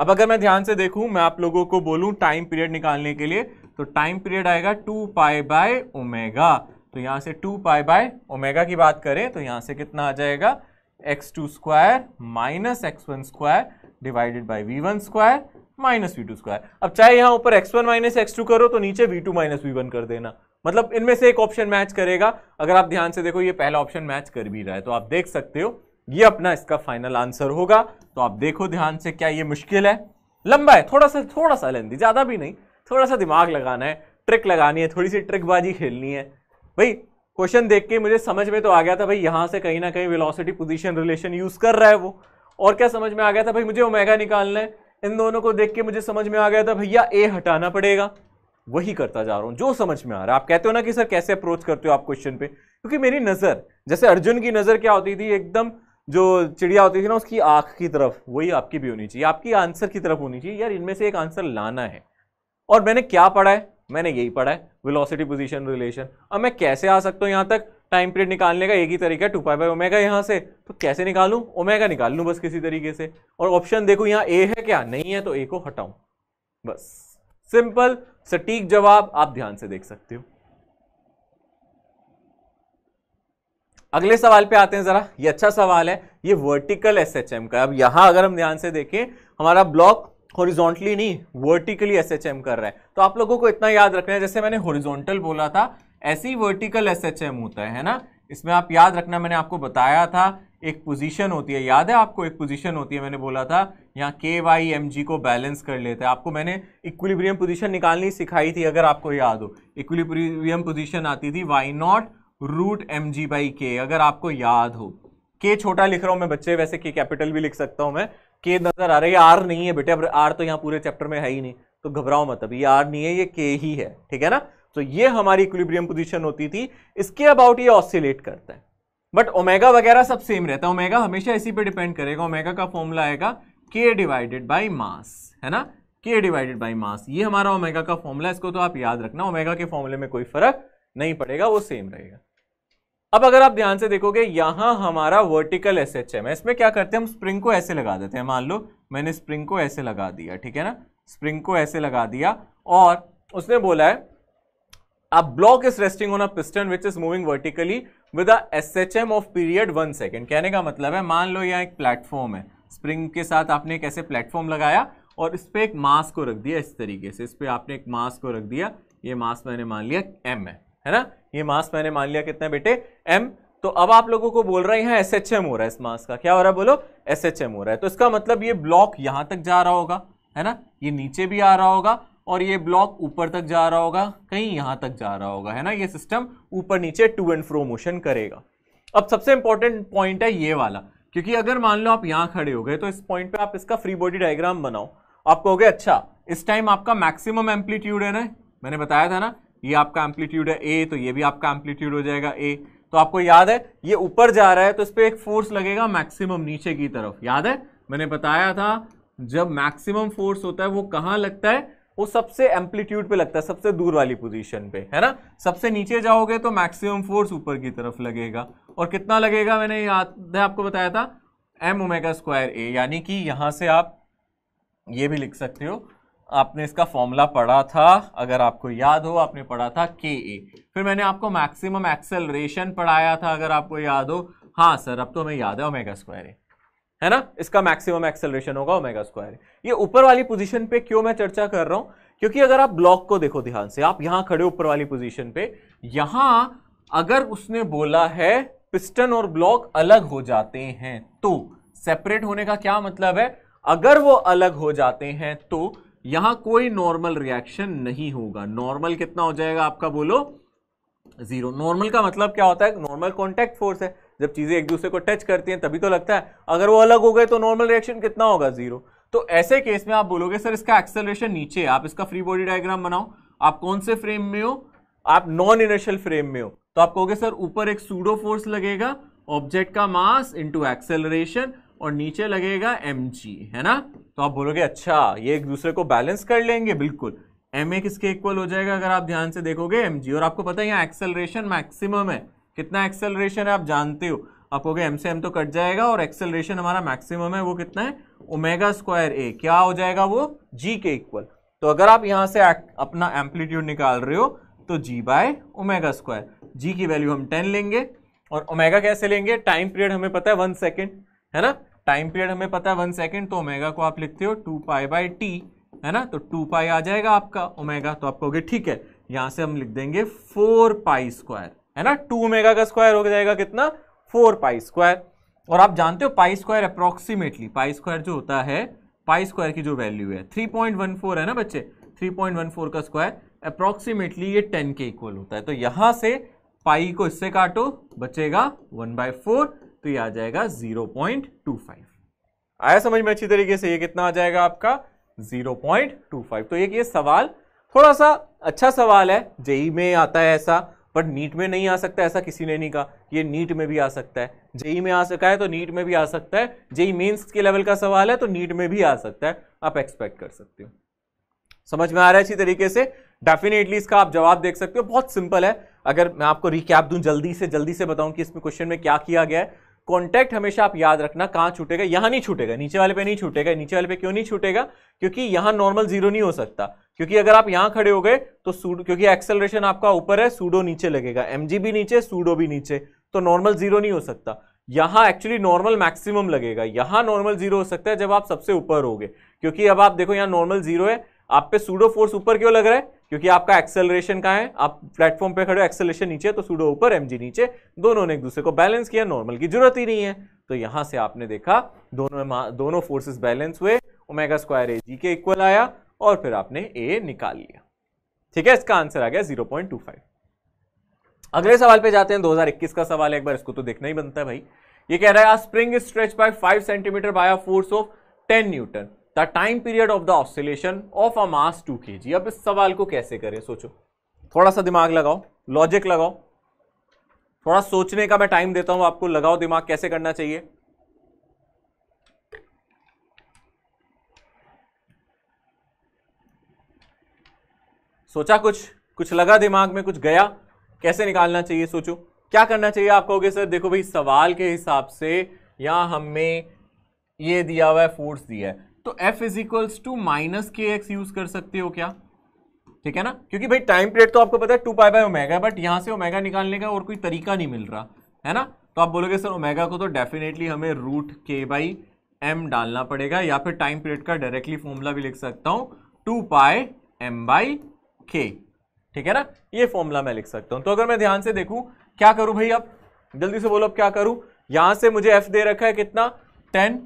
अब अगर मैं ध्यान से देखूं मैं आप लोगों को बोलूं टाइम पीरियड निकालने के लिए तो टाइम पीरियड आएगा टू पाई बाय ओमेगा तो यहां से टू पाई बाय ओमेगा की बात करें तो यहां से कितना आ जाएगा x two square minus x one square divided by v one square minus v two square अब चाहे यहां ऊपर x one minus x two करो तो नीचे v two minus v one कर देना मतलब इनमें से एक ऑप्शन मैच करेगा अगर आप ध्यान से देखो ये पहला ऑप्शन मैच कर भी रहा है तो आप देख सकते हो ये अपना इसका फाइनल आंसर होगा तो आप देखो ध्यान से क्या ये मुश्किल है लंबा है थोड़ा सा थोड़ा सा लेंदी ज़्यादा भी नहीं थोड़ा सा दिमाग लगाना है ट्रिक लगानी है थोड़ी सी ट्रिकबाजी खेलनी है भाई क्वेश्चन देख के मुझे समझ में तो आ गया था भाई यहाँ से कहीं ना कहीं वेलोसिटी पोजीशन रिलेशन यूज़ कर रहा है वो और क्या समझ में आ गया था भाई मुझे ओमेगा निकालना है इन दोनों को देख के मुझे समझ में आ गया था भैया ए हटाना पड़ेगा वही करता जा रहा हूं जो समझ में आ रहा है आप कहते हो ना कि सर कैसे अप्रोच करते हो आप क्वेश्चन पे क्योंकि मेरी नज़र जैसे अर्जुन की नज़र क्या होती थी एकदम जो चिड़िया होती थी ना उसकी आंख की तरफ वही आपकी भी होनी चाहिए आपकी आंसर की तरफ होनी चाहिए यार इनमें से एक आंसर लाना है और मैंने क्या पढ़ा है मैंने यही पढ़ा है वेलोसिटी पोजीशन रिलेशन अब मैं कैसे आ सकता हूँ यहाँ तक टाइम पीरियड निकालने का एक ही तरीका है टू पाई बाई ओमेगा यहाँ से तो कैसे निकालूँ ओमेगा निकाल लूँ बस किसी तरीके से और ऑप्शन देखो यहाँ ए है क्या नहीं है तो ए को हटाऊँ बस सिंपल सटीक जवाब आप ध्यान से देख सकते हो अगले सवाल पे आते हैं जरा ये अच्छा सवाल है ये वर्टिकल एसएचएम का अब यहां अगर हम ध्यान से देखें हमारा ब्लॉक हॉरिजॉन्टली नहीं वर्टिकली एसएचएम कर रहा है तो आप लोगों को इतना याद रखना है जैसे मैंने हॉरिजॉन्टल बोला था ऐसे ही वर्टिकल एसएचएम होता है, है ना इसमें आप याद रखना मैंने आपको बताया था एक पोजीशन होती है याद है आपको एक पोजीशन होती है मैंने बोला था यहाँ के वाई एम जी को बैलेंस कर लेते हैं आपको मैंने इक्विलिब्रियम पोजीशन निकालनी सिखाई थी अगर आपको याद हो इक्विलिब्रियम पोजीशन आती थी y naught root m g by k अगर आपको याद हो के छोटा लिख रहा हूँ मैं बच्चे वैसे के कैपिटल भी लिख सकता हूँ मैं के नजर आ रहा है आर नहीं है बेटे अब आर तो यहाँ पूरे चैप्टर में है ही नहीं तो घबराओ मत अभी आर नहीं है ये के ही है ठीक है ना तो ये हमारी इक्विलिब्रियम पोजीशन होती थी इसके अबाउट ये ऑसिलेट करता है बट ओमेगा वगैरह सब सेम रहता है ओमेगा हमेशा इसी पे डिपेंड करेगा ओमेगा का फॉर्मूला आएगा के डिवाइडेड बाई मास है ना के डिवाइडेड बाई मास ये हमारा ओमेगा का फॉर्मूला इसको तो आप याद रखना ओमेगा के फॉर्मूले में कोई फर्क नहीं पड़ेगा वो सेम रहेगा अब अगर आप ध्यान से देखोगे यहां हमारा वर्टिकल एस एच एम है इसमें क्या करते हैं हम स्प्रिंग को ऐसे लगा देते हैं मान लो मैंने स्प्रिंग को ऐसे लगा दिया ठीक है ना स्प्रिंग को ऐसे लगा दिया और उसने बोला है A block is resting on a piston which is moving vertically with a SHM of period 1 second. कहने का मतलब है मान लो यहाँ एक platform है spring के साथ आपने एक platform प्लेटफॉर्म लगाया और इस पर एक मास को रख दिया इस तरीके से इस पर आपने एक मास को रख दिया ये मास मैंने मान लिया एम है है ना ये मास मैंने मान लिया कितना बेटे एम तो अब आप लोगों को बोल रहा है यहाँ एस हो रहा है इस मास का क्या हो रहा है बोलो एस हो रहा है तो इसका मतलब ये ब्लॉक यहाँ तक जा रहा होगा है ना ये नीचे भी आ रहा होगा और ये ब्लॉक ऊपर तक जा रहा होगा कहीं यहां तक जा रहा होगा है ना ये सिस्टम ऊपर नीचे टू एंड फ्रो मोशन करेगा अब सबसे इंपॉर्टेंट पॉइंट है ये वाला क्योंकि अगर मान लो आप यहां खड़े हो गए तो इस पॉइंट पे आप इसका फ्री बॉडी डायग्राम बनाओ आप कहोगे अच्छा इस टाइम आपका मैक्सिमम एम्पलीट्यूड है ना मैंने बताया था ना ये आपका एम्पलीट्यूड है ए तो ये भी आपका एम्पलीट्यूड हो जाएगा ए तो आपको याद है ये ऊपर जा रहा है तो इस पर एक फोर्स लगेगा मैक्सिमम नीचे की तरफ याद है मैंने बताया था जब मैक्सिमम फोर्स होता है वो कहाँ लगता है वो सबसे एम्पलीट्यूड पे लगता है सबसे दूर वाली पोजीशन पे है ना सबसे नीचे जाओगे तो मैक्सिमम फोर्स ऊपर की तरफ लगेगा और कितना लगेगा मैंने याद आपको बताया था एम ओमेगा स्क्वायर ए यानी कि यहाँ से आप ये भी लिख सकते हो आपने इसका फॉर्मूला पढ़ा था अगर आपको याद हो आपने पढ़ा था के ए फिर मैंने आपको मैक्सिमम एक्सेलरेशन पढ़ाया था अगर आपको याद हो हाँ सर अब तो हमें याद है ओमेगा स्क्वायर ए है ना इसका मैक्सिमम एक्सेलरेशन होगा ओमेगा स्क्वायर ये ऊपर वाली पोजीशन पे क्यों मैं चर्चा कर रहा हूं क्योंकि अगर आप ब्लॉक को देखो ध्यान से आप यहां खड़े ऊपर वाली पोजीशन पे यहां अगर उसने बोला है पिस्टन और ब्लॉक अलग हो जाते हैं तो सेपरेट होने का क्या मतलब है अगर वो अलग हो जाते हैं तो यहां कोई नॉर्मल रिएक्शन नहीं होगा नॉर्मल कितना हो जाएगा आपका बोलो जीरो नॉर्मल का मतलब क्या होता है नॉर्मल कॉन्टेक्ट फोर्स है जब चीज़ें एक दूसरे को टच करती हैं तभी तो लगता है अगर वो अलग हो गए तो नॉर्मल रिएक्शन कितना होगा जीरो तो ऐसे केस में आप बोलोगे सर इसका एक्सेलरेशन नीचे आप इसका फ्री बॉडी डायग्राम बनाओ आप कौन से फ्रेम में हो आप नॉन इनर्शियल फ्रेम में हो तो आप कहोगे सर ऊपर एक सूडो फोर्स लगेगा ऑब्जेक्ट का मास इंटू एक्सेलरेशन और नीचे लगेगा एम है ना तो आप बोलोगे अच्छा ये एक दूसरे को बैलेंस कर लेंगे बिल्कुल एम ए किसके इक्वल हो जाएगा अगर आप ध्यान से देखोगे एम और आपको पता है यहाँ एक्सेलरेशन मैक्सिमम है कितना एक्सेलरेशन है आप जानते हो आप कहोगे एम से एम तो कट जाएगा और एक्सेलरेशन हमारा मैक्सिमम है वो कितना है ओमेगा स्क्वायर ए क्या हो जाएगा वो जी के इक्वल तो अगर आप यहाँ से अपना एम्पलीट्यूड निकाल रहे हो तो g by omega square g की वैल्यू हम टेन लेंगे और ओमेगा कैसे लेंगे टाइम पीरियड हमें पता है वन सेकेंड है ना टाइम पीरियड हमें पता है वन सेकेंड तो ओमेगा को आप लिखते हो टू पाई बाई टी है ना तो टू पाई आ जाएगा आपका ओमेगा तो आप कहोगे ठीक है यहाँ से हम लिख देंगे फोर पाई स्क्वायर है ना टू ओमेगा का स्क्वायर हो जाएगा कितना फोर पाई स्क्वायर और आप जानते हो pi square approximately pi square जो होता है पाई स्क्वायर की जो वैल्यू है थ्री पॉइंट वन फोर है ना बच्चे थ्री पॉइंट वन फोर का स्क्वायर अप्रोक्सीमेटली ये टेन के इक्वल होता है तो यहां से पाई को इससे काटो बचेगा वन बाय फोर तो ये आ जाएगा जीरो पॉइंट टू फाइव आया समझ में अच्छी तरीके से ये कितना आ जाएगा आपका जीरो पॉइंट टू फाइव तो एक ये सवाल थोड़ा सा अच्छा सवाल है जेई में आता है ऐसा बट नीट में नहीं आ सकता ऐसा किसी ने नहीं कहा ये नीट में भी आ सकता है जेई में आ सका है तो नीट में भी आ सकता है जेई मेन्स के लेवल का सवाल है तो नीट में भी आ सकता है आप एक्सपेक्ट कर सकते हो समझ में आ रहा है अच्छी तरीके से डेफिनेटली इसका आप जवाब देख सकते हो बहुत सिंपल है अगर मैं आपको रिकैप दूं जल्दी से जल्दी से बताऊं कि इसमें क्वेश्चन में क्या किया गया है कॉन्टैक्ट हमेशा आप याद रखना कहाँ छूटेगा यहाँ नहीं छूटेगा नीचे वाले पे नहीं छूटेगा नीचे वाले पे क्यों नहीं छूटेगा क्योंकि यहाँ नॉर्मल जीरो नहीं हो सकता क्योंकि अगर आप यहाँ खड़े हो गए तो क्योंकि एक्सेलरेशन आपका ऊपर है सूडो नीचे लगेगा एम भी नीचे सूडो भी नीचे तो नॉर्मल जीरो नहीं हो सकता यहाँ एक्चुअली नॉर्मल मैक्सिमम लगेगा यहाँ नॉर्मल जीरो हो सकता है जब आप सबसे ऊपर हो क्योंकि अब आप देखो यहाँ नॉर्मल जीरो है आप पे सूडो फोर्स ऊपर क्यों लग रहा है क्योंकि आपका एक्सेलरेशन कहा है आप प्लेटफॉर्म पे खड़े हो एक्सेलरेशन नीचे तो सूडो ऊपर एमजी नीचे दोनों ने एक दूसरे को बैलेंस किया नॉर्मल की जरूरत ही नहीं है तो यहां से आपने देखा दोनों दोनों फोर्सेस बैलेंस हुए ओमेगा स्क्वायर ए जी के इक्वल आया और फिर आपने ए निकाल लिया ठीक है इसका आंसर आ गया जीरो पॉइंट टू फाइव अगले सवाल पे जाते हैं 2021 का सवाल एक बार इसको तो देखना ही बनता है भाई ये कह रहा है spring stretch by 5 centimetre by force of 10 newton the time period of the oscillation of a mass two k g अब इस सवाल को कैसे करें सोचो थोड़ा सा दिमाग लगाओ लॉजिक लगाओ थोड़ा सोचने का मैं टाइम देता हूं आपको लगाओ दिमाग कैसे करना चाहिए सोचा कुछ कुछ लगा दिमाग में कुछ गया कैसे निकालना चाहिए सोचो क्या करना चाहिए आप कहोगे सर देखो भाई सवाल के हिसाब से यहां हमें ये दिया हुआ है फोर्स दिया है तो f is equals to minus के एक्स यूज कर सकते हो क्या ठीक है ना क्योंकि भाई टाइम पीरियड तो आपको पता है two pi by omega but यहाँ से ओमेगा निकालने का और कोई तरीका नहीं मिल रहा है ना तो आप बोलोगे सर ओमेगा को तो डेफिनेटली हमें रूट के बाई एम डालना पड़ेगा या फिर टाइम पीरियड का डायरेक्टली फॉर्मूला भी लिख सकता हूँ टू पाए एम बाई के ठीक है ना ये फॉर्मूला मैं लिख सकता हूँ तो अगर मैं ध्यान से देखूँ क्या करूँ भाई अब जल्दी से बोलो अब क्या करूँ यहाँ से मुझे एफ दे रखा है कितना टेन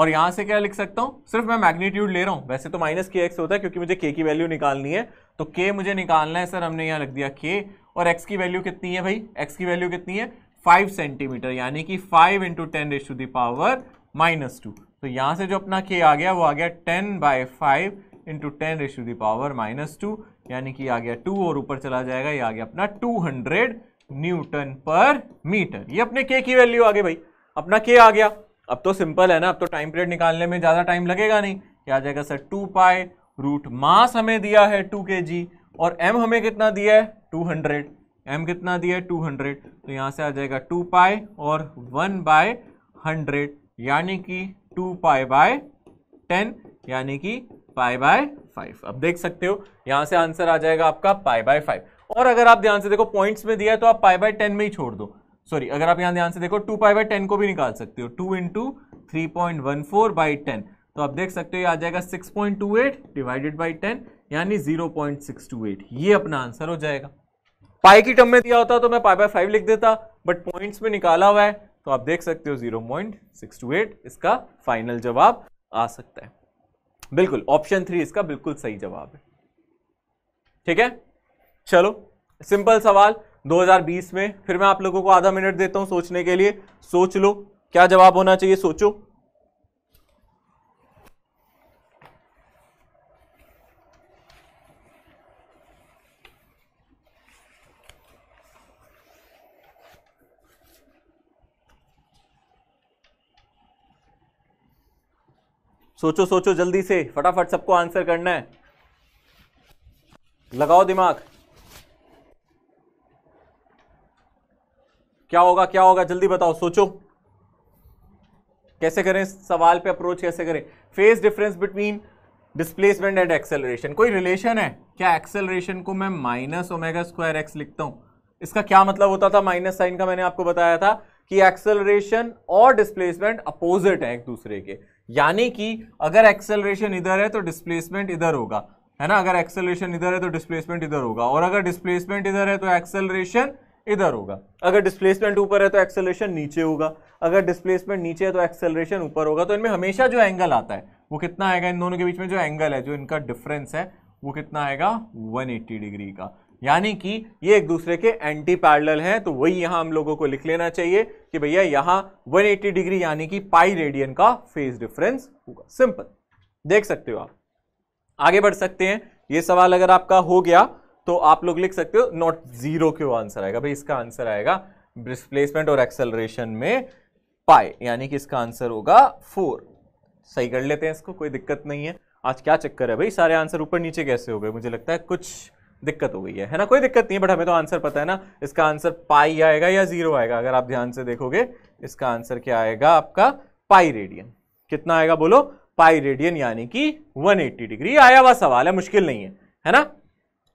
और यहां से क्या लिख सकता हूं सिर्फ मैं मैग्नीट्यूड ले रहा हूं वैसे तो माइनस के एक्स होता है क्योंकि मुझे के की वैल्यू निकालनी है तो के मुझे निकालना है सर हमने यहाँ रख दिया के और एक्स की वैल्यू कितनी है भाई एक्स की वैल्यू कितनी है फाइव सेंटीमीटर यानी कि five into ten raise to the power minus two तो यहाँ से जो अपना के आ गया वो आ गया ten by five into ten raise to the power minus two यानी कि आ गया टू और ऊपर चला जाएगा ये आ गया अपना two hundred newton per metre ये अपने के की वैल्यू आ गई भाई अपना के आ गया अब तो सिंपल है ना अब तो टाइम पीरियड निकालने में ज़्यादा टाइम लगेगा नहीं क्या आ जाएगा sir two pi root mass हमें दिया है टू के जी और एम हमें कितना दिया है टू हंड्रेड एम कितना दिया है टू हंड्रेड तो यहाँ से आ जाएगा टू पाए और वन बाय हंड्रेड यानी कि टू पाए बाय टेन यानी कि पाए बाय फाइव अब देख सकते हो यहाँ से आंसर आ जाएगा आपका पाए बाय फाइव और अगर आप ध्यान से देखो पॉइंट्स में दिया है तो आप पाए बाय टेन में ही छोड़ दो सॉरी अगर आप यहां ध्यान से देखो टू पाई बाई टेन को भी निकाल सकते हो two into three point one four by ten तो आप देख सकते हो ये आ जाएगा six point two eight divided by ten यानी zero point six two eight ये अपना आंसर हो जाएगा पाई की टर्म में दिया होता तो मैं पाई बाय फाइव लिख देता बट पॉइंट्स में निकाला हुआ है तो आप देख सकते हो zero point six two eight इसका फाइनल जवाब आ सकता है बिल्कुल ऑप्शन थ्री इसका बिल्कुल सही जवाब है ठीक है चलो सिंपल सवाल 2020 में फिर मैं आप लोगों को आधा मिनट देता हूं सोचने के लिए सोच लो क्या जवाब होना चाहिए सोचो सोचो सोचो जल्दी से फटाफट सबको आंसर करना है लगाओ दिमाग क्या होगा क्या होगा जल्दी बताओ सोचो कैसे करें सवाल पे अप्रोच कैसे करें phase difference between displacement and acceleration कोई रिलेशन है क्या एक्सेलरेशन को मैं माइनस ओमेगा स्क्वायर एक्स लिखता हूं इसका क्या मतलब होता था माइनस साइन का मैंने आपको बताया था कि एक्सेलरेशन और डिस्प्लेसमेंट अपोजिट है एक दूसरे के यानी कि अगर एक्सेलरेशन इधर है तो डिस्प्लेसमेंट इधर होगा है ना अगर एक्सेलरेशन इधर है तो डिस्प्लेसमेंट इधर होगा और अगर डिस्प्लेसमेंट इधर है तो एक्सेलरेशन इधर होगा अगर डिस्प्लेसमेंट ऊपर है तो एक्सेलरेशन नीचे होगा अगर डिस्प्लेसमेंट नीचे है तो एक्सेलरेशन ऊपर होगा तो इनमें हमेशा जो एंगल आता है वो कितना आएगा इन दोनों के बीच में जो एंगल है जो इनका डिफरेंस है वो कितना आएगा 180 डिग्री का यानी कि ये एक दूसरे के एंटी पैरल हैं तो वही यहां हम लोगों को लिख लेना चाहिए कि भैया यहां 180 डिग्री यानी कि पाई रेडियन का फेज डिफरेंस होगा सिंपल देख सकते हो आप आगे बढ़ सकते हैं ये सवाल अगर आपका हो गया तो आप लोग लिख सकते हो नॉट जीरो क्यों आंसर आएगा भाई इसका आंसर आएगा डिस्प्लेसमेंट और एक्सेलरेशन में पाए यानी कि इसका आंसर होगा फोर सही कर लेते हैं इसको कोई दिक्कत नहीं है आज क्या चक्कर है भाई सारे आंसर ऊपर नीचे कैसे हो गए मुझे लगता है कुछ दिक्कत हो गई है है ना कोई दिक्कत नहीं है बट हमें तो आंसर पता है ना इसका आंसर पाई आएगा या जीरो आएगा अगर आप ध्यान से देखोगे इसका आंसर क्या आएगा आपका पाई रेडियन कितना आएगा बोलो पाई रेडियन यानी कि 180 डिग्री आया हुआ सवाल है मुश्किल नहीं है है ना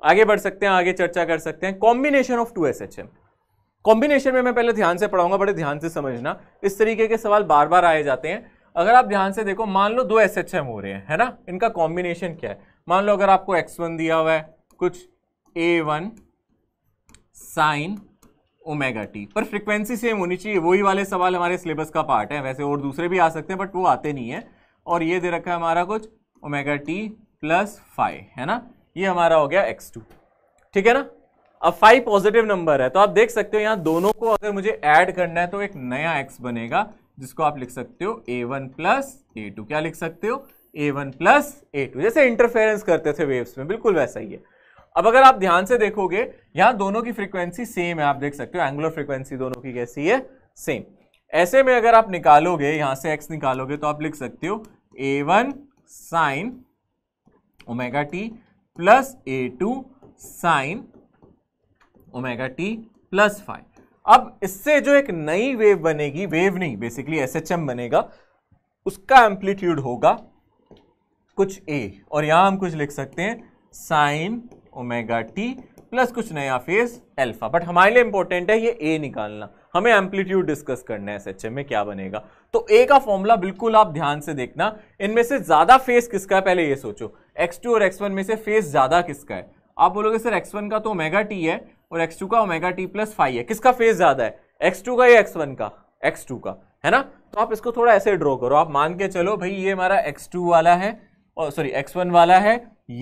आगे बढ़ सकते हैं आगे चर्चा कर सकते हैं combination of two S H M combination में मैं पहले ध्यान से पढ़ाऊंगा बड़े ध्यान से समझना इस तरीके के सवाल बार बार आए जाते हैं अगर आप ध्यान से देखो मान लो दो एस एच एम हो रहे हैं है ना इनका कॉम्बिनेशन क्या है मान लो अगर आपको एक्स वन दिया हुआ है कुछ A one sine omega t पर फ्रिक्वेंसी सेम होनी चाहिए वही वाले सवाल हमारे सिलेबस का पार्ट है वैसे और दूसरे भी आ सकते हैं बट वो आते नहीं है और ये दे रखा है हमारा कुछ ओमेगा टी प्लस फाइव है ना ये हमारा हो गया एक्स टू ठीक है ना अब फाइव पॉजिटिव नंबर है तो आप देख सकते हो यहां दोनों को अगर मुझे ऐड करना है तो एक नया एक्स बनेगा जिसको आप लिख सकते हो a1 वन प्लस ए क्या लिख सकते हो a1 वन प्लस ए जैसे इंटरफेरेंस करते थे वेव्स में बिल्कुल वैसा ही है अब अगर आप ध्यान से देखोगे यहां दोनों की फ्रीक्वेंसी सेम है आप देख सकते हो एंगुलर फ्रीक्वेंसी दोनों की कैसी है सेम ऐसे में अगर आप निकालोगे यहां से एक्स निकालोगे तो आप लिख सकते हो A one sine omega T plus A two sine omega T plus phi अब इससे जो एक नई वेव बनेगी वेव नहीं बेसिकली एस एच एम बनेगा उसका एम्पलीट्यूड होगा कुछ ए और यहां हम कुछ लिख सकते हैं साइन ओमेगा टी प्लस कुछ नया फेज अल्फा बट हमारे लिए इंपॉर्टेंट है ये ए निकालना हमें एम्पलीट्यूड डिस्कस करना है एस में क्या बनेगा तो ए का फॉर्मूला बिल्कुल आप ध्यान से देखना इनमें से ज़्यादा फेस किसका है पहले ये सोचो x2 और x1 में से फेस ज़्यादा किसका है आप बोलोगे सर x1 का तो ओमेगा टी है और x2 का ओमेगा टी प्लस फाइव है किसका फेस ज़्यादा है x2 का या x1 का x2 का है ना तो आप इसको थोड़ा ऐसे ड्रॉ करो आप मान के चलो भाई ये हमारा एक्स वाला है और सॉरी एक्स वाला है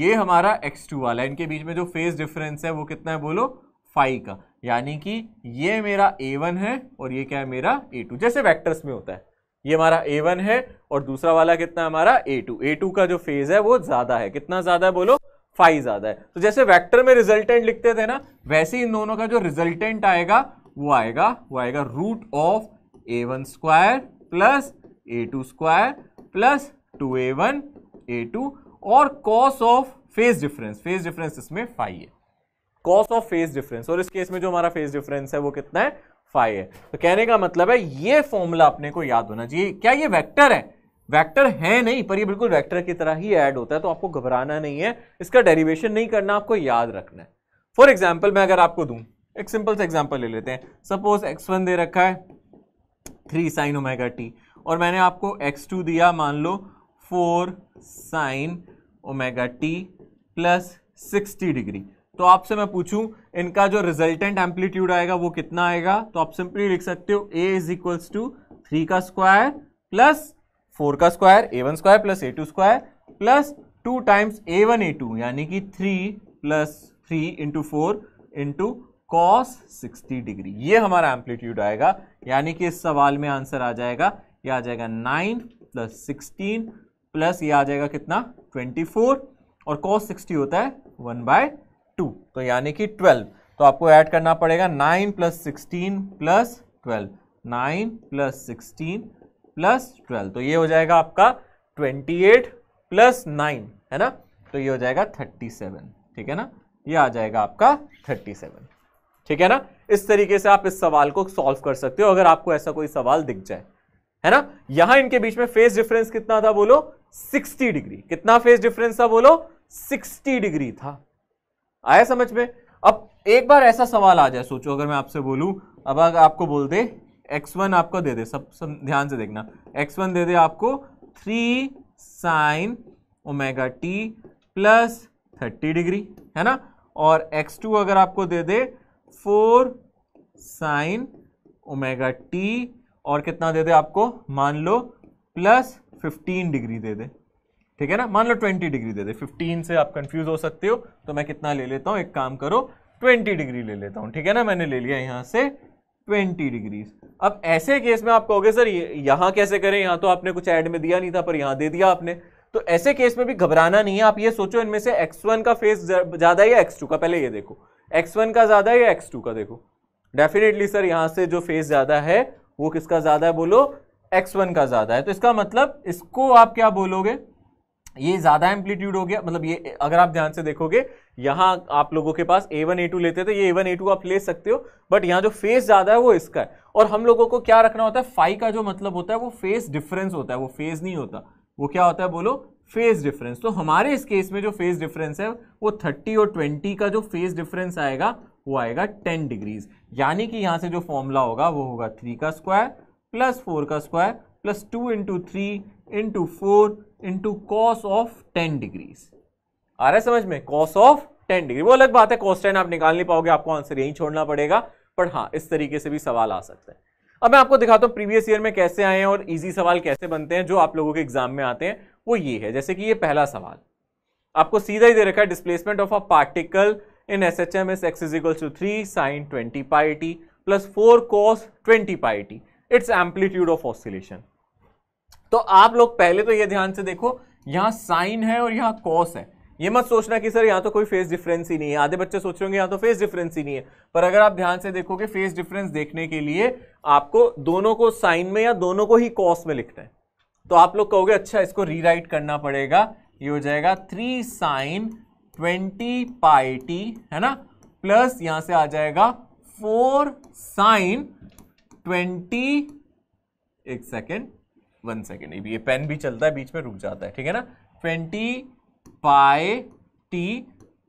ये हमारा x2 वाला है इनके बीच में जो फेस डिफरेंस है वो कितना है बोलो फाइव का यानी कि ये मेरा ए वन है और ये क्या है मेरा ए टू जैसे वैक्टर्स में होता है ये हमारा ए वन है और दूसरा वाला कितना हमारा ए टू ए टू का जो फेज है वो ज्यादा है कितना ज्यादा है बोलो फाइव ज्यादा है तो जैसे वेक्टर में रिजल्टेंट लिखते थे ना वैसे इन दोनों का जो रिजल्टेंट आएगा वो आएगा वो आएगा root of A one square plus A two square plus two A one A two और cos of phase difference phase difference इसमें फाइव है कॉस ऑफ फेस डिफरेंस और इस केस में जो हमारा फेस डिफरेंस है वो कितना है फाइव है तो कहने का मतलब है ये फॉर्मूला अपने को याद होना चाहिए क्या ये वैक्टर है वेक्टर है नहीं पर ये बिल्कुल वेक्टर की तरह ही ऐड होता है तो आपको घबराना नहीं है इसका डेरिवेशन नहीं करना आपको याद रखना है फॉर एग्जाम्पल मैं अगर आपको दूं एक सिंपल से एग्जाम्पल ले लेते हैं सपोज एक्स वन दे रखा है थ्री साइन ओमेगा टी और मैंने आपको एक्स टू दिया मान लो four sine omega T plus sixty degree तो आपसे मैं पूछूं इनका जो रिजल्टेंट एम्पलीट्यूड आएगा वो कितना आएगा तो आप सिंपली लिख सकते हो A is equals to three का स्क्वायर प्लस फोर का square A one square plus A two square plus two times A one A two यानी कि three plus three into four into cos sixty degree ये हमारा एम्पलीट्यूड आएगा यानी कि इस सवाल में आंसर आ जाएगा ये आ जाएगा नाइन प्लस सिक्सटीन प्लस ये आ जाएगा कितना ट्वेंटी फोर और कॉस सिक्सटी होता है वन बाय टू तो यानी कि ट्वेल्व तो आपको ऐड करना पड़ेगा nine plus sixteen plus twelve nine plus sixteen plus twelve तो ये हो जाएगा आपका ट्वेंटी एट प्लस नाइन है ना तो ये हो जाएगा थर्टी सेवन ठीक है ना ये आ जाएगा आपका थर्टी सेवन ठीक है ना इस तरीके से आप इस सवाल को सॉल्व कर सकते हो अगर आपको ऐसा कोई सवाल दिख जाए है ना यहां इनके बीच में फेस डिफरेंस कितना था बोलो सिक्सटी डिग्री कितना फेस डिफरेंस था बोलो सिक्सटी डिग्री था आया समझ में अब एक बार ऐसा सवाल आ जाए सोचो अगर मैं आपसे बोलूं अब अगर आपको बोल दे एक्स वन आपको दे दे सब सब ध्यान से देखना एक्स वन दे दे आपको three sine omega T plus thirty degree है ना और एक्स टू अगर आपको दे दे फोर साइन ओमेगा टी और कितना दे दे आपको मान लो प्लस फिफ्टीन डिग्री दे दे ठीक है ना मान लो ट्वेंटी डिग्री दे दे फिफ्टीन से आप कंफ्यूज हो सकते हो तो मैं कितना ले लेता हूँ एक काम करो ट्वेंटी डिग्री ले लेता हूँ ठीक है ना मैंने ले लिया यहाँ से ट्वेंटी डिग्रीज अब ऐसे केस में आप कहोगे सर यहाँ कैसे करें यहाँ तो आपने कुछ ऐड में दिया नहीं था पर यहाँ दे दिया आपने तो ऐसे केस में भी घबराना नहीं है आप ये सोचो इनमें से वन का फेस ज़्यादा है या टू का पहले ये देखो वन का ज़्यादा है या टू का देखो डेफिनेटली सर यहाँ से जो फेस ज़्यादा है वो किसका ज़्यादा है बोलो वन का ज़्यादा है तो इसका मतलब इसको आप क्या बोलोगे ये ज़्यादा एम्पलीट्यूड हो गया मतलब ये अगर आप ध्यान से देखोगे यहाँ आप लोगों के पास ए वन ए टू लेते थे ये ए वन ए टू आप ले सकते हो बट यहाँ जो फेस ज़्यादा है वो इसका है और हम लोगों को क्या रखना होता है फाइव का जो मतलब होता है वो फेस डिफरेंस होता है वो फेस नहीं होता वो क्या होता है बोलो फेस डिफरेंस तो हमारे इस केस में जो फेस डिफरेंस है वो थर्टी और ट्वेंटी का जो फेस डिफरेंस आएगा वो आएगा टेन डिग्रीज यानी कि यहाँ से जो फॉर्मूला होगा वो होगा थ्री का स्क्वायर प्लस फोर का square plus two into three into four into cos of ten degrees आ रहा है समझ में कॉस ऑफ टेन डिग्री वो अलग बात है कॉस टेन आप निकाल नहीं पाओगे आपको आंसर यही छोड़ना पड़ेगा पर हाँ इस तरीके से भी सवाल आ सकते हैं अब मैं आपको दिखाता हूँ प्रीवियस ईयर में कैसे आए हैं और इजी सवाल कैसे बनते हैं जो आप लोगों के एग्जाम में आते हैं वो ये है जैसे कि ये पहला सवाल आपको सीधा ही दे रखा है displacement of a particle in S H M is x is equal to three sine twenty pi t plus four cos twenty pi t its amplitude of oscillation तो आप लोग पहले तो ये ध्यान से देखो यहाँ साइन है और यहाँ कॉस है ये मत सोचना कि सर यहाँ तो कोई फेस डिफरेंस ही नहीं है आधे बच्चे सोच रहे होंगे यहाँ तो फेस डिफरेंस ही नहीं है पर अगर आप ध्यान से देखोगे फेस डिफरेंस देखने के लिए आपको दोनों को साइन में या दोनों को ही कॉस में लिखना है तो आप लोग कहोगे अच्छा इसको रीराइट करना पड़ेगा ये हो जाएगा three sine twenty pi t है ना प्लस यहां से आ जाएगा फोर साइन ट्वेंटी एक सेकेंड वन सेकेंड ये पेन भी चलता है बीच में रुक जाता है ठीक है ना ट्वेंटी पाए टी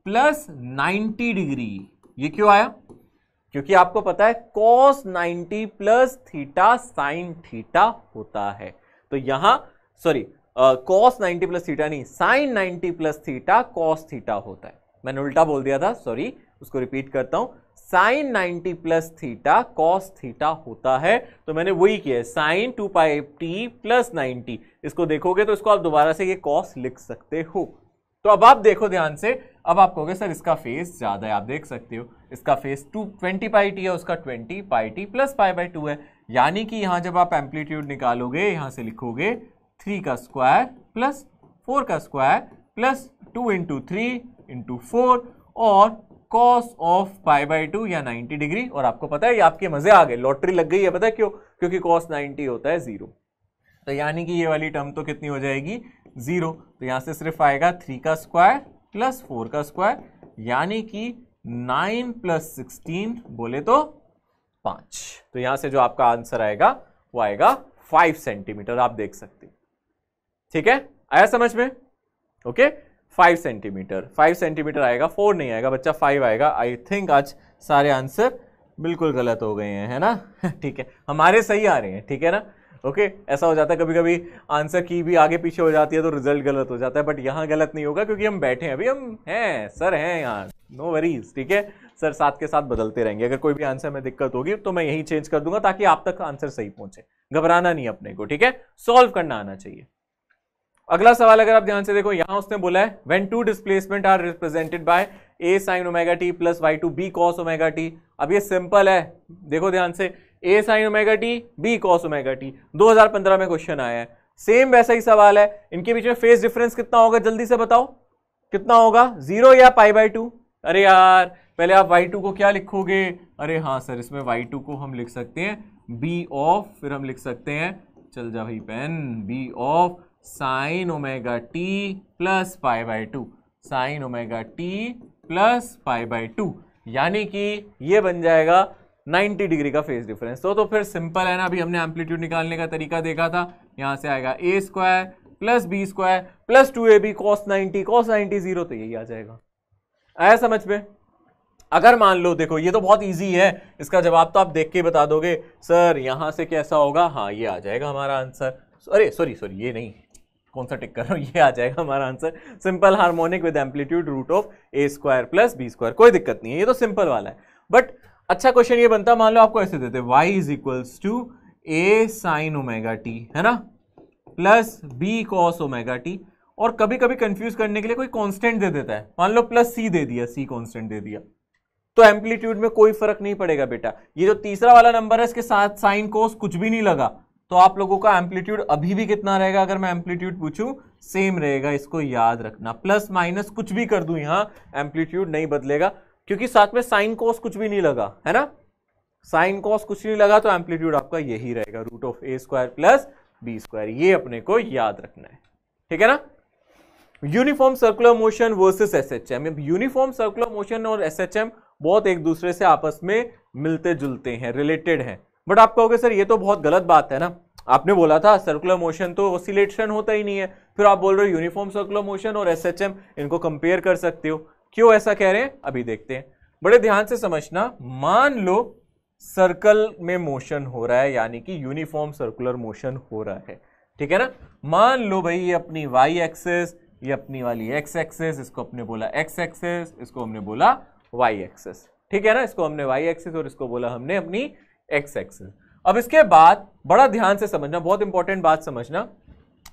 प्लस नाइन्टी डिग्री ये क्यों आया क्योंकि आपको पता है cos 90 plus theta sine theta होता है तो यहां सॉरी कॉस 90 प्लस थीटा नहीं sine 90 plus theta cos theta होता है मैंने उल्टा बोल दिया था सॉरी उसको रिपीट करता हूं sine 90 plus theta cos theta होता है तो मैंने वही किया है sine two pi t plus ninety इसको देखोगे तो इसको आप दोबारा से ये कॉस लिख सकते हो तो अब आप देखो ध्यान से अब आप कहोगे सर इसका फेस ज़्यादा है आप देख सकते हो इसका phase two twenty pi t है उसका twenty pi t plus pi by two है यानी कि यहाँ जब आप एम्पलीट्यूड निकालोगे यहाँ से लिखोगे थ्री का स्क्वायर प्लस फोर का square plus two into three into four और cos of pi by two या 90 डिग्री और आपको पता है ये आपके मजे आ गए लॉटरी लग गई है पता है क्यों क्योंकि कॉस 90 होता है जीरो तो यानी कि ये वाली टर्म तो कितनी हो जाएगी जीरो तो यहां से सिर्फ आएगा थ्री का स्क्वायर प्लस फोर का स्क्वायर यानी कि नाइन प्लस सिक्सटीन बोले तो पांच तो यहां से जो आपका आंसर आएगा वो आएगा फाइव सेंटीमीटर आप देख सकते ठीक है आया समझ में okay okay? Five centimetre five centimetre आएगा फोर नहीं आएगा बच्चा फाइव आएगा आई थिंक आज सारे आंसर बिल्कुल गलत हो गए हैं है ना ठीक है हमारे सही आ रहे हैं ठीक है ना ओके okay, ऐसा हो जाता है कभी कभी आंसर की भी आगे पीछे हो जाती है तो रिजल्ट गलत हो जाता है बट यहाँ गलत नहीं होगा क्योंकि हम बैठे हैं अभी हम हैं सर हैं यहाँ नो वरीज ठीक है सर साथ के साथ बदलते रहेंगे अगर कोई भी आंसर में दिक्कत होगी तो मैं यही चेंज कर दूंगा ताकि आप तक आंसर सही पहुंचे घबराना नहीं अपने को ठीक है सॉल्व करना आना चाहिए अगला सवाल अगर आप ध्यान से देखो यहां उसने बोला है when two displacement are represented by A sine omega T plus y two B cos omega t अब ये सिंपल है देखो ध्यान से A sine omega t B cos omega t 2015 में क्वेश्चन आया है सेम वैसा ही सवाल है इनके बीच में फेस डिफरेंस कितना होगा जल्दी से बताओ कितना होगा जीरो या पाई बाई टू अरे यार पहले आप वाई टू को क्या लिखोगे अरे हाँ सर इसमें वाई टू को हम लिख सकते हैं बी ऑफ फिर हम लिख सकते हैं चल जा भाई pen B of sine omega T plus pi by two sine omega T plus pi by two यानी कि ये बन जाएगा 90 डिग्री का फेज डिफरेंस तो तो फिर सिंपल है ना अभी हमने एम्पलीट्यूड निकालने का तरीका देखा था यहाँ से आएगा ए square plus B square plus two A B cos ninety cos ninety zero तो यही आ जाएगा आया समझ में अगर मान लो देखो ये तो बहुत इजी है इसका जवाब तो आप देख के बता दोगे सर यहाँ से कैसा होगा हाँ ये आ जाएगा हमारा आंसर अरे सॉरी सॉरी ये नहीं कौन सा टिक कर रहा हूँ ये आ जाएगा हमारा answer simple harmonic with amplitude root of A square plus B square कोई दिक्कत नहीं है ये तो सिंपल वाला है बट अच्छा क्वेश्चन ये बनता मान लो आपको ऐसे देते y is equals to A sine omega t है ना plus B cos omega t और कभी कभी कंफ्यूज करने के लिए कोई कांस्टेंट दे देता है मान लो प्लस सी दे दिया सी कांस्टेंट दे दिया तो एम्पलीट्यूड में कोई फर्क नहीं पड़ेगा बेटा ये जो तीसरा वाला नंबर है इसके साथ साइन कोस कुछ भी नहीं लगा तो आप लोगों का एम्पलीट्यूड अभी भी कितना रहेगा अगर मैं एम्पलीट्यूड पूछूं सेम रहेगा इसको याद रखना प्लस माइनस कुछ भी कर दूं यहां एम्पलीट्यूड नहीं बदलेगा क्योंकि साथ में साइन कॉस कुछ भी नहीं लगा है ना साइन कॉस कुछ नहीं लगा तो एम्पलीट्यूड आपका यही रहेगा root of A square plus B square ये अपने को याद रखना है ठीक है ना uniform circular motion versus S H M uniform circular motion और एस एच एम बहुत एक दूसरे से आपस में मिलते जुलते हैं रिलेटेड हैं बट आप कहोगे सर ये तो बहुत गलत बात है ना आपने बोला था सर्कुलर मोशन तो ऑसिलेशन होता ही नहीं है फिर आप बोल रहे हो यूनिफॉर्म सर्कुलर मोशन और एस इनको कंपेयर कर सकते हो क्यों ऐसा कह रहे हैं अभी देखते हैं बड़े ध्यान से समझना मान लो सर्कल में मोशन हो रहा है यानी कि यूनिफॉर्म सर्कुलर मोशन हो रहा है ठीक है ना मान लो भाई ये अपनी वाई एक्सेस ये अपनी वाली एक्स एक्सेस इसको अपने बोला एक्स एक्सेस इसको हमने बोला वाई एक्सेस ठीक है ना इसको हमने वाई एक्सेस और इसको बोला हमने अपनी एक्स एक्सेस अब इसके बाद बड़ा ध्यान से समझना बहुत इंपॉर्टेंट बात समझना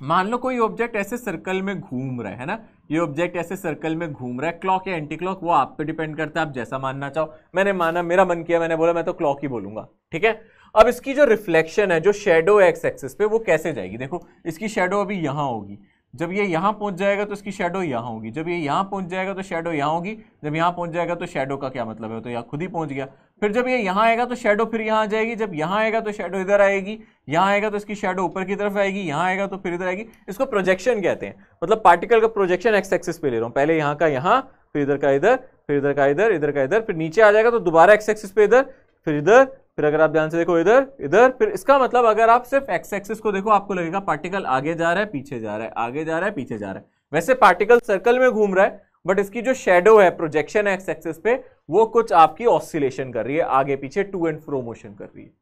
मान लो कोई ऑब्जेक्ट ऐसे सर्कल में घूम रहा है ना ये ऑब्जेक्ट ऐसे सर्कल में घूम रहा है क्लॉक या एंटी क्लॉक वो आप पे डिपेंड करता है आप जैसा मानना चाहो मैंने माना मेरा मन किया मैंने बोला मैं तो क्लॉक ही बोलूंगा ठीक है अब इसकी जो रिफ्लेक्शन है जो शेडो एक्स एक्सिस पे वो कैसे जाएगी देखो इसकी शेडो अभी यहाँ होगी जब ये यहाँ पहुँच जाएगा तो इसकी शेडो यहाँ होगी जब ये यहाँ पहुँच जाएगा तो शेडो यहाँ होगी जब यहाँ पहुँच जाएगा तो शेडो का क्या मतलब है तो यहाँ खुद ही पहुँच गया फिर जब ये यहाँ आएगा तो शेडो फिर यहाँ आ जाएगी जब यहाँ आएगा तो शेडो इधर आएगी यहाँ आएगा तो इसकी शेडो ऊपर की तरफ आएगी यहाँ आएगा तो फिर इधर आएगी इसको प्रोजेक्शन कहते हैं मतलब पार्टिकल का प्रोजेक्शन एक्स एक्सिस पे ले रहा हूँ पहले यहाँ का यहाँ फिर इधर का इधर फिर इधर का इधर इधर का इधर फिर नीचे आ जाएगा तो दोबारा एक्स एक्सेस पे इधर फिर इधर फिर अगर आप ध्यान से देखो इधर इधर फिर इसका मतलब अगर आप सिर्फ एक्स एक्सिस को देखो आपको लगेगा पार्टिकल आगे जा रहा है पीछे जा रहा है आगे जा रहा है पीछे जा रहा है वैसे पार्टिकल सर्कल में घूम रहा है बट इसकी जो शेडो है प्रोजेक्शन है एक्स एक्सिस पे वो कुछ आपकी ऑसिलेशन कर रही है आगे पीछे टू एंड फ्रो मोशन कर रही है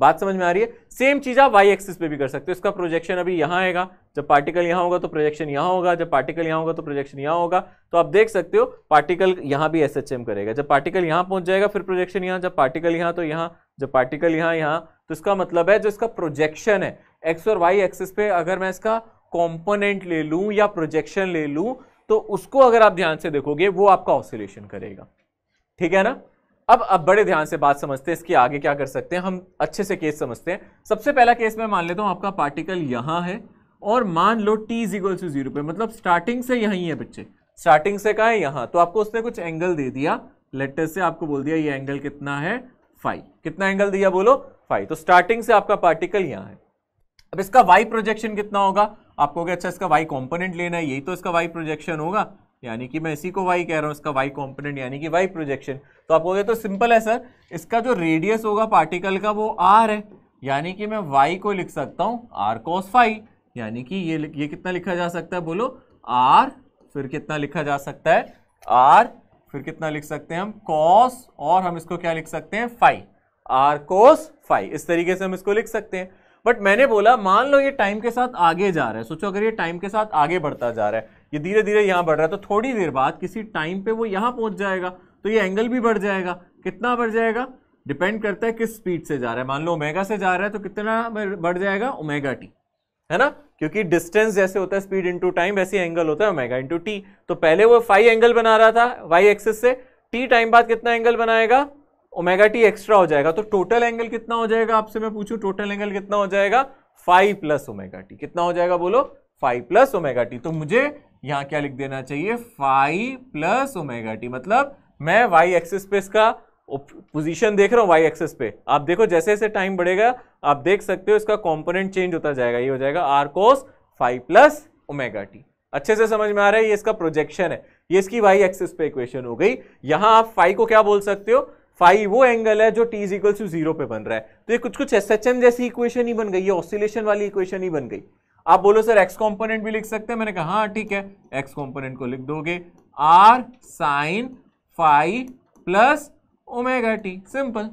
बात समझ में आ रही है सेम चीज आप वाई एक्सिस पे भी कर सकते हो इसका प्रोजेक्शन अभी यहां आएगा जब पार्टिकल यहां होगा तो प्रोजेक्शन यहां होगा जब पार्टिकल यहां होगा तो प्रोजेक्शन यहां होगा तो आप देख सकते हो पार्टिकल यहां भी एस करेगा जब पार्टिकल यहां पहुंच जाएगा फिर प्रोजेक्शन यहां जब पार्टिकल यहां तो यहां जब पार्टिकल यहां यहां तो इसका मतलब है जो इसका प्रोजेक्शन है एक्स और वाई एक्सिस पे अगर मैं इसका कॉम्पोनेंट ले लू या प्रोजेक्शन ले लूँ तो उसको अगर आप ध्यान से देखोगे वो आपका ऑसिलेशन करेगा ठीक है ना अब अब बड़े ध्यान से बात समझते हैं इसके आगे क्या कर सकते हैं हम अच्छे से केस समझते हैं सबसे पहला केस मैं मान लेता हूँ आपका पार्टिकल यहाँ है और मान लो t is equal to zero पे मतलब स्टार्टिंग से ही है बच्चे स्टार्टिंग से कहा है यहाँ तो आपको उसने कुछ एंगल दे दिया लेटर से आपको बोल दिया ये एंगल कितना है फाइव कितना एंगल दिया बोलो फाइव तो स्टार्टिंग से आपका पार्टिकल यहाँ है अब इसका वाई प्रोजेक्शन कितना होगा आपको अच्छा इसका वाई कॉम्पोनेंट लेना है यही तो इसका वाई प्रोजेक्शन होगा यानी कि मैं इसी को वाई कह रहा हूँ इसका वाई कॉम्पोनेंट यानी कि वाई प्रोजेक्शन तो आप बोलिए तो सिंपल है सर इसका जो रेडियस होगा पार्टिकल का वो आर है यानी कि मैं वाई को लिख सकता हूँ आर कॉस फाई यानी कि ये ये कितना लिखा जा सकता है बोलो आर फिर कितना लिखा जा सकता है आर फिर कितना लिख सकते हैं हम कॉस और हम इसको क्या लिख सकते हैं फाई आर कोस फाई इस तरीके से हम इसको लिख सकते हैं बट मैंने बोला मान लो ये टाइम के साथ आगे जा रहा है सोचो अगर ये टाइम के साथ आगे बढ़ता जा रहा है ये धीरे धीरे यहाँ बढ़ रहा है तो थोड़ी देर बाद किसी टाइम पे वो यहाँ पहुँच जाएगा तो ये एंगल भी बढ़ जाएगा कितना बढ़ जाएगा डिपेंड करता है किस स्पीड से जा रहा है मान लो ओमेगा से जा रहा है तो कितना बढ़ जाएगा ओमेगा टी है ना क्योंकि डिस्टेंस जैसे होता है स्पीड इंटू टाइम वैसे एंगल होता है ओमेगा इंटू टी तो पहले वो फाइव एंगल बना रहा था वाई एक्सेस से टी टाइम बाद कितना एंगल बनाएगा ओमेगा टी एक्स्ट्रा हो जाएगा तो टोटल एंगल कितना हो जाएगा आपसे मैं पूछूं टोटल एंगल कितना हो जाएगा फाइव प्लस ओमेगा टी कितना हो जाएगा बोलो फाइव प्लस ओमेगा टी तो मुझे यहां क्या लिख देना चाहिए फाइव प्लस ओमेगा टी मतलब मैं वाई एक्सिस पे इसका पोजीशन देख रहा हूं वाई एक्सिस पे आप देखो जैसे जैसे टाइम बढ़ेगा आप देख सकते हो इसका कंपोनेंट चेंज होता जाएगा ये हो जाएगा r cos phi plus omega t अच्छे से समझ में आ रहा है ये इसका प्रोजेक्शन है ये इसकी वाई एक्सिस पे इक्वेशन हो गई यहां आप फाइव को क्या बोल सकते हो फाइव वो एंगल है जो t is equal to zero पे बन रहा है तो ये कुछ कुछ एस एच एम जैसी इक्वेशन ही बन गई है ऑसिलेशन वाली इक्वेशन ही बन गई आप बोलो सर एक्स कॉम्पोनेंट भी लिख सकते हैं मैंने कहा हाँ ठीक है एक्स कॉम्पोनेंट को लिख दोगे r sine phi plus omega t simple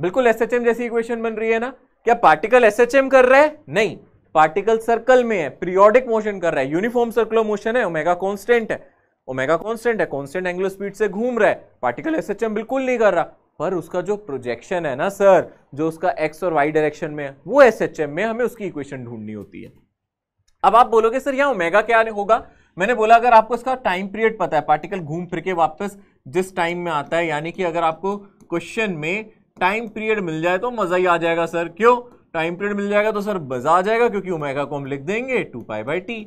बिल्कुल एस जैसी इक्वेशन बन रही है ना क्या पार्टिकल एस एच एम कर रहा है नहीं पार्टिकल सर्कल में है पीरियोडिक मोशन कर रहा है यूनिफॉर्म सर्कुलर मोशन है ओमेगा कॉन्स्टेंट है ओमेगा कॉन्स्टेंट है कॉन्स्टेंट एंगुलर स्पीड से घूम रहा है पार्टिकल एस एच एम बिल्कुल नहीं कर रहा पर उसका जो प्रोजेक्शन है ना सर जो उसका एक्स और वाई डायरेक्शन में है वो एस एच एम में हमें उसकी इक्वेशन ढूंढनी होती है अब आप बोलोगे सर यहाँ ओमेगा क्या होगा मैंने बोला अगर आपको इसका टाइम पीरियड पता है पार्टिकल घूम फिर के वापस जिस टाइम में आता है यानी कि अगर आपको क्वेश्चन में टाइम पीरियड मिल जाए तो मजा ही आ जाएगा सर क्यों टाइम पीरियड मिल जाएगा तो सर मजा आ जाएगा क्योंकि ओमेगा को हम लिख देंगे टू पाई बाई टी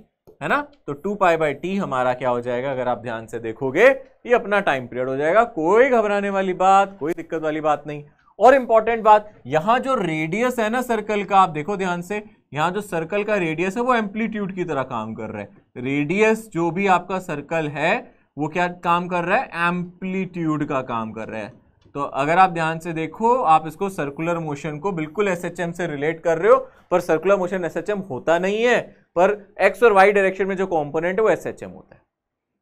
है ना तो टू पाई बाई टी हमारा क्या हो जाएगा अगर आप ध्यान से देखोगे ये अपना टाइम पीरियड हो जाएगा कोई घबराने वाली बात कोई दिक्कत वाली बात नहीं और इंपॉर्टेंट बात यहाँ जो रेडियस है ना सर्कल का आप देखो ध्यान से यहाँ जो सर्कल का रेडियस है वो एम्पलीट्यूड की तरह काम कर रहा है रेडियस जो भी आपका सर्कल है वो क्या काम कर रहा है एम्पलीट्यूड का काम कर रहा है तो अगर आप ध्यान से देखो आप इसको सर्कुलर मोशन को बिल्कुल एस से रिलेट कर रहे हो पर सर्कुलर मोशन एस होता नहीं है पर एक्स और वाई डायरेक्शन में जो कॉम्पोनेंट है वो एस होता है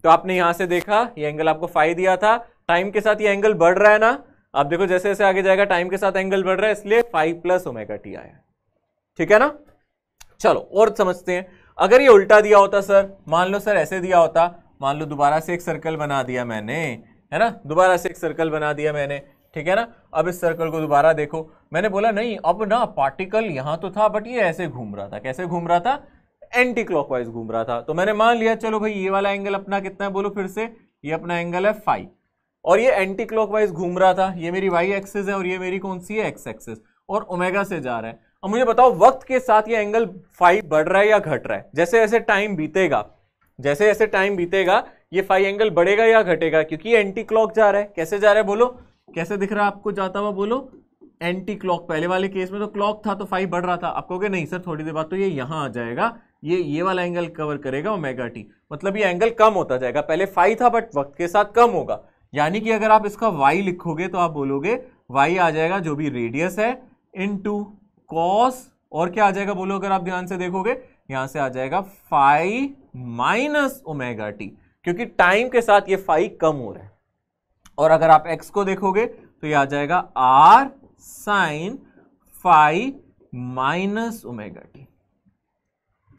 तो आपने यहां से देखा ये एंगल आपको फाइव दिया था टाइम के साथ ये एंगल बढ़ रहा है ना आप देखो जैसे जैसे आगे जाएगा टाइम के साथ एंगल बढ़ रहा है इसलिए फाइव प्लस ओमेगा टी आया ठीक है ना चलो और समझते हैं अगर ये उल्टा दिया होता सर मान लो सर ऐसे दिया होता मान लो दोबारा से एक सर्कल बना दिया मैंने है ना दोबारा से एक सर्कल बना दिया मैंने ठीक है ना अब इस सर्कल को दोबारा देखो मैंने बोला नहीं अब ना पार्टिकल यहां तो था बट ये ऐसे घूम रहा था कैसे घूम रहा था एंटी क्लॉकवाइज घूम रहा था तो मैंने मान लिया चलो भाई ये वाला एंगल अपना कितना है बोलो फिर से ये अपना एंगल है फाइव और ये एंटी क्लॉकवाइज घूम रहा था ये मेरी वाई एक्सेस है और ये मेरी कौन सी है एक्स एक्सेस और ओमेगा से जा रहा है अब मुझे बताओ वक्त के साथ ये एंगल फाइव बढ़ रहा है या घट रहा है जैसे जैसे टाइम बीतेगा जैसे जैसे टाइम बीतेगा ये फाइव एंगल बढ़ेगा या घटेगा क्योंकि एंटी क्लॉक जा रहा है कैसे जा रहा है बोलो कैसे दिख रहा है आपको जाता हुआ बोलो एंटी क्लॉक पहले वाले केस में तो क्लॉक था तो फाइव बढ़ रहा था आपको कहोगे नहीं सर थोड़ी देर बाद तो ये यहां आ जाएगा ये ये वाला एंगल कवर करेगा ओमेगा टी मतलब ये एंगल कम होता जाएगा पहले फाइव था बट वक्त के साथ कम होगा यानी कि अगर आप इसका वाई लिखोगे तो आप बोलोगे वाई आ जाएगा जो भी रेडियस है इन टू कॉस और क्या आ जाएगा बोलो अगर आप ध्यान से देखोगे यहां से आ जाएगा फाइव माइनस ओमेगा टी क्योंकि टाइम के साथ ये फाइव कम हो रहा है और अगर आप एक्स को देखोगे तो ये आ जाएगा r sine phi minus omega t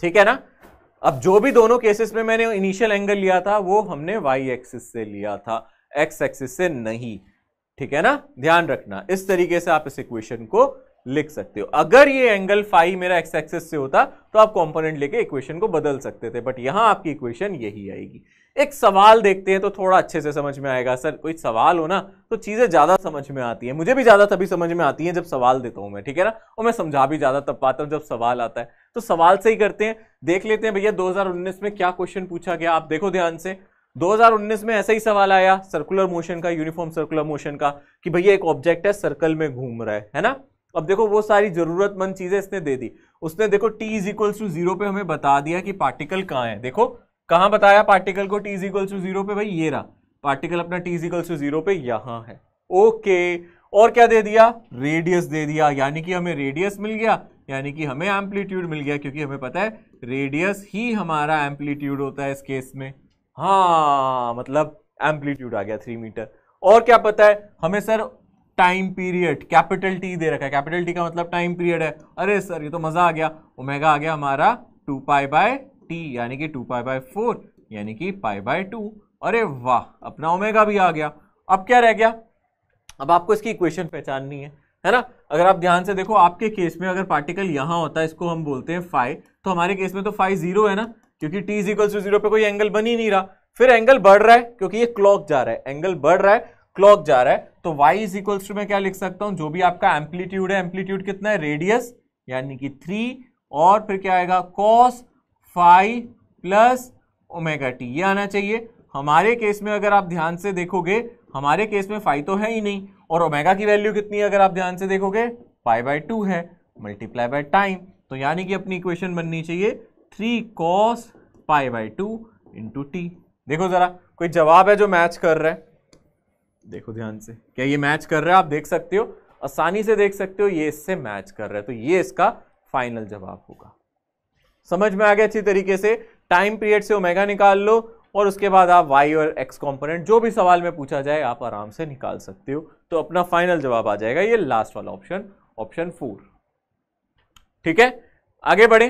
ठीक है ना अब जो भी दोनों केसेस में मैंने इनिशियल एंगल लिया था वो हमने वाई एक्सिस से लिया था एक्स एक्सिस से नहीं ठीक है ना ध्यान रखना इस तरीके से आप इस इक्वेशन को लिख सकते हो अगर ये एंगल फाइव मेरा एक्स एक्सिस से होता तो आप कंपोनेंट लेके इक्वेशन को बदल सकते थे बट यहां आपकी इक्वेशन यही आएगी एक सवाल देखते हैं तो थोड़ा अच्छे से समझ में आएगा सर कोई सवाल हो ना तो चीज़ें ज़्यादा समझ में आती है मुझे भी ज़्यादा तभी समझ में आती है जब सवाल देता हूँ मैं ठीक है ना और मैं समझा भी ज़्यादा तब पाता हूँ जब सवाल आता है तो सवाल से ही करते हैं देख लेते हैं भैया दो में क्या क्वेश्चन पूछा गया आप देखो ध्यान से 2019 में ऐसा ही सवाल आया सर्कुलर मोशन का यूनिफॉर्म सर्कुलर मोशन का कि भैया एक ऑब्जेक्ट है सर्कल में घूम रहा है है ना अब देखो वो सारी जरूरतमंद चीजें इसने दे दी उसने देखो t is equals to zero पे हमें बता दिया कि पार्टिकल कहाँ है देखो कहाँ बताया पार्टिकल को टी इजिकल टू जीरो पे भाई ये रहा पार्टिकल अपना टी इजिकल टू जीरो पे यहाँ है ओके और क्या दे दिया रेडियस दे दिया यानी कि हमें रेडियस मिल गया यानी कि हमें एम्पलीट्यूड मिल गया क्योंकि हमें पता है रेडियस ही हमारा एम्पलीट्यूड होता है इस केस में हाँ मतलब एम्पलीट्यूड आ गया थ्री मीटर और क्या पता है हमें sir time period capital t दे रखा है कैपिटल टी का मतलब टाइम पीरियड है अरे सर ये तो मज़ा आ गया ओमेगा आ गया हमारा टू पाई बाय टी यानी कि टू पाई बाय फोर यानी कि पाई बाय टू अरे वाह अपना ओमेगा भी आ गया अब क्या रह गया अब आपको इसकी इक्वेशन पहचाननी है है ना अगर आप ध्यान से देखो आपके केस में अगर पार्टिकल यहाँ होता है इसको हम बोलते हैं फाइव तो हमारे केस में तो फाइव जीरो है ना क्योंकि टी इजिकल टू जीरो पे कोई एंगल बन ही नहीं रहा फिर एंगल बढ़ रहा है क्योंकि ये क्लॉक जा रहा है एंगल बढ़ रहा है क्लॉक जा रहा है तो वाई इज इक्वल्स टू मैं क्या लिख सकता हूं जो भी आपका एम्पलीट्यूड है एम्पलीट्यूड कितना है रेडियस यानी कि थ्री और फिर क्या आएगा cos phi plus omega t ये आना चाहिए हमारे केस में अगर आप ध्यान से देखोगे हमारे केस में फाइव तो है ही नहीं और ओमेगा की वैल्यू कितनी है अगर आप ध्यान से देखोगे फाइव बाई टू है मल्टीप्लाई बाय टाइम तो यानी कि अपनी इक्वेशन बननी चाहिए three cos five by two into t देखो ज़रा कोई जवाब है जो मैच कर रहा है देखो ध्यान से क्या ये मैच कर रहा है आप देख सकते हो आसानी से देख सकते हो ये इससे मैच कर रहा है तो ये इसका फाइनल जवाब होगा समझ में आ गया अच्छी तरीके से टाइम पीरियड से ओमेगा निकाल लो और उसके बाद आप वाई और एक्स कंपोनेंट जो भी सवाल में पूछा जाए आप आराम से निकाल सकते हो तो अपना फाइनल जवाब आ जाएगा ये लास्ट वाला ऑप्शन ऑप्शन फोर ठीक है आगे बढ़े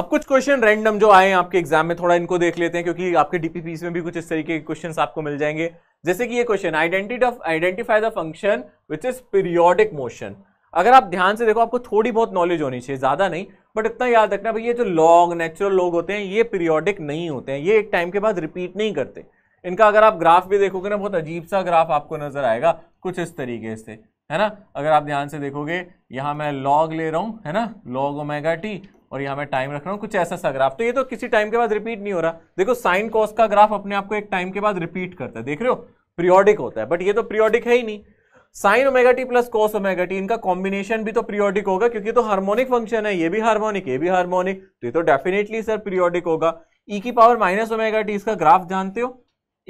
अब कुछ क्वेश्चन रैंडम जो आए आपके एग्जाम में थोड़ा इनको देख लेते हैं क्योंकि आपके डीपीपीस में भी कुछ इस तरीके के क्वेश्चन आपको मिल जाएंगे जैसे कि ये question identity of identify the function which is periodic motion अगर आप ध्यान से देखो आपको थोड़ी बहुत नॉलेज होनी चाहिए ज्यादा नहीं बट इतना याद रखना भाई ये जो लॉग नेचुरल लॉग होते हैं ये पीरियोडिक नहीं होते हैं ये एक टाइम के बाद रिपीट नहीं करते इनका अगर आप ग्राफ भी देखोगे ना बहुत अजीब सा ग्राफ आपको नजर आएगा कुछ इस तरीके से है ना अगर आप ध्यान से देखोगे यहाँ मैं लॉग ले रहा हूँ है ना लॉग ओमेगा टी और यहाँ मैं टाइम रख रहा हूँ कुछ ऐसा सा ग्राफ तो ये तो किसी टाइम के बाद रिपीट नहीं हो रहा देखो साइन कॉस का ग्राफ अपने आप को एक टाइम के बाद रिपीट करता है देख रहे हो पीरियोडिक होता है बट ये तो पीरियोडिक है ही नहीं sine omega T plus cos omega t इनका कॉम्बिनेशन भी तो पीरियोडिक होगा क्योंकि तो हार्मोनिक फंक्शन है ये भी हार्मोनिक ये भी हार्मोनिक तो ये तो डेफिनेटली सर पीरियोडिक होगा ई e की पावर माइनस ओमेगा टी इसका ग्राफ जानते हो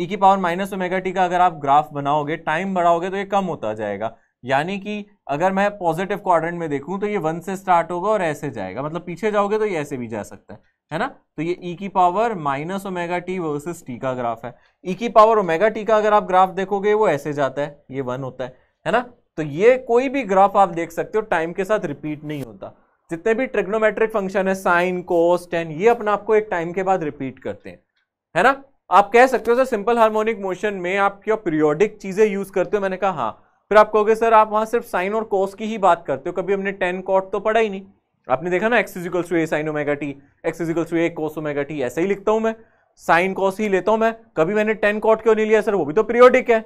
ई e की पावर माइनस ओमेगा टी का अगर आप ग्राफ बनाओगे टाइम बढ़ाओगे तो ये कम होता जाएगा यानी कि अगर मैं पॉजिटिव क्वाड्रेंट में देखूं तो ये वन से स्टार्ट होगा और ऐसे जाएगा मतलब पीछे जाओगे तो ये ऐसे भी जा सकता है है ना तो ये ई e की power minus omega t versus t का ग्राफ है ई e की पावर ओमेगा टी का अगर आप ग्राफ देखोगे वो ऐसे जाता है ये वन होता है है ना तो ये कोई भी ग्राफ आप देख सकते हो टाइम के साथ रिपीट नहीं होता जितने भी ट्रिग्नोमेट्रिक फंक्शन है साइन कोस टेन ये अपना आपको एक टाइम के बाद रिपीट करते हैं है ना आप कह सकते हो सर सिंपल हार्मोनिक मोशन में आप क्या पीरियोडिक चीजें यूज करते हो मैंने कहा हाँ फिर आप कहोगे सर आप वहां सिर्फ साइन और कोस की ही बात करते हो कभी हमने टेन कॉट तो पढ़ा ही नहीं आपने देखा ना is equals to A sine omega t is equals to a cos omega t ऐसे ही लिखता हूं मैं साइन कॉस ही लेता हूं मैं कभी मैंने टेन कॉट क्यों नहीं लिया सर वो भी तो पीरियोडिक है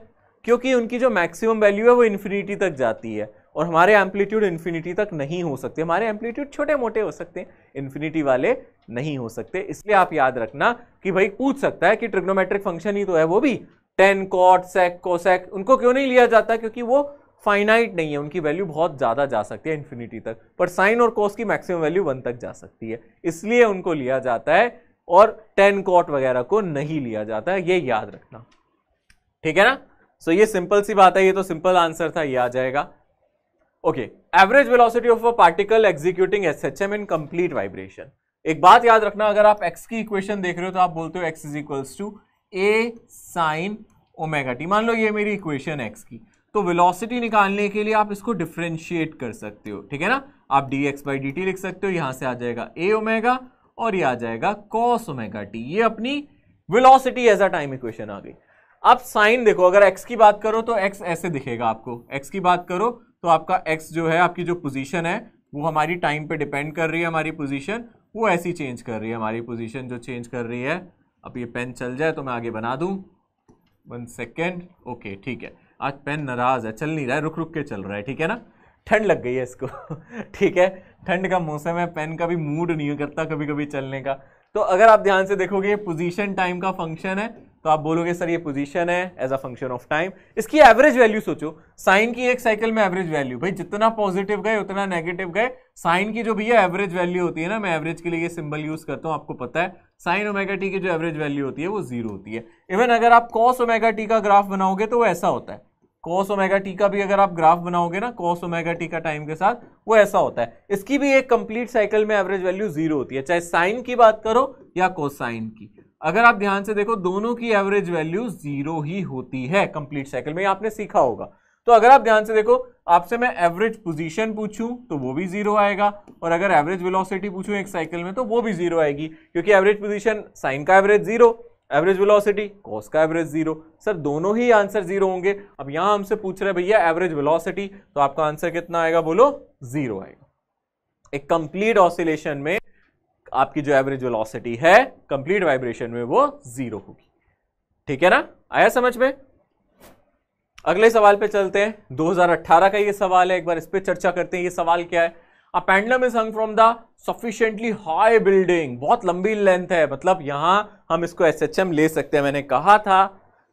क्योंकि उनकी जो मैक्सिमम वैल्यू है वो इन्फिनिटी तक जाती है और हमारे एम्पलीट्यूड इन्फिनिटी तक नहीं हो सकते हमारे एम्पलीट्यूड छोटे मोटे हो सकते हैं इन्फिनिटी वाले नहीं हो सकते इसलिए आप याद रखना कि भाई पूछ सकता है कि ट्रिग्नोमेट्रिक फंक्शन ही तो है वो भी टेन कॉट सेक कोसेक उनको क्यों नहीं लिया जाता क्योंकि वो फाइनाइट नहीं है उनकी वैल्यू बहुत ज़्यादा जा सकती है इन्फिनिटी तक पर साइन और कोस की मैक्सिमम वैल्यू वन तक जा सकती है इसलिए उनको लिया जाता है और टेन कॉट वगैरह को नहीं लिया जाता है ये याद रखना ठीक है ना सो so, ये सिंपल सी बात है ये तो सिंपल आंसर था ये आ जाएगा okay average velocity of a particle executing S H M in complete vibration एक बात याद रखना अगर आप एक्स की इक्वेशन देख रहे हो तो आप बोलते हो x is equals to A sine omega t मान लो ये मेरी इक्वेशन एक्स की तो वेलोसिटी निकालने के लिए आप इसको डिफ्रेंशिएट कर सकते हो ठीक है ना आप d x by D t लिख सकते हो यहां से आ जाएगा ए ओमेगा और ये आ जाएगा कॉस ओमेगा टी ये अपनी velocity as a time equation आ गई अब साइन देखो अगर एक्स की बात करो तो एक्स ऐसे दिखेगा आपको एक्स की बात करो तो आपका एक्स जो है आपकी जो पोजीशन है वो हमारी टाइम पे डिपेंड कर रही है हमारी पोजीशन वो ऐसी चेंज कर रही है हमारी पोजीशन जो चेंज कर रही है अब ये पेन चल जाए तो मैं आगे बना दूँ वन सेकेंड ओके ठीक है आज पेन नाराज़ है चल नहीं रहा है रुक रुक के चल रहा है ठीक है ना ठंड लग गई है इसको ठीक है ठंड का मौसम है पेन का भी मूड नहीं करता कभी कभी चलने का तो अगर आप ध्यान से देखोगे पोजीशन टाइम का फंक्शन है तो आप बोलोगे सर ये पोजीशन है as a function of time इसकी एवरेज वैल्यू सोचो साइन की एक साइकिल में एवरेज वैल्यू भाई जितना पॉजिटिव गए उतना नेगेटिव गए साइन की जो भैया एवरेज वैल्यू होती है ना मैं एवरेज के लिए ये सिंबल यूज करता हूँ आपको पता है साइन ओमेगा टी की जो एवरेज वैल्यू होती है वो जीरो होती है इवन अगर आप कॉस ओमेगा टी का ग्राफ बनाओगे तो वो ऐसा होता है कॉस ओमेगा टी का भी अगर आप ग्राफ बनाओगे ना कॉस ओमेगा टी का टाइम के साथ वो ऐसा होता है इसकी भी एक कंप्लीट साइकिल में एवरेज वैल्यू जीरो होती है चाहे साइन की बात करो या कोसाइन की अगर आप ध्यान से देखो दोनों की एवरेज वैल्यू जीरो ही होती है कंप्लीट साइकिल में आपने सीखा होगा तो अगर आप ध्यान से देखो आपसे मैं एवरेज पोजीशन पूछूं तो वो भी जीरो आएगा और अगर एवरेज वेलोसिटी पूछूं एक साइकिल में तो वो भी जीरो आएगी क्योंकि एवरेज पोजीशन साइन का average zero average velocity cos का एवरेज जीरो सर दोनों ही आंसर जीरो होंगे अब यहां हमसे पूछ रहे भैया एवरेज वेलोसिटी तो आपका आंसर कितना आएगा बोलो जीरो आएगा एक कंप्लीट ऑसिलेशन में आपकी जो एवरेज वेलोसिटी है कंप्लीट वाइब्रेशन में वो जीरो होगी ठीक है ना आया समझ में अगले सवाल पे चलते हैं 2018 का ये सवाल है एक बार इस पर चर्चा करते हैं ये सवाल क्या है a pendulum is hung from the sufficiently high building बहुत लंबी लेंथ है मतलब यहां हम इसको एस ले सकते हैं मैंने कहा था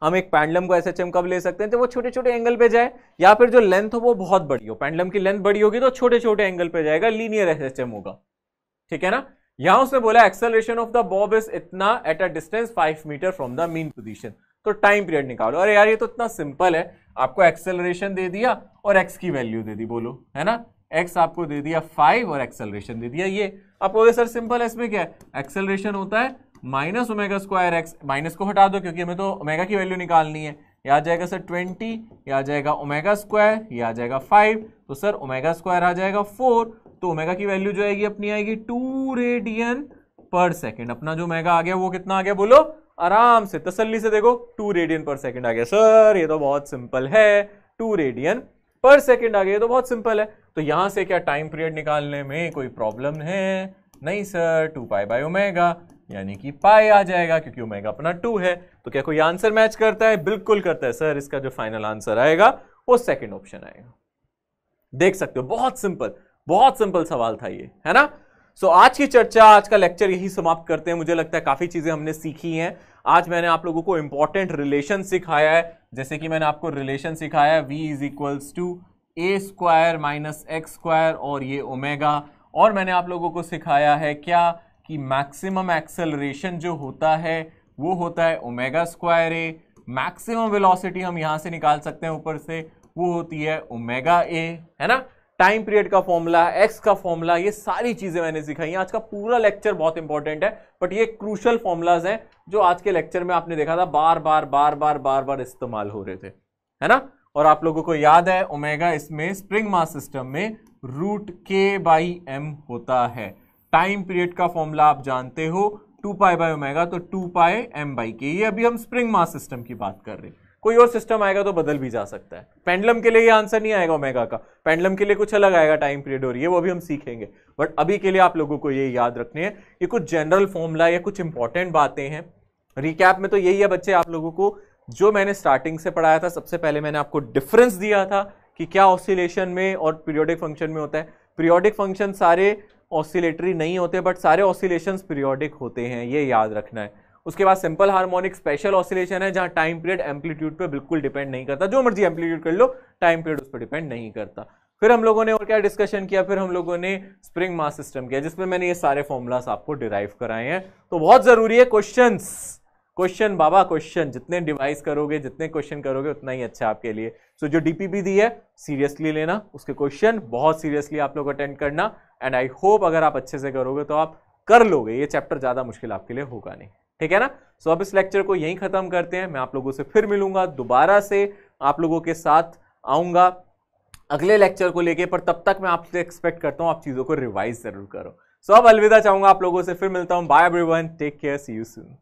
हम एक पैंडलम को एस कब ले सकते हैं जब वो छोटे छोटे एंगल पे जाए या फिर जो लेंथ हो वो बहुत बड़ी हो पैंडलम की लेंथ बड़ी होगी तो छोटे छोटे एंगल पे जाएगा लीनियर एस होगा ठीक है ना यहां उसने बोला acceleration of the bob is इतना at a distance five metre from the mean position तो टाइम पीरियड निकालो अरे यार ये तो इतना सिंपल है आपको एक्सेलरेशन दे दिया और एक्स की वैल्यू दे दी बोलो है ना एक्स आपको दे दिया फाइव और एक्सेलरेशन दे दिया ये बोले सर सिंपल है इसमें क्या है एक्सेलरेशन होता है minus omega square x minus को हटा दो क्योंकि हमें तो ओमेगा की वैल्यू निकालनी है या आ जाएगा सर ट्वेंटी या आ जाएगा ओमेगा स्क्वायर या आ जाएगा फाइव तो सर ओमेगा स्क्वायर आ जाएगा फोर तो ओमेगा की वैल्यू जो आएगी अपनी आएगी टू रेडियन पर सेकेंड अपना जो ओमेगा आ गया वो कितना आ गया बोलो आराम से तसल्ली से देखो टू रेडियन पर सेकेंड आ गया सर ये तो बहुत सिंपल है टू रेडियन पर सेकेंड आ गया ये तो बहुत सिंपल है तो यहां से क्या टाइम पीरियड निकालने में कोई प्रॉब्लम है नहीं sir two pi by omega यानी कि पाई आ जाएगा क्योंकि ओमेगा अपना टू है तो क्या कोई आंसर मैच करता है बिल्कुल करता है सर इसका जो फाइनल आंसर आएगा वो सेकेंड ऑप्शन आएगा देख सकते हो बहुत सिंपल बहुत सिंपल सवाल था ये है ना सो so, आज की चर्चा आज का लेक्चर यही समाप्त करते हैं मुझे लगता है काफ़ी चीज़ें हमने सीखी हैं आज मैंने आप लोगों को इंपॉर्टेंट रिलेशन सिखाया है जैसे कि मैंने आपको रिलेशन सिखाया है v is equals to a square minus x square और ये ओमेगा और मैंने आप लोगों को सिखाया है क्या कि मैक्सिमम एक्सेलरेशन जो होता है वो होता है omega square a maximum velocity हम यहाँ से निकाल सकते हैं ऊपर से वो होती है ओमेगा ए है ना टाइम पीरियड का फॉर्मूला एक्स का फॉर्मूला ये सारी चीज़ें मैंने सिखाई आज का पूरा लेक्चर बहुत इंपॉर्टेंट है बट ये क्रूशल फॉर्मूलाज हैं जो आज के लेक्चर में आपने देखा था बार बार बार बार बार बार इस्तेमाल हो रहे थे है ना और आप लोगों को याद है ओमेगा इसमें स्प्रिंग मास सिस्टम में रूट के बाई एम होता है टाइम पीरियड का फॉर्मूला आप जानते हो टू पाई बाई ओमेगा तो two pi m by k ये अभी हम स्प्रिंग मास सिस्टम की बात कर रहे हैं कोई और सिस्टम आएगा तो बदल भी जा सकता है पेंडलम के लिए ये आंसर नहीं आएगा ओमेगा का पेंडलम के लिए कुछ अलग आएगा टाइम पीरियड और ये वो भी हम सीखेंगे बट अभी के लिए आप लोगों को ये याद रखने हैं ये कुछ जनरल फॉर्मूला या कुछ इंपॉर्टेंट बातें हैं रिकैप में तो यही है बच्चे आप लोगों को जो मैंने स्टार्टिंग से पढ़ाया था सबसे पहले मैंने आपको डिफरेंस दिया था कि क्या ऑसिलेशन में और पीरियोडिक फंक्शन में होता है पीरियोडिक फंक्शन सारे ऑसिलेटरी नहीं होते बट सारे ऑसिलेशन पीरियोडिक होते हैं ये याद रखना है उसके बाद सिंपल हार्मोनिक स्पेशल ऑसिलेशन है जहां टाइम पीरियड एम्पलीट्यूड पे बिल्कुल डिपेंड नहीं करता जो मर्जी एम्पलीट्यूड कर लो टाइम पीरियड उस पर डिपेंड नहीं करता फिर हम लोगों ने और क्या डिस्कशन किया फिर हम लोगों ने स्प्रिंग मास सिस्टम किया जिसमें मैंने ये सारे फॉर्मूलास आपको डिराइव कराए हैं तो बहुत ज़रूरी है क्वेश्चन क्वेश्चन बाबा क्वेश्चन जितने डिवाइस करोगे जितने क्वेश्चन करोगे उतना ही अच्छा आपके लिए सो so, जो डीपीपी दी है सीरियसली लेना उसके क्वेश्चन बहुत सीरियसली आप लोग अटेंड करना एंड आई होप अगर आप अच्छे से करोगे तो आप कर लोगे ये चैप्टर ज़्यादा मुश्किल आपके लिए होगा नहीं ठीक है ना सो अब इस लेक्चर को यहीं ख़त्म करते हैं मैं आप लोगों से फिर मिलूंगा दोबारा से आप लोगों के साथ आऊंगा अगले लेक्चर को लेके पर तब तक मैं आपसे एक्सपेक्ट करता हूं आप चीज़ों को रिवाइज ज़रूर करो सो अब अलविदा चाहूंगा आप लोगों से फिर मिलता हूँ bye everyone take care see you soon